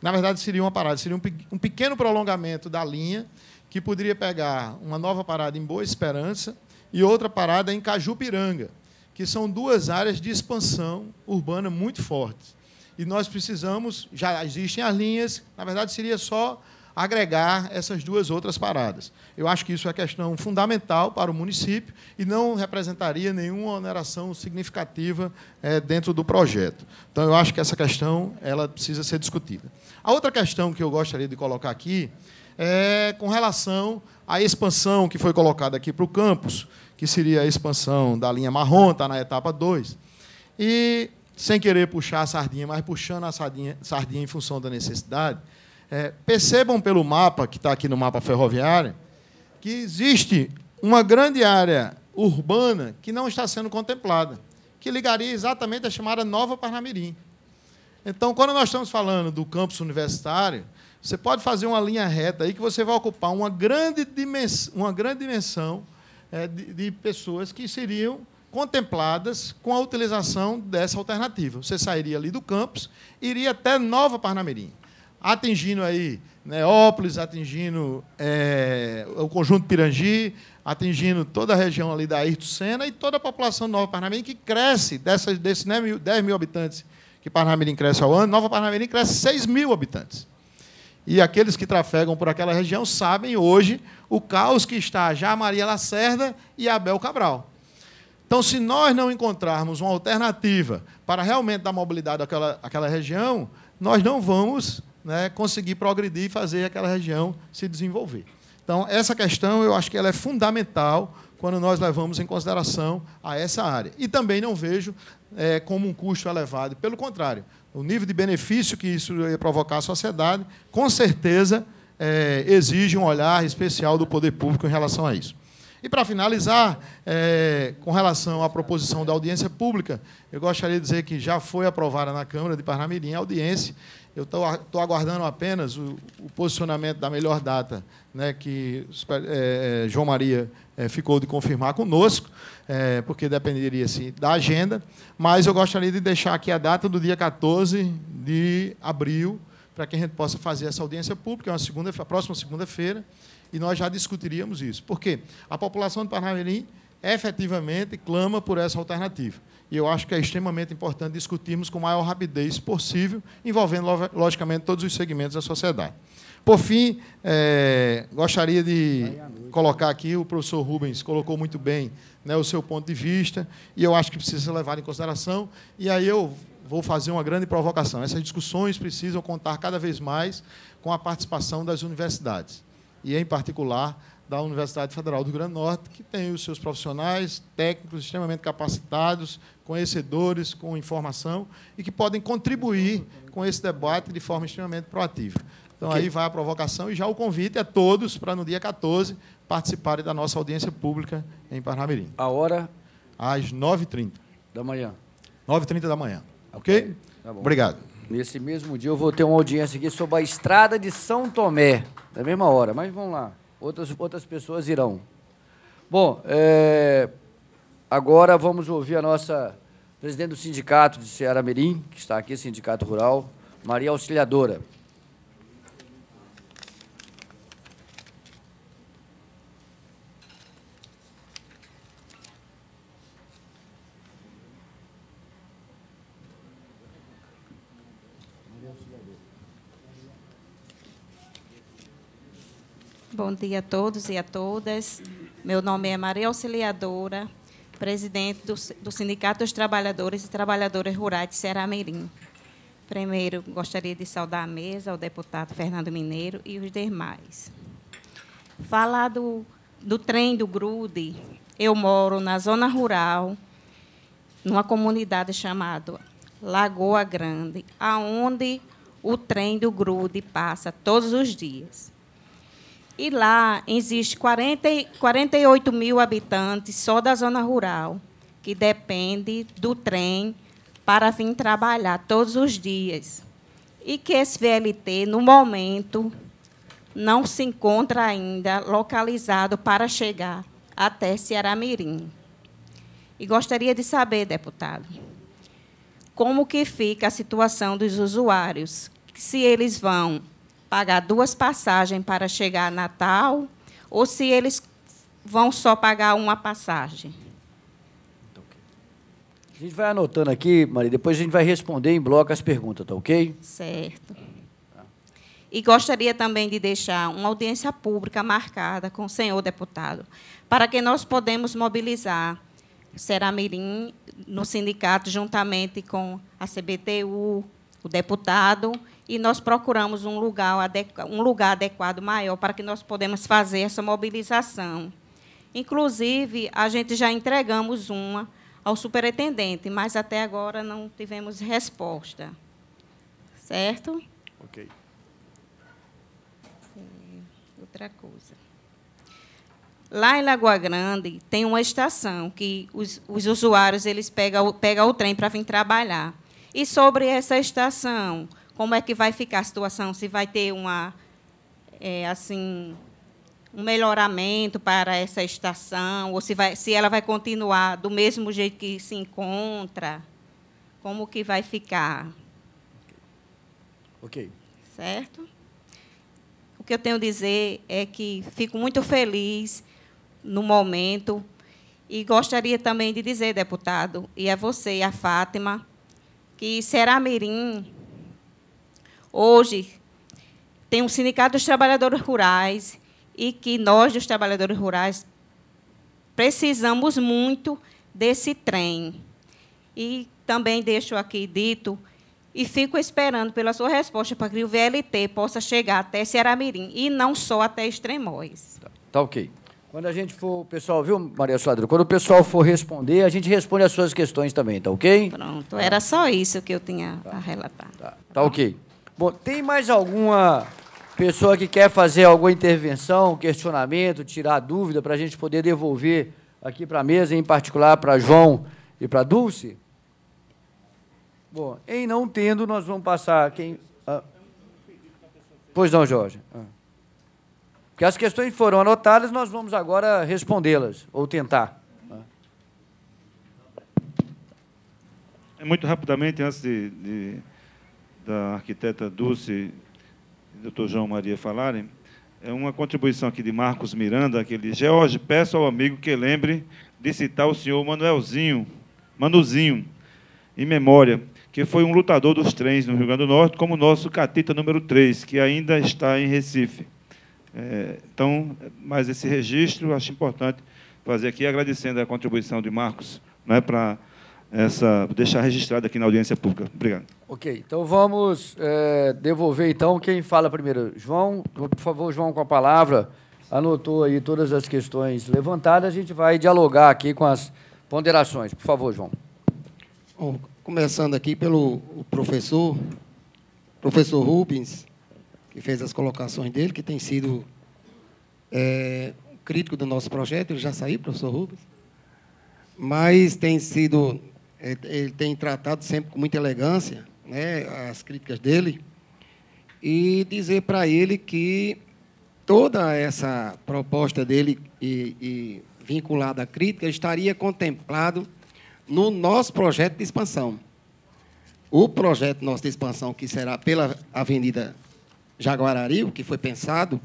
J: Na verdade, seria uma parada, seria um, um pequeno prolongamento da linha, que poderia pegar uma nova parada em Boa Esperança e outra parada em Cajupiranga, que são duas áreas de expansão urbana muito fortes. E nós precisamos, já existem as linhas, na verdade seria só agregar essas duas outras paradas. Eu acho que isso é questão fundamental para o município e não representaria nenhuma oneração significativa é, dentro do projeto. Então, eu acho que essa questão ela precisa ser discutida. A outra questão que eu gostaria de colocar aqui é com relação à expansão que foi colocada aqui para o campus, que seria a expansão da linha marrom, está na etapa 2. E sem querer puxar a sardinha, mas puxando a sardinha, sardinha em função da necessidade, é, percebam pelo mapa, que está aqui no mapa ferroviário, que existe uma grande área urbana que não está sendo contemplada, que ligaria exatamente à chamada Nova Parnamirim. Então, quando nós estamos falando do campus universitário, você pode fazer uma linha reta aí que você vai ocupar uma grande dimensão, uma grande dimensão é, de, de pessoas que seriam contempladas com a utilização dessa alternativa. Você sairia ali do campus, iria até Nova Parnamirim, atingindo aí Neópolis, né, atingindo é, o conjunto Pirangi, atingindo toda a região ali da Ayrton Senna e toda a população de Nova Parnamirim, que cresce, dessas, desses né, mil, 10 mil habitantes que Parnamirim cresce ao ano, Nova Parnamirim cresce 6 mil habitantes. E aqueles que trafegam por aquela região sabem hoje o caos que está já Maria Lacerda e Abel Cabral. Então, se nós não encontrarmos uma alternativa para realmente dar mobilidade àquela, àquela região, nós não vamos né, conseguir progredir e fazer aquela região se desenvolver. Então, essa questão eu acho que ela é fundamental quando nós levamos em consideração a essa área. E também não vejo é, como um custo elevado. Pelo contrário, o nível de benefício que isso ia provocar à sociedade, com certeza, é, exige um olhar especial do poder público em relação a isso. E para finalizar, é, com relação à proposição da audiência pública, eu gostaria de dizer que já foi aprovada na Câmara de Parnamirim a audiência. Eu estou aguardando apenas o, o, posicionamento da melhor data, né, que é, é João Maria é, ficou de confirmar conosco, é, porque dependeria assim da agenda. Mas eu gostaria de deixar aqui a data do dia 14 de abril, para que a gente possa fazer essa audiência pública, é uma segunda, a próxima segunda-feira e nós já discutiríamos isso. Por quê? A população de Parnamirim efetivamente clama por essa alternativa. E eu acho que é extremamente importante discutirmos com a maior rapidez possível, envolvendo, logicamente, todos os segmentos da sociedade. Por fim, é, gostaria de colocar aqui, o professor Rubens colocou muito bem né, o seu ponto de vista, e eu acho que precisa ser levado em consideração. E aí eu vou fazer uma grande provocação. Essas discussões precisam contar cada vez mais com a participação das universidades e, em particular, da Universidade Federal do Rio Grande do Norte, que tem os seus profissionais técnicos extremamente capacitados, conhecedores, com informação e que podem contribuir com esse debate de forma extremamente proativa. Então, okay. aí vai a provocação e já o convite a todos para, no dia 14, participarem da nossa audiência pública em Parnamirim. A hora? Às 9h30. Da manhã. 9h30 da manhã. Ok? okay. Tá Obrigado. Nesse mesmo dia, eu vou ter uma audiência aqui sobre a
A: estrada de São Tomé da mesma hora, mas vamos lá. Outras, outras pessoas irão. Bom, é, agora vamos ouvir a nossa presidente do Sindicato de Ceará Mirim, que está aqui, Sindicato Rural, Maria Auxiliadora.
K: Bom dia a todos e a todas. Meu nome é Maria Auxiliadora, presidente do, do Sindicato dos Trabalhadores e Trabalhadoras Rurais de Ceará Primeiro, gostaria de saudar a mesa, o deputado Fernando Mineiro e os demais. Falar do, do trem do Grude, eu moro na zona rural, numa comunidade chamada Lagoa Grande, aonde o trem do Grude passa todos os dias. E lá existe 40, 48 mil habitantes só da zona rural, que depende do trem para vir trabalhar todos os dias. E que esse VLT, no momento, não se encontra ainda localizado para chegar até Ceará Mirim. E gostaria de saber, deputado, como que fica a situação dos usuários, se eles vão pagar duas passagens para chegar a Natal ou se eles vão só pagar uma passagem.
A: A gente vai anotando aqui, Maria, depois a gente vai responder em bloco as perguntas, tá ok?
K: Certo. E gostaria também de deixar uma audiência pública marcada com o senhor deputado, para que nós podemos mobilizar Seramirim no sindicato juntamente com a CBTU, o deputado e nós procuramos um lugar, um lugar adequado maior para que nós podemos fazer essa mobilização. Inclusive, a gente já entregamos uma ao superintendente, mas até agora não tivemos resposta. Certo? Ok. É, outra coisa. Lá em Lagoa Grande tem uma estação que os, os usuários eles pegam, pegam o trem para vir trabalhar. E sobre essa estação, como é que vai ficar a situação, se vai ter uma, é, assim, um melhoramento para essa estação, ou se, vai, se ela vai continuar do mesmo jeito que se encontra, como que vai ficar. Ok. Certo? O que eu tenho a dizer é que fico muito feliz no momento e gostaria também de dizer, deputado, e a você e a Fátima, que Será Mirim Hoje, tem um sindicato dos trabalhadores rurais e que nós, dos trabalhadores rurais, precisamos muito desse trem. E também deixo aqui dito e fico esperando pela sua resposta para que o VLT possa chegar até Ceará-Mirim e não só até Extremóis. Tá, tá ok. Quando a gente for,
A: pessoal, viu, Maria Suadro? Quando o pessoal for responder, a gente responde as suas questões também, tá ok? Pronto,
K: era só isso que eu tinha tá. a relatar. Tá,
A: tá ok. Bom, tem mais alguma pessoa que quer fazer alguma intervenção, questionamento, tirar dúvida, para a gente poder devolver aqui para a mesa, em particular para João e para Dulce? Bom, em não tendo, nós vamos passar quem... Ah. Pois não, Jorge. Ah. Porque as questões foram anotadas, nós vamos agora respondê-las, ou tentar. Ah.
F: É muito rapidamente, antes de, de da arquiteta Dulce e doutor João Maria falarem, é uma contribuição aqui de Marcos Miranda, que ele diz, George, peço ao amigo que lembre de citar o senhor Manuelzinho, Manuzinho, em memória, que foi um lutador dos trens no Rio Grande do Norte, como o nosso Catita número 3, que ainda está em Recife. É, então, mas esse registro acho importante fazer aqui, agradecendo a contribuição de Marcos é né, para essa deixar registrado aqui na audiência pública. Obrigado.
A: Ok, então vamos é, devolver então quem fala primeiro. João, por favor, João, com a palavra. Anotou aí todas as questões levantadas. A gente vai dialogar aqui com as ponderações. Por favor, João.
C: Bom, começando aqui pelo professor, professor Rubens, que fez as colocações dele, que tem sido é, crítico do nosso projeto. Ele já saiu, professor Rubens, mas tem sido ele tem tratado sempre com muita elegância né, as críticas dele, e dizer para ele que toda essa proposta dele e, e vinculada à crítica estaria contemplado no nosso projeto de expansão. O projeto nosso de expansão, que será pela Avenida o que foi pensado,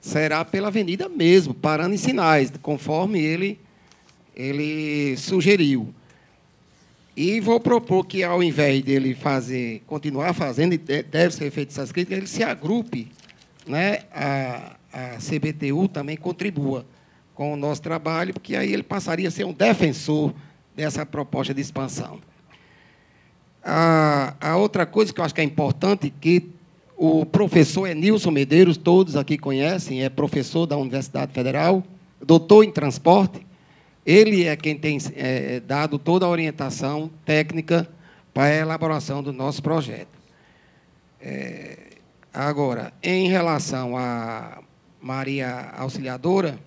C: será pela avenida mesmo, parando em sinais, conforme ele, ele sugeriu. E vou propor que, ao invés dele fazer, continuar fazendo, e deve ser feito essas críticas, ele se agrupe, né? a, a CBTU também contribua com o nosso trabalho, porque aí ele passaria a ser um defensor dessa proposta de expansão. A, a outra coisa que eu acho que é importante, que o professor Enilson Medeiros, todos aqui conhecem, é professor da Universidade Federal, doutor em transporte, ele é quem tem é, dado toda a orientação técnica para a elaboração do nosso projeto. É, agora, em relação à Maria Auxiliadora,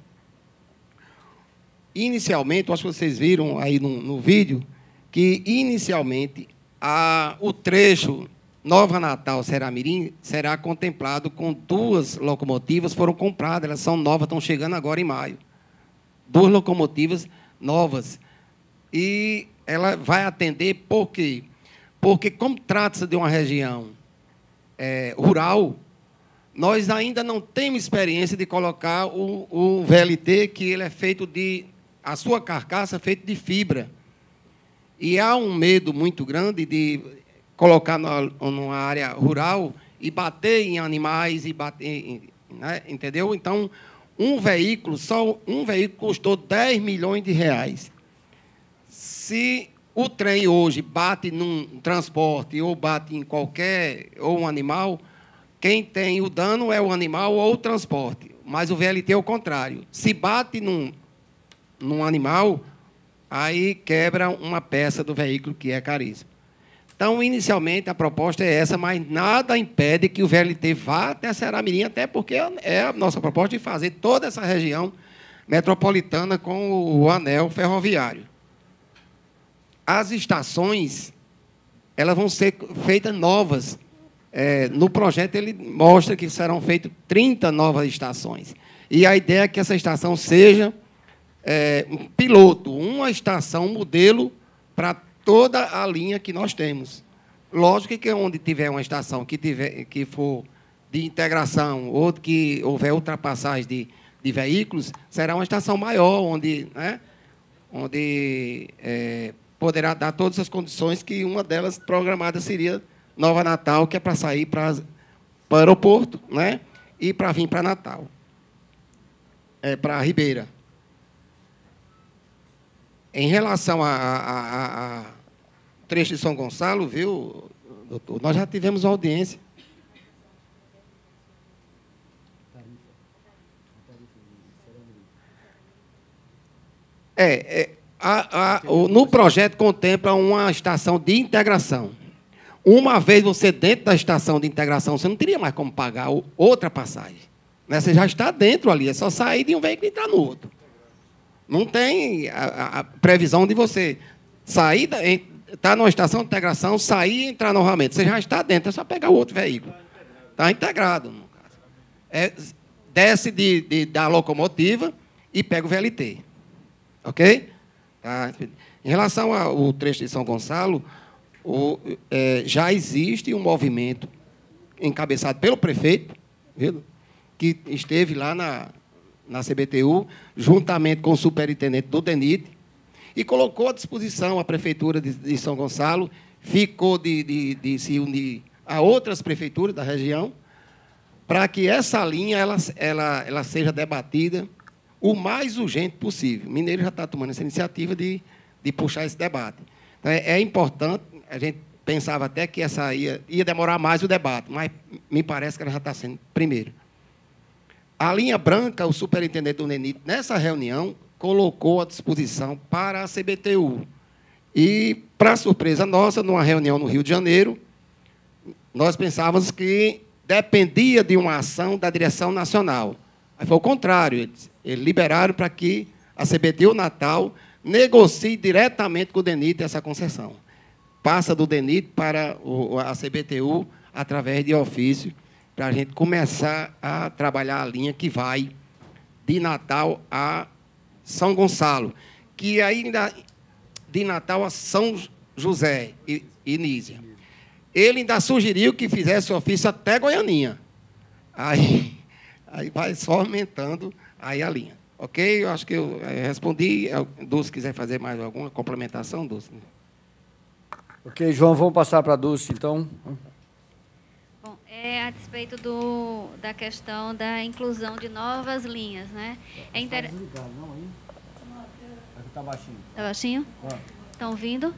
C: inicialmente, acho que vocês viram aí no, no vídeo, que inicialmente a, o trecho Nova Natal Seramirim será contemplado com duas locomotivas, foram compradas, elas são novas, estão chegando agora em maio duas locomotivas novas. E ela vai atender por quê? Porque, como trata-se de uma região é, rural, nós ainda não temos experiência de colocar o, o VLT, que ele é feito de. a sua carcaça é feita de fibra. E há um medo muito grande de colocar numa, numa área rural e bater em animais, e bater, né? entendeu? Então, um veículo, só um veículo custou 10 milhões de reais. Se o trem hoje bate num transporte ou bate em qualquer ou um animal, quem tem o dano é o animal ou o transporte. Mas o VLT é o contrário. Se bate num, num animal, aí quebra uma peça do veículo que é caríssimo. Então, inicialmente, a proposta é essa, mas nada impede que o VLT vá até Ceará-Mirim, até porque é a nossa proposta de fazer toda essa região metropolitana com o anel ferroviário. As estações elas vão ser feitas novas. É, no projeto, ele mostra que serão feitas 30 novas estações. E a ideia é que essa estação seja é, um piloto, uma estação modelo para toda a linha que nós temos. Lógico que onde tiver uma estação que, tiver, que for de integração ou que houver ultrapassagem de, de veículos, será uma estação maior, onde, né, onde é, poderá dar todas as condições que uma delas programada seria Nova Natal, que é para sair para, para o aeroporto né, e para vir para Natal, é, para Ribeira. Em relação a, a, a, a trecho de São Gonçalo, viu, doutor? Nós já tivemos audiência. É, é a, a, o, no projeto contempla uma estação de integração. Uma vez você dentro da estação de integração, você não teria mais como pagar outra passagem. Né? Você já está dentro ali, é só sair de um veículo e entrar no outro. Não tem a, a previsão de você sair da, está numa estação de integração, sair e entrar novamente. Você já está dentro, é só pegar o outro veículo. Está integrado, no caso. É, desce de, de, da locomotiva e pega o VLT. Ok? Tá. Em relação ao trecho de São Gonçalo, o, é, já existe um movimento encabeçado pelo prefeito, viu? que esteve lá na, na CBTU, juntamente com o superintendente do DENIT, e colocou à disposição a Prefeitura de, de São Gonçalo, ficou de, de, de, se unir a outras prefeituras da região, para que essa linha ela, ela, ela seja debatida o mais urgente possível. Mineiro já está tomando essa iniciativa de, de puxar esse debate. Então, é, é importante, a gente pensava até que essa ia, ia demorar mais o debate, mas me parece que ela já está sendo primeiro. A linha branca, o superintendente do Nenito, nessa reunião, colocou à disposição para a CBTU. E, para surpresa nossa, numa reunião no Rio de Janeiro, nós pensávamos que dependia de uma ação da direção nacional. Aí foi o contrário, eles, eles liberaram para que a CBTU Natal negocie diretamente com o DENIT essa concessão. Passa do DENIT para a CBTU através de ofício, para a gente começar a trabalhar a linha que vai de Natal a são Gonçalo, que ainda de Natal a São José e Nízia. Ele ainda sugeriu que fizesse o ofício até Goianinha. Aí, aí vai só aumentando aí a linha. Ok? Eu acho que eu eh, respondi. Dulce quiser fazer mais alguma complementação, Dulce. Ok, João, vamos passar para a Dulce, então
B: é a respeito do, da questão da inclusão de novas linhas, né? Tá é inter... Tá não,
A: hein? baixinho. Tá baixinho?
B: Estão ouvindo?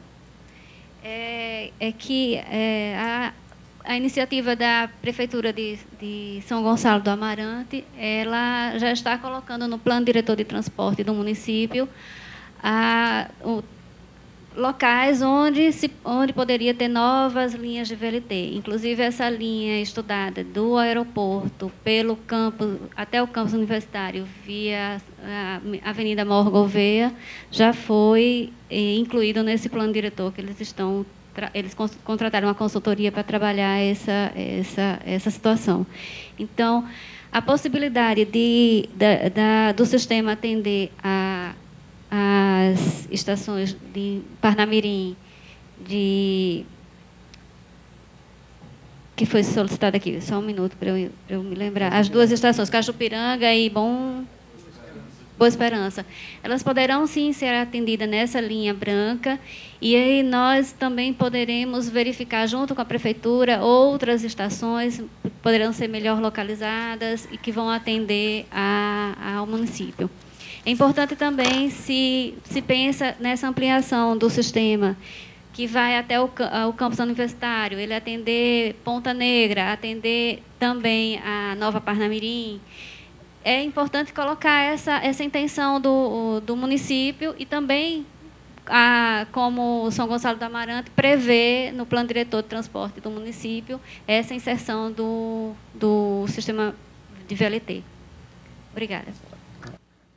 B: É, é que é, a, a iniciativa da Prefeitura de, de São Gonçalo do Amarante, ela já está colocando no plano diretor de transporte do município a, o locais onde, se, onde poderia ter novas linhas de VLT. Inclusive, essa linha é estudada do aeroporto pelo campus, até o campus universitário, via eh, a Avenida Mauro Gouveia, já foi eh, incluído incluída nesse plano diretor que eles estão eles contrataram uma consultoria para trabalhar essa, essa, essa situação. Então, a possibilidade de, da, da do sistema atender a as estações de Parnamirim, de que foi solicitada aqui, só um minuto para eu, eu, me lembrar, as duas estações, Cachupiranga e Bom Boa Esperança, elas poderão sim ser atendidas nessa linha branca e aí nós também poderemos verificar junto com a prefeitura outras estações poderão ser melhor localizadas e que vão atender a, ao município. É importante também se, se pensa nessa ampliação do sistema, que vai até o, o campus universitário, ele atender Ponta Negra, atender também a Nova Parnamirim. É importante colocar essa, essa intenção do, do município e também, a, como São Gonçalo do Amarante, prevê no plano diretor de transporte do município essa inserção do, do sistema de VLT. Obrigada.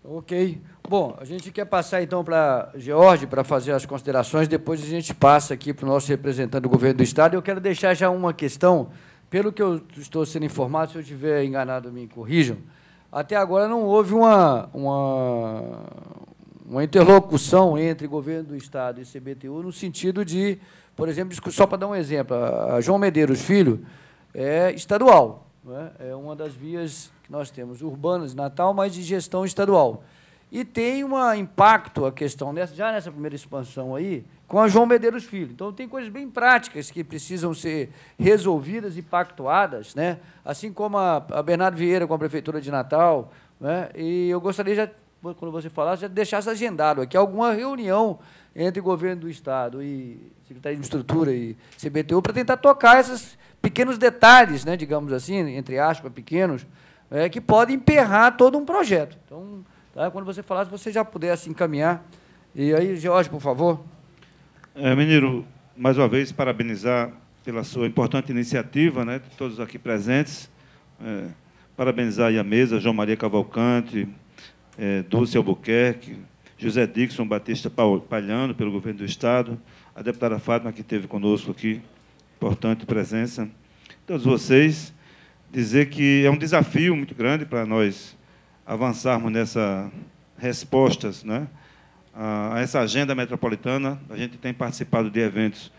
C: Ok.
A: Bom, a gente quer passar então para George para fazer as considerações, depois a gente passa aqui para o nosso representante do governo do Estado. Eu quero deixar já uma questão. Pelo que eu estou sendo informado, se eu estiver enganado, me corrijam. Até agora não houve uma, uma, uma interlocução entre governo do Estado e CBTU no sentido de, por exemplo, só para dar um exemplo, a João Medeiros Filho é estadual. É? é uma das vias que nós temos, urbanas de Natal, mas de gestão estadual. E tem um impacto a questão, nessa, já nessa primeira expansão aí, com a João Medeiros Filho. Então, tem coisas bem práticas que precisam ser resolvidas e pactuadas, né? assim como a, a Bernardo Vieira com a Prefeitura de Natal. Né? E eu gostaria, já, quando você falar, já deixasse agendado aqui alguma reunião entre o governo do Estado e Secretaria de Estrutura e CBTU para tentar tocar essas pequenos detalhes, né, digamos assim, entre aspas, pequenos, é, que podem emperrar todo um projeto. Então, tá, quando você falar, você já pudesse encaminhar. E aí, Jorge, por favor. É, Menino, mais
F: uma vez, parabenizar pela sua importante iniciativa, né, de todos aqui presentes. É, parabenizar aí a mesa, João Maria Cavalcante, é, Dulce Albuquerque, José Dixon Batista Palhano, pelo governo do Estado, a deputada Fátima, que esteve conosco aqui, importante presença todos vocês, dizer que é um desafio muito grande para nós avançarmos nessas respostas né, a essa agenda metropolitana. A gente tem participado de eventos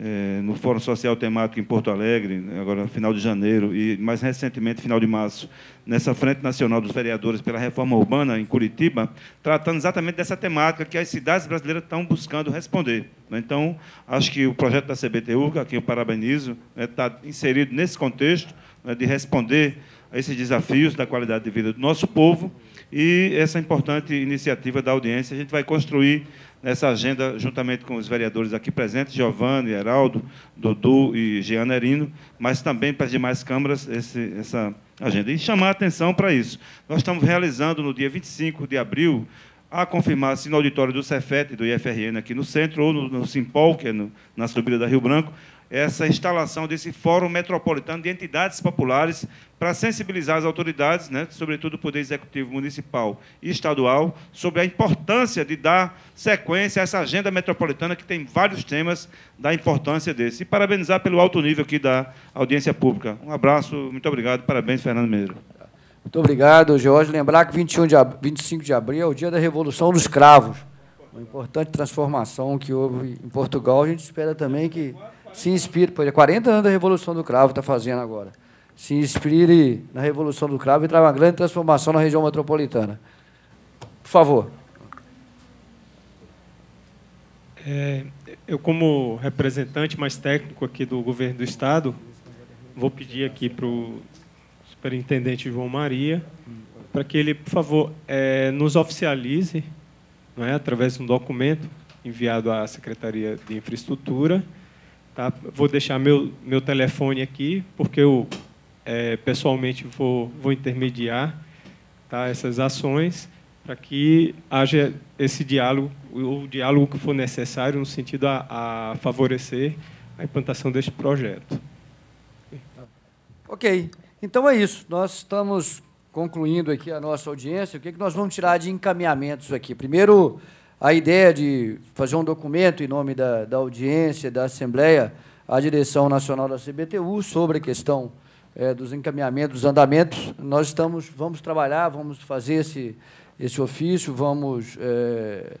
F: é, no Fórum Social Temático em Porto Alegre, agora final de janeiro, e mais recentemente, final de março, nessa Frente Nacional dos Vereadores pela Reforma Urbana, em Curitiba, tratando exatamente dessa temática que as cidades brasileiras estão buscando responder. Né? Então, acho que o projeto da CBTU, que eu parabenizo, está né, inserido nesse contexto né, de responder a esses desafios da qualidade de vida do nosso povo e essa importante iniciativa da audiência. A gente vai construir nessa agenda, juntamente com os vereadores aqui presentes, Giovanni, Heraldo, Dudu e Jean Erino, mas também para as demais câmaras esse, essa agenda. E chamar a atenção para isso. Nós estamos realizando, no dia 25 de abril, a confirmar-se no auditório do Cefet, do IFRN, aqui no centro, ou no, no Simpol, que é no, na subida da Rio Branco, essa instalação desse Fórum Metropolitano de Entidades Populares para sensibilizar as autoridades, né, sobretudo o Poder Executivo Municipal e Estadual, sobre a importância de dar sequência a essa agenda metropolitana que tem vários temas da importância desse. E parabenizar pelo alto nível aqui da audiência pública. Um abraço, muito obrigado, parabéns, Fernando Meiro.
A: Muito obrigado, Jorge. Lembrar que 21 de ab... 25 de abril é o dia da Revolução dos Cravos, uma importante transformação que houve em Portugal. A gente espera também que se inspire, pois é 40 anos da Revolução do Cravo está fazendo agora. Se inspire na Revolução do Cravo e traga uma grande transformação na região metropolitana. Por favor. É, eu, como representante
G: mais técnico aqui do governo do Estado, vou pedir aqui para o superintendente João Maria para que ele, por favor, é, nos oficialize, não é, através de um documento enviado à Secretaria de Infraestrutura, Tá? Vou deixar meu, meu telefone aqui, porque eu é, pessoalmente vou, vou intermediar tá? essas ações para que haja esse diálogo, o diálogo que for necessário no sentido a, a favorecer a implantação deste projeto.
A: Ok, então é isso. Nós estamos concluindo aqui a nossa audiência. O que, é que nós vamos tirar de encaminhamentos aqui? Primeiro, a ideia de fazer um documento em nome da, da audiência, da Assembleia, à direção nacional da CBTU sobre a questão é, dos encaminhamentos, dos andamentos. Nós estamos, vamos trabalhar, vamos fazer esse, esse ofício, vamos, é,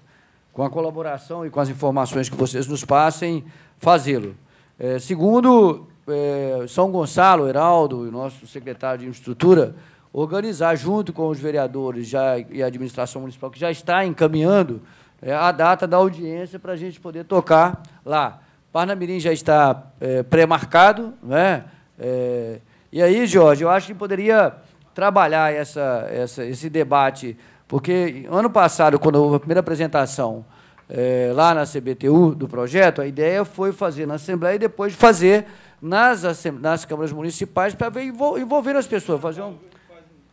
A: com a colaboração e com as informações que vocês nos passem, fazê-lo. É, segundo, é, São Gonçalo, Heraldo, nosso secretário de Infraestrutura, organizar junto com os vereadores já, e a administração municipal, que já está encaminhando é, a data da audiência para a gente poder tocar lá. Parnamirim já está é, pré-marcado, né? É, e aí, Jorge, eu acho que poderia trabalhar essa, essa, esse debate, porque ano passado, quando houve a primeira apresentação é, lá na CBTU do projeto, a ideia foi fazer na Assembleia e depois fazer nas, nas câmaras municipais para envolver as pessoas, fazer um...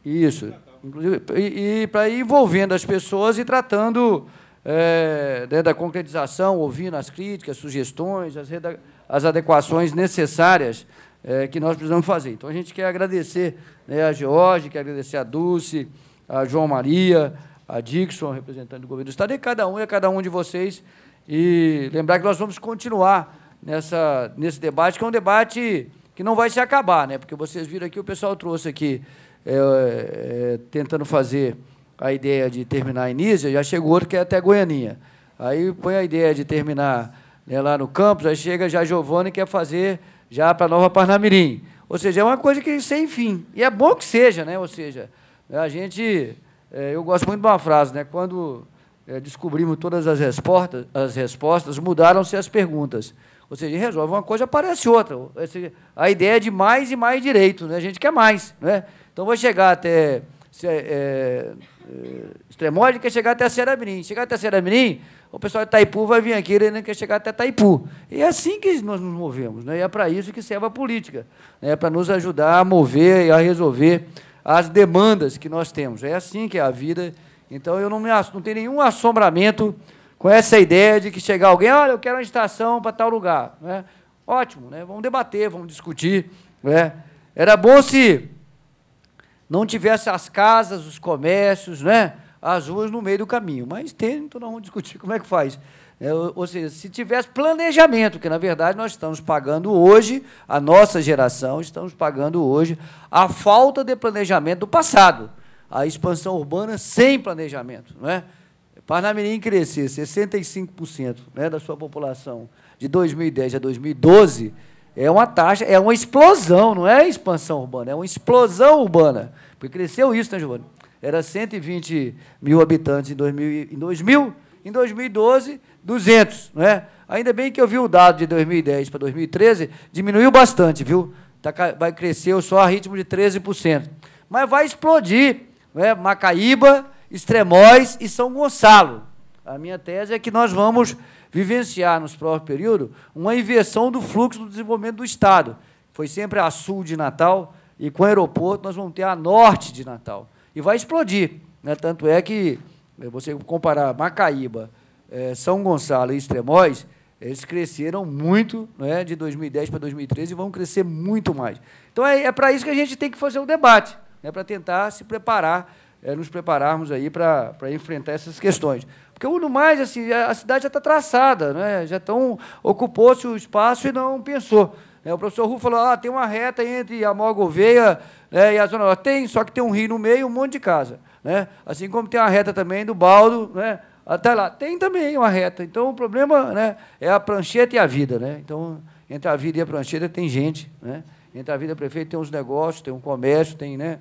A: Isso. Inclusive, e, e para ir envolvendo as pessoas e tratando é, né, da concretização, ouvindo as críticas, sugestões, as, as adequações necessárias é, que nós precisamos fazer. Então, a gente quer agradecer né, a George, quer agradecer a Dulce, a João Maria, a Dixon, representante do governo do Estado, e cada um e a cada um de vocês. E lembrar que nós vamos continuar nessa, nesse debate, que é um debate que não vai se acabar, né? porque vocês viram aqui, o pessoal trouxe aqui, é, é, tentando fazer a ideia de terminar em Nízia, já chegou outro que é até Goianinha. Aí põe a ideia de terminar né, lá no campus, aí chega já Giovanni quer fazer já para Nova Parnamirim. Ou seja, é uma coisa que sem fim. E é bom que seja, né? Ou seja, a gente. É, eu gosto muito de uma frase, né? Quando é, descobrimos todas as respostas, as respostas mudaram-se as perguntas. Ou seja, resolve uma coisa, aparece outra. Seja, a ideia é de mais e mais direito, né? A gente quer mais, né? Então, vou chegar até. Se, é, é Extremóide eh, quer chegar até Ceramirim. Chegar até Ceramirim, o pessoal de Taipu vai vir aqui, ele não quer chegar até Taipu. E é assim que nós nos movemos. Né? E é para isso que serve a política. Né? Para nos ajudar a mover e a resolver as demandas que nós temos. É assim que é a vida. Então, eu não, me, não tenho nenhum assombramento com essa ideia de que chegar alguém, olha, eu quero uma estação para tal lugar. Né? Ótimo, né? vamos debater, vamos discutir. Né? Era bom se não tivesse as casas, os comércios, né? as ruas no meio do caminho. Mas tem, então não vamos discutir como é que faz. É, ou seja, se tivesse planejamento, que na verdade nós estamos pagando hoje, a nossa geração estamos pagando hoje a falta de planejamento do passado, a expansão urbana sem planejamento, não é? Parnamirim crescer 65% né, da sua população de 2010 a 2012 é uma taxa, é uma explosão, não é expansão urbana, é uma explosão urbana. Porque cresceu isso, né, Giovanni? Era 120 mil habitantes em 2000, em 2000 em 2012, 200, né? Ainda bem que eu vi o dado de 2010 para 2013, diminuiu bastante, viu? Tá, vai crescer só a ritmo de 13%. Mas vai explodir, né? Macaíba, Extremóis e São Gonçalo. A minha tese é que nós vamos vivenciar, nos próximos períodos, uma inversão do fluxo do desenvolvimento do Estado. Foi sempre a sul de Natal, e com o aeroporto nós vamos ter a norte de Natal. E vai explodir. Né? Tanto é que, eh, você comparar Macaíba, eh, São Gonçalo e Extremóis, eles cresceram muito né, de 2010 para 2013 e vão crescer muito mais. Então, é, é para isso que a gente tem que fazer o um debate, né, para tentar se preparar, é, nos prepararmos aí para, para enfrentar essas questões. Porque o no mais, assim, a cidade já está traçada, né? já estão ocupou-se o espaço e não pensou. É, o professor Ru falou: ah, tem uma reta entre a Mogoveia né, e a Zona Norte. Tem, só que tem um rio no meio e um monte de casa. Né? Assim como tem uma reta também do baldo né, até ah, tá lá. Tem também uma reta. Então o problema né, é a prancheta e a vida. Né? Então, entre a vida e a prancheta tem gente. Né? Entre a vida e o prefeito tem uns negócios, tem um comércio, tem. Né,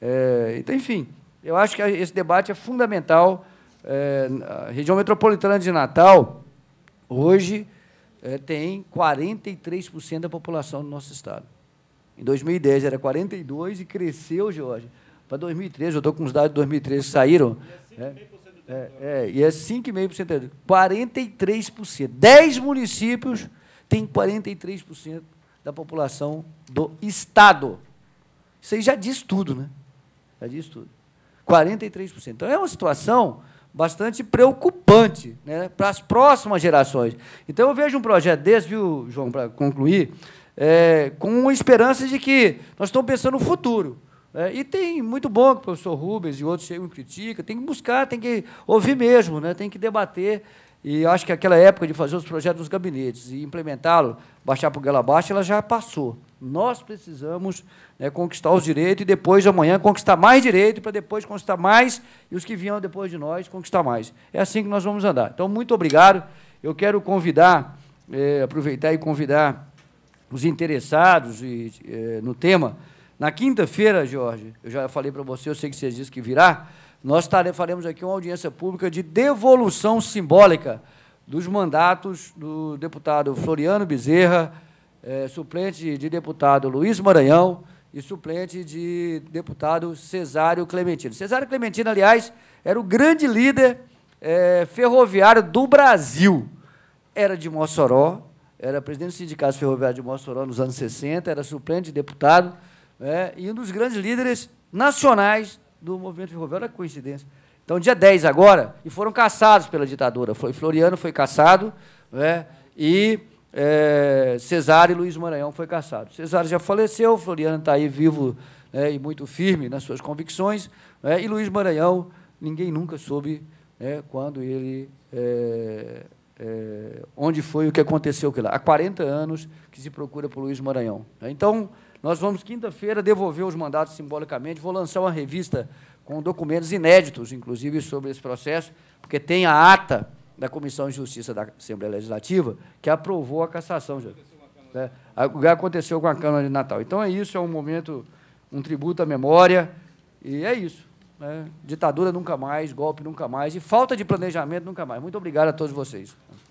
A: é, então, enfim, eu acho que esse debate é fundamental é, a região metropolitana de Natal, hoje, é, tem 43% da população do nosso estado. Em 2010 era 42% e cresceu, Jorge, para 2013, eu estou com os dados de 2013 que saíram. É 5,5% é, é, é, e é 5,5%. 43%. 10 municípios têm 43% da população do Estado. Isso aí já diz tudo, né? Já diz tudo. 43%. Então é uma situação bastante preocupante né, para as próximas gerações. Então, eu vejo um projeto desse, viu, João, para concluir, é, com a esperança de que nós estamos pensando no futuro. É, e tem muito bom que o professor Rubens e outros chegam e criticam, tem que buscar, tem que ouvir mesmo, né, tem que debater. E acho que aquela época de fazer os projetos nos gabinetes e implementá-lo, baixar para o Gala Baixa, ela já passou. Nós precisamos né, conquistar os direitos e depois, amanhã, conquistar mais direitos para depois conquistar mais e os que vieram depois de nós conquistar mais. É assim que nós vamos andar. Então, muito obrigado. Eu quero convidar, eh, aproveitar e convidar os interessados e, eh, no tema. Na quinta-feira, Jorge, eu já falei para você, eu sei que você disse que virá, nós faremos aqui uma audiência pública de devolução simbólica dos mandatos do deputado Floriano Bezerra, é, suplente de deputado Luiz Maranhão e suplente de deputado Cesário Clementino. Cesário Clementino, aliás, era o grande líder é, ferroviário do Brasil. Era de Mossoró, era presidente do Sindicato Ferroviário de Mossoró nos anos 60, era suplente de deputado né, e um dos grandes líderes nacionais do movimento ferroviário. Olha que coincidência. Então, dia 10 agora, e foram caçados pela ditadura. Floriano foi caçado, né, e é, Cesar e Luiz Maranhão foi caçado. Cesar já faleceu, Floriano está aí vivo né, e muito firme nas suas convicções, né, e Luiz Maranhão, ninguém nunca soube né, quando ele. É, é, onde foi o que aconteceu lá. Há 40 anos que se procura por Luiz Maranhão. Né. Então, nós vamos quinta-feira devolver os mandatos simbolicamente, vou lançar uma revista com documentos inéditos, inclusive, sobre esse processo, porque tem a ata da Comissão de Justiça da Assembleia Legislativa, que aprovou a cassação. Já, é, O que aconteceu com a Câmara de Natal. Então, é isso, é um momento, um tributo à memória, e é isso. Né? Ditadura nunca mais, golpe nunca mais, e falta de planejamento nunca mais. Muito obrigado a todos vocês.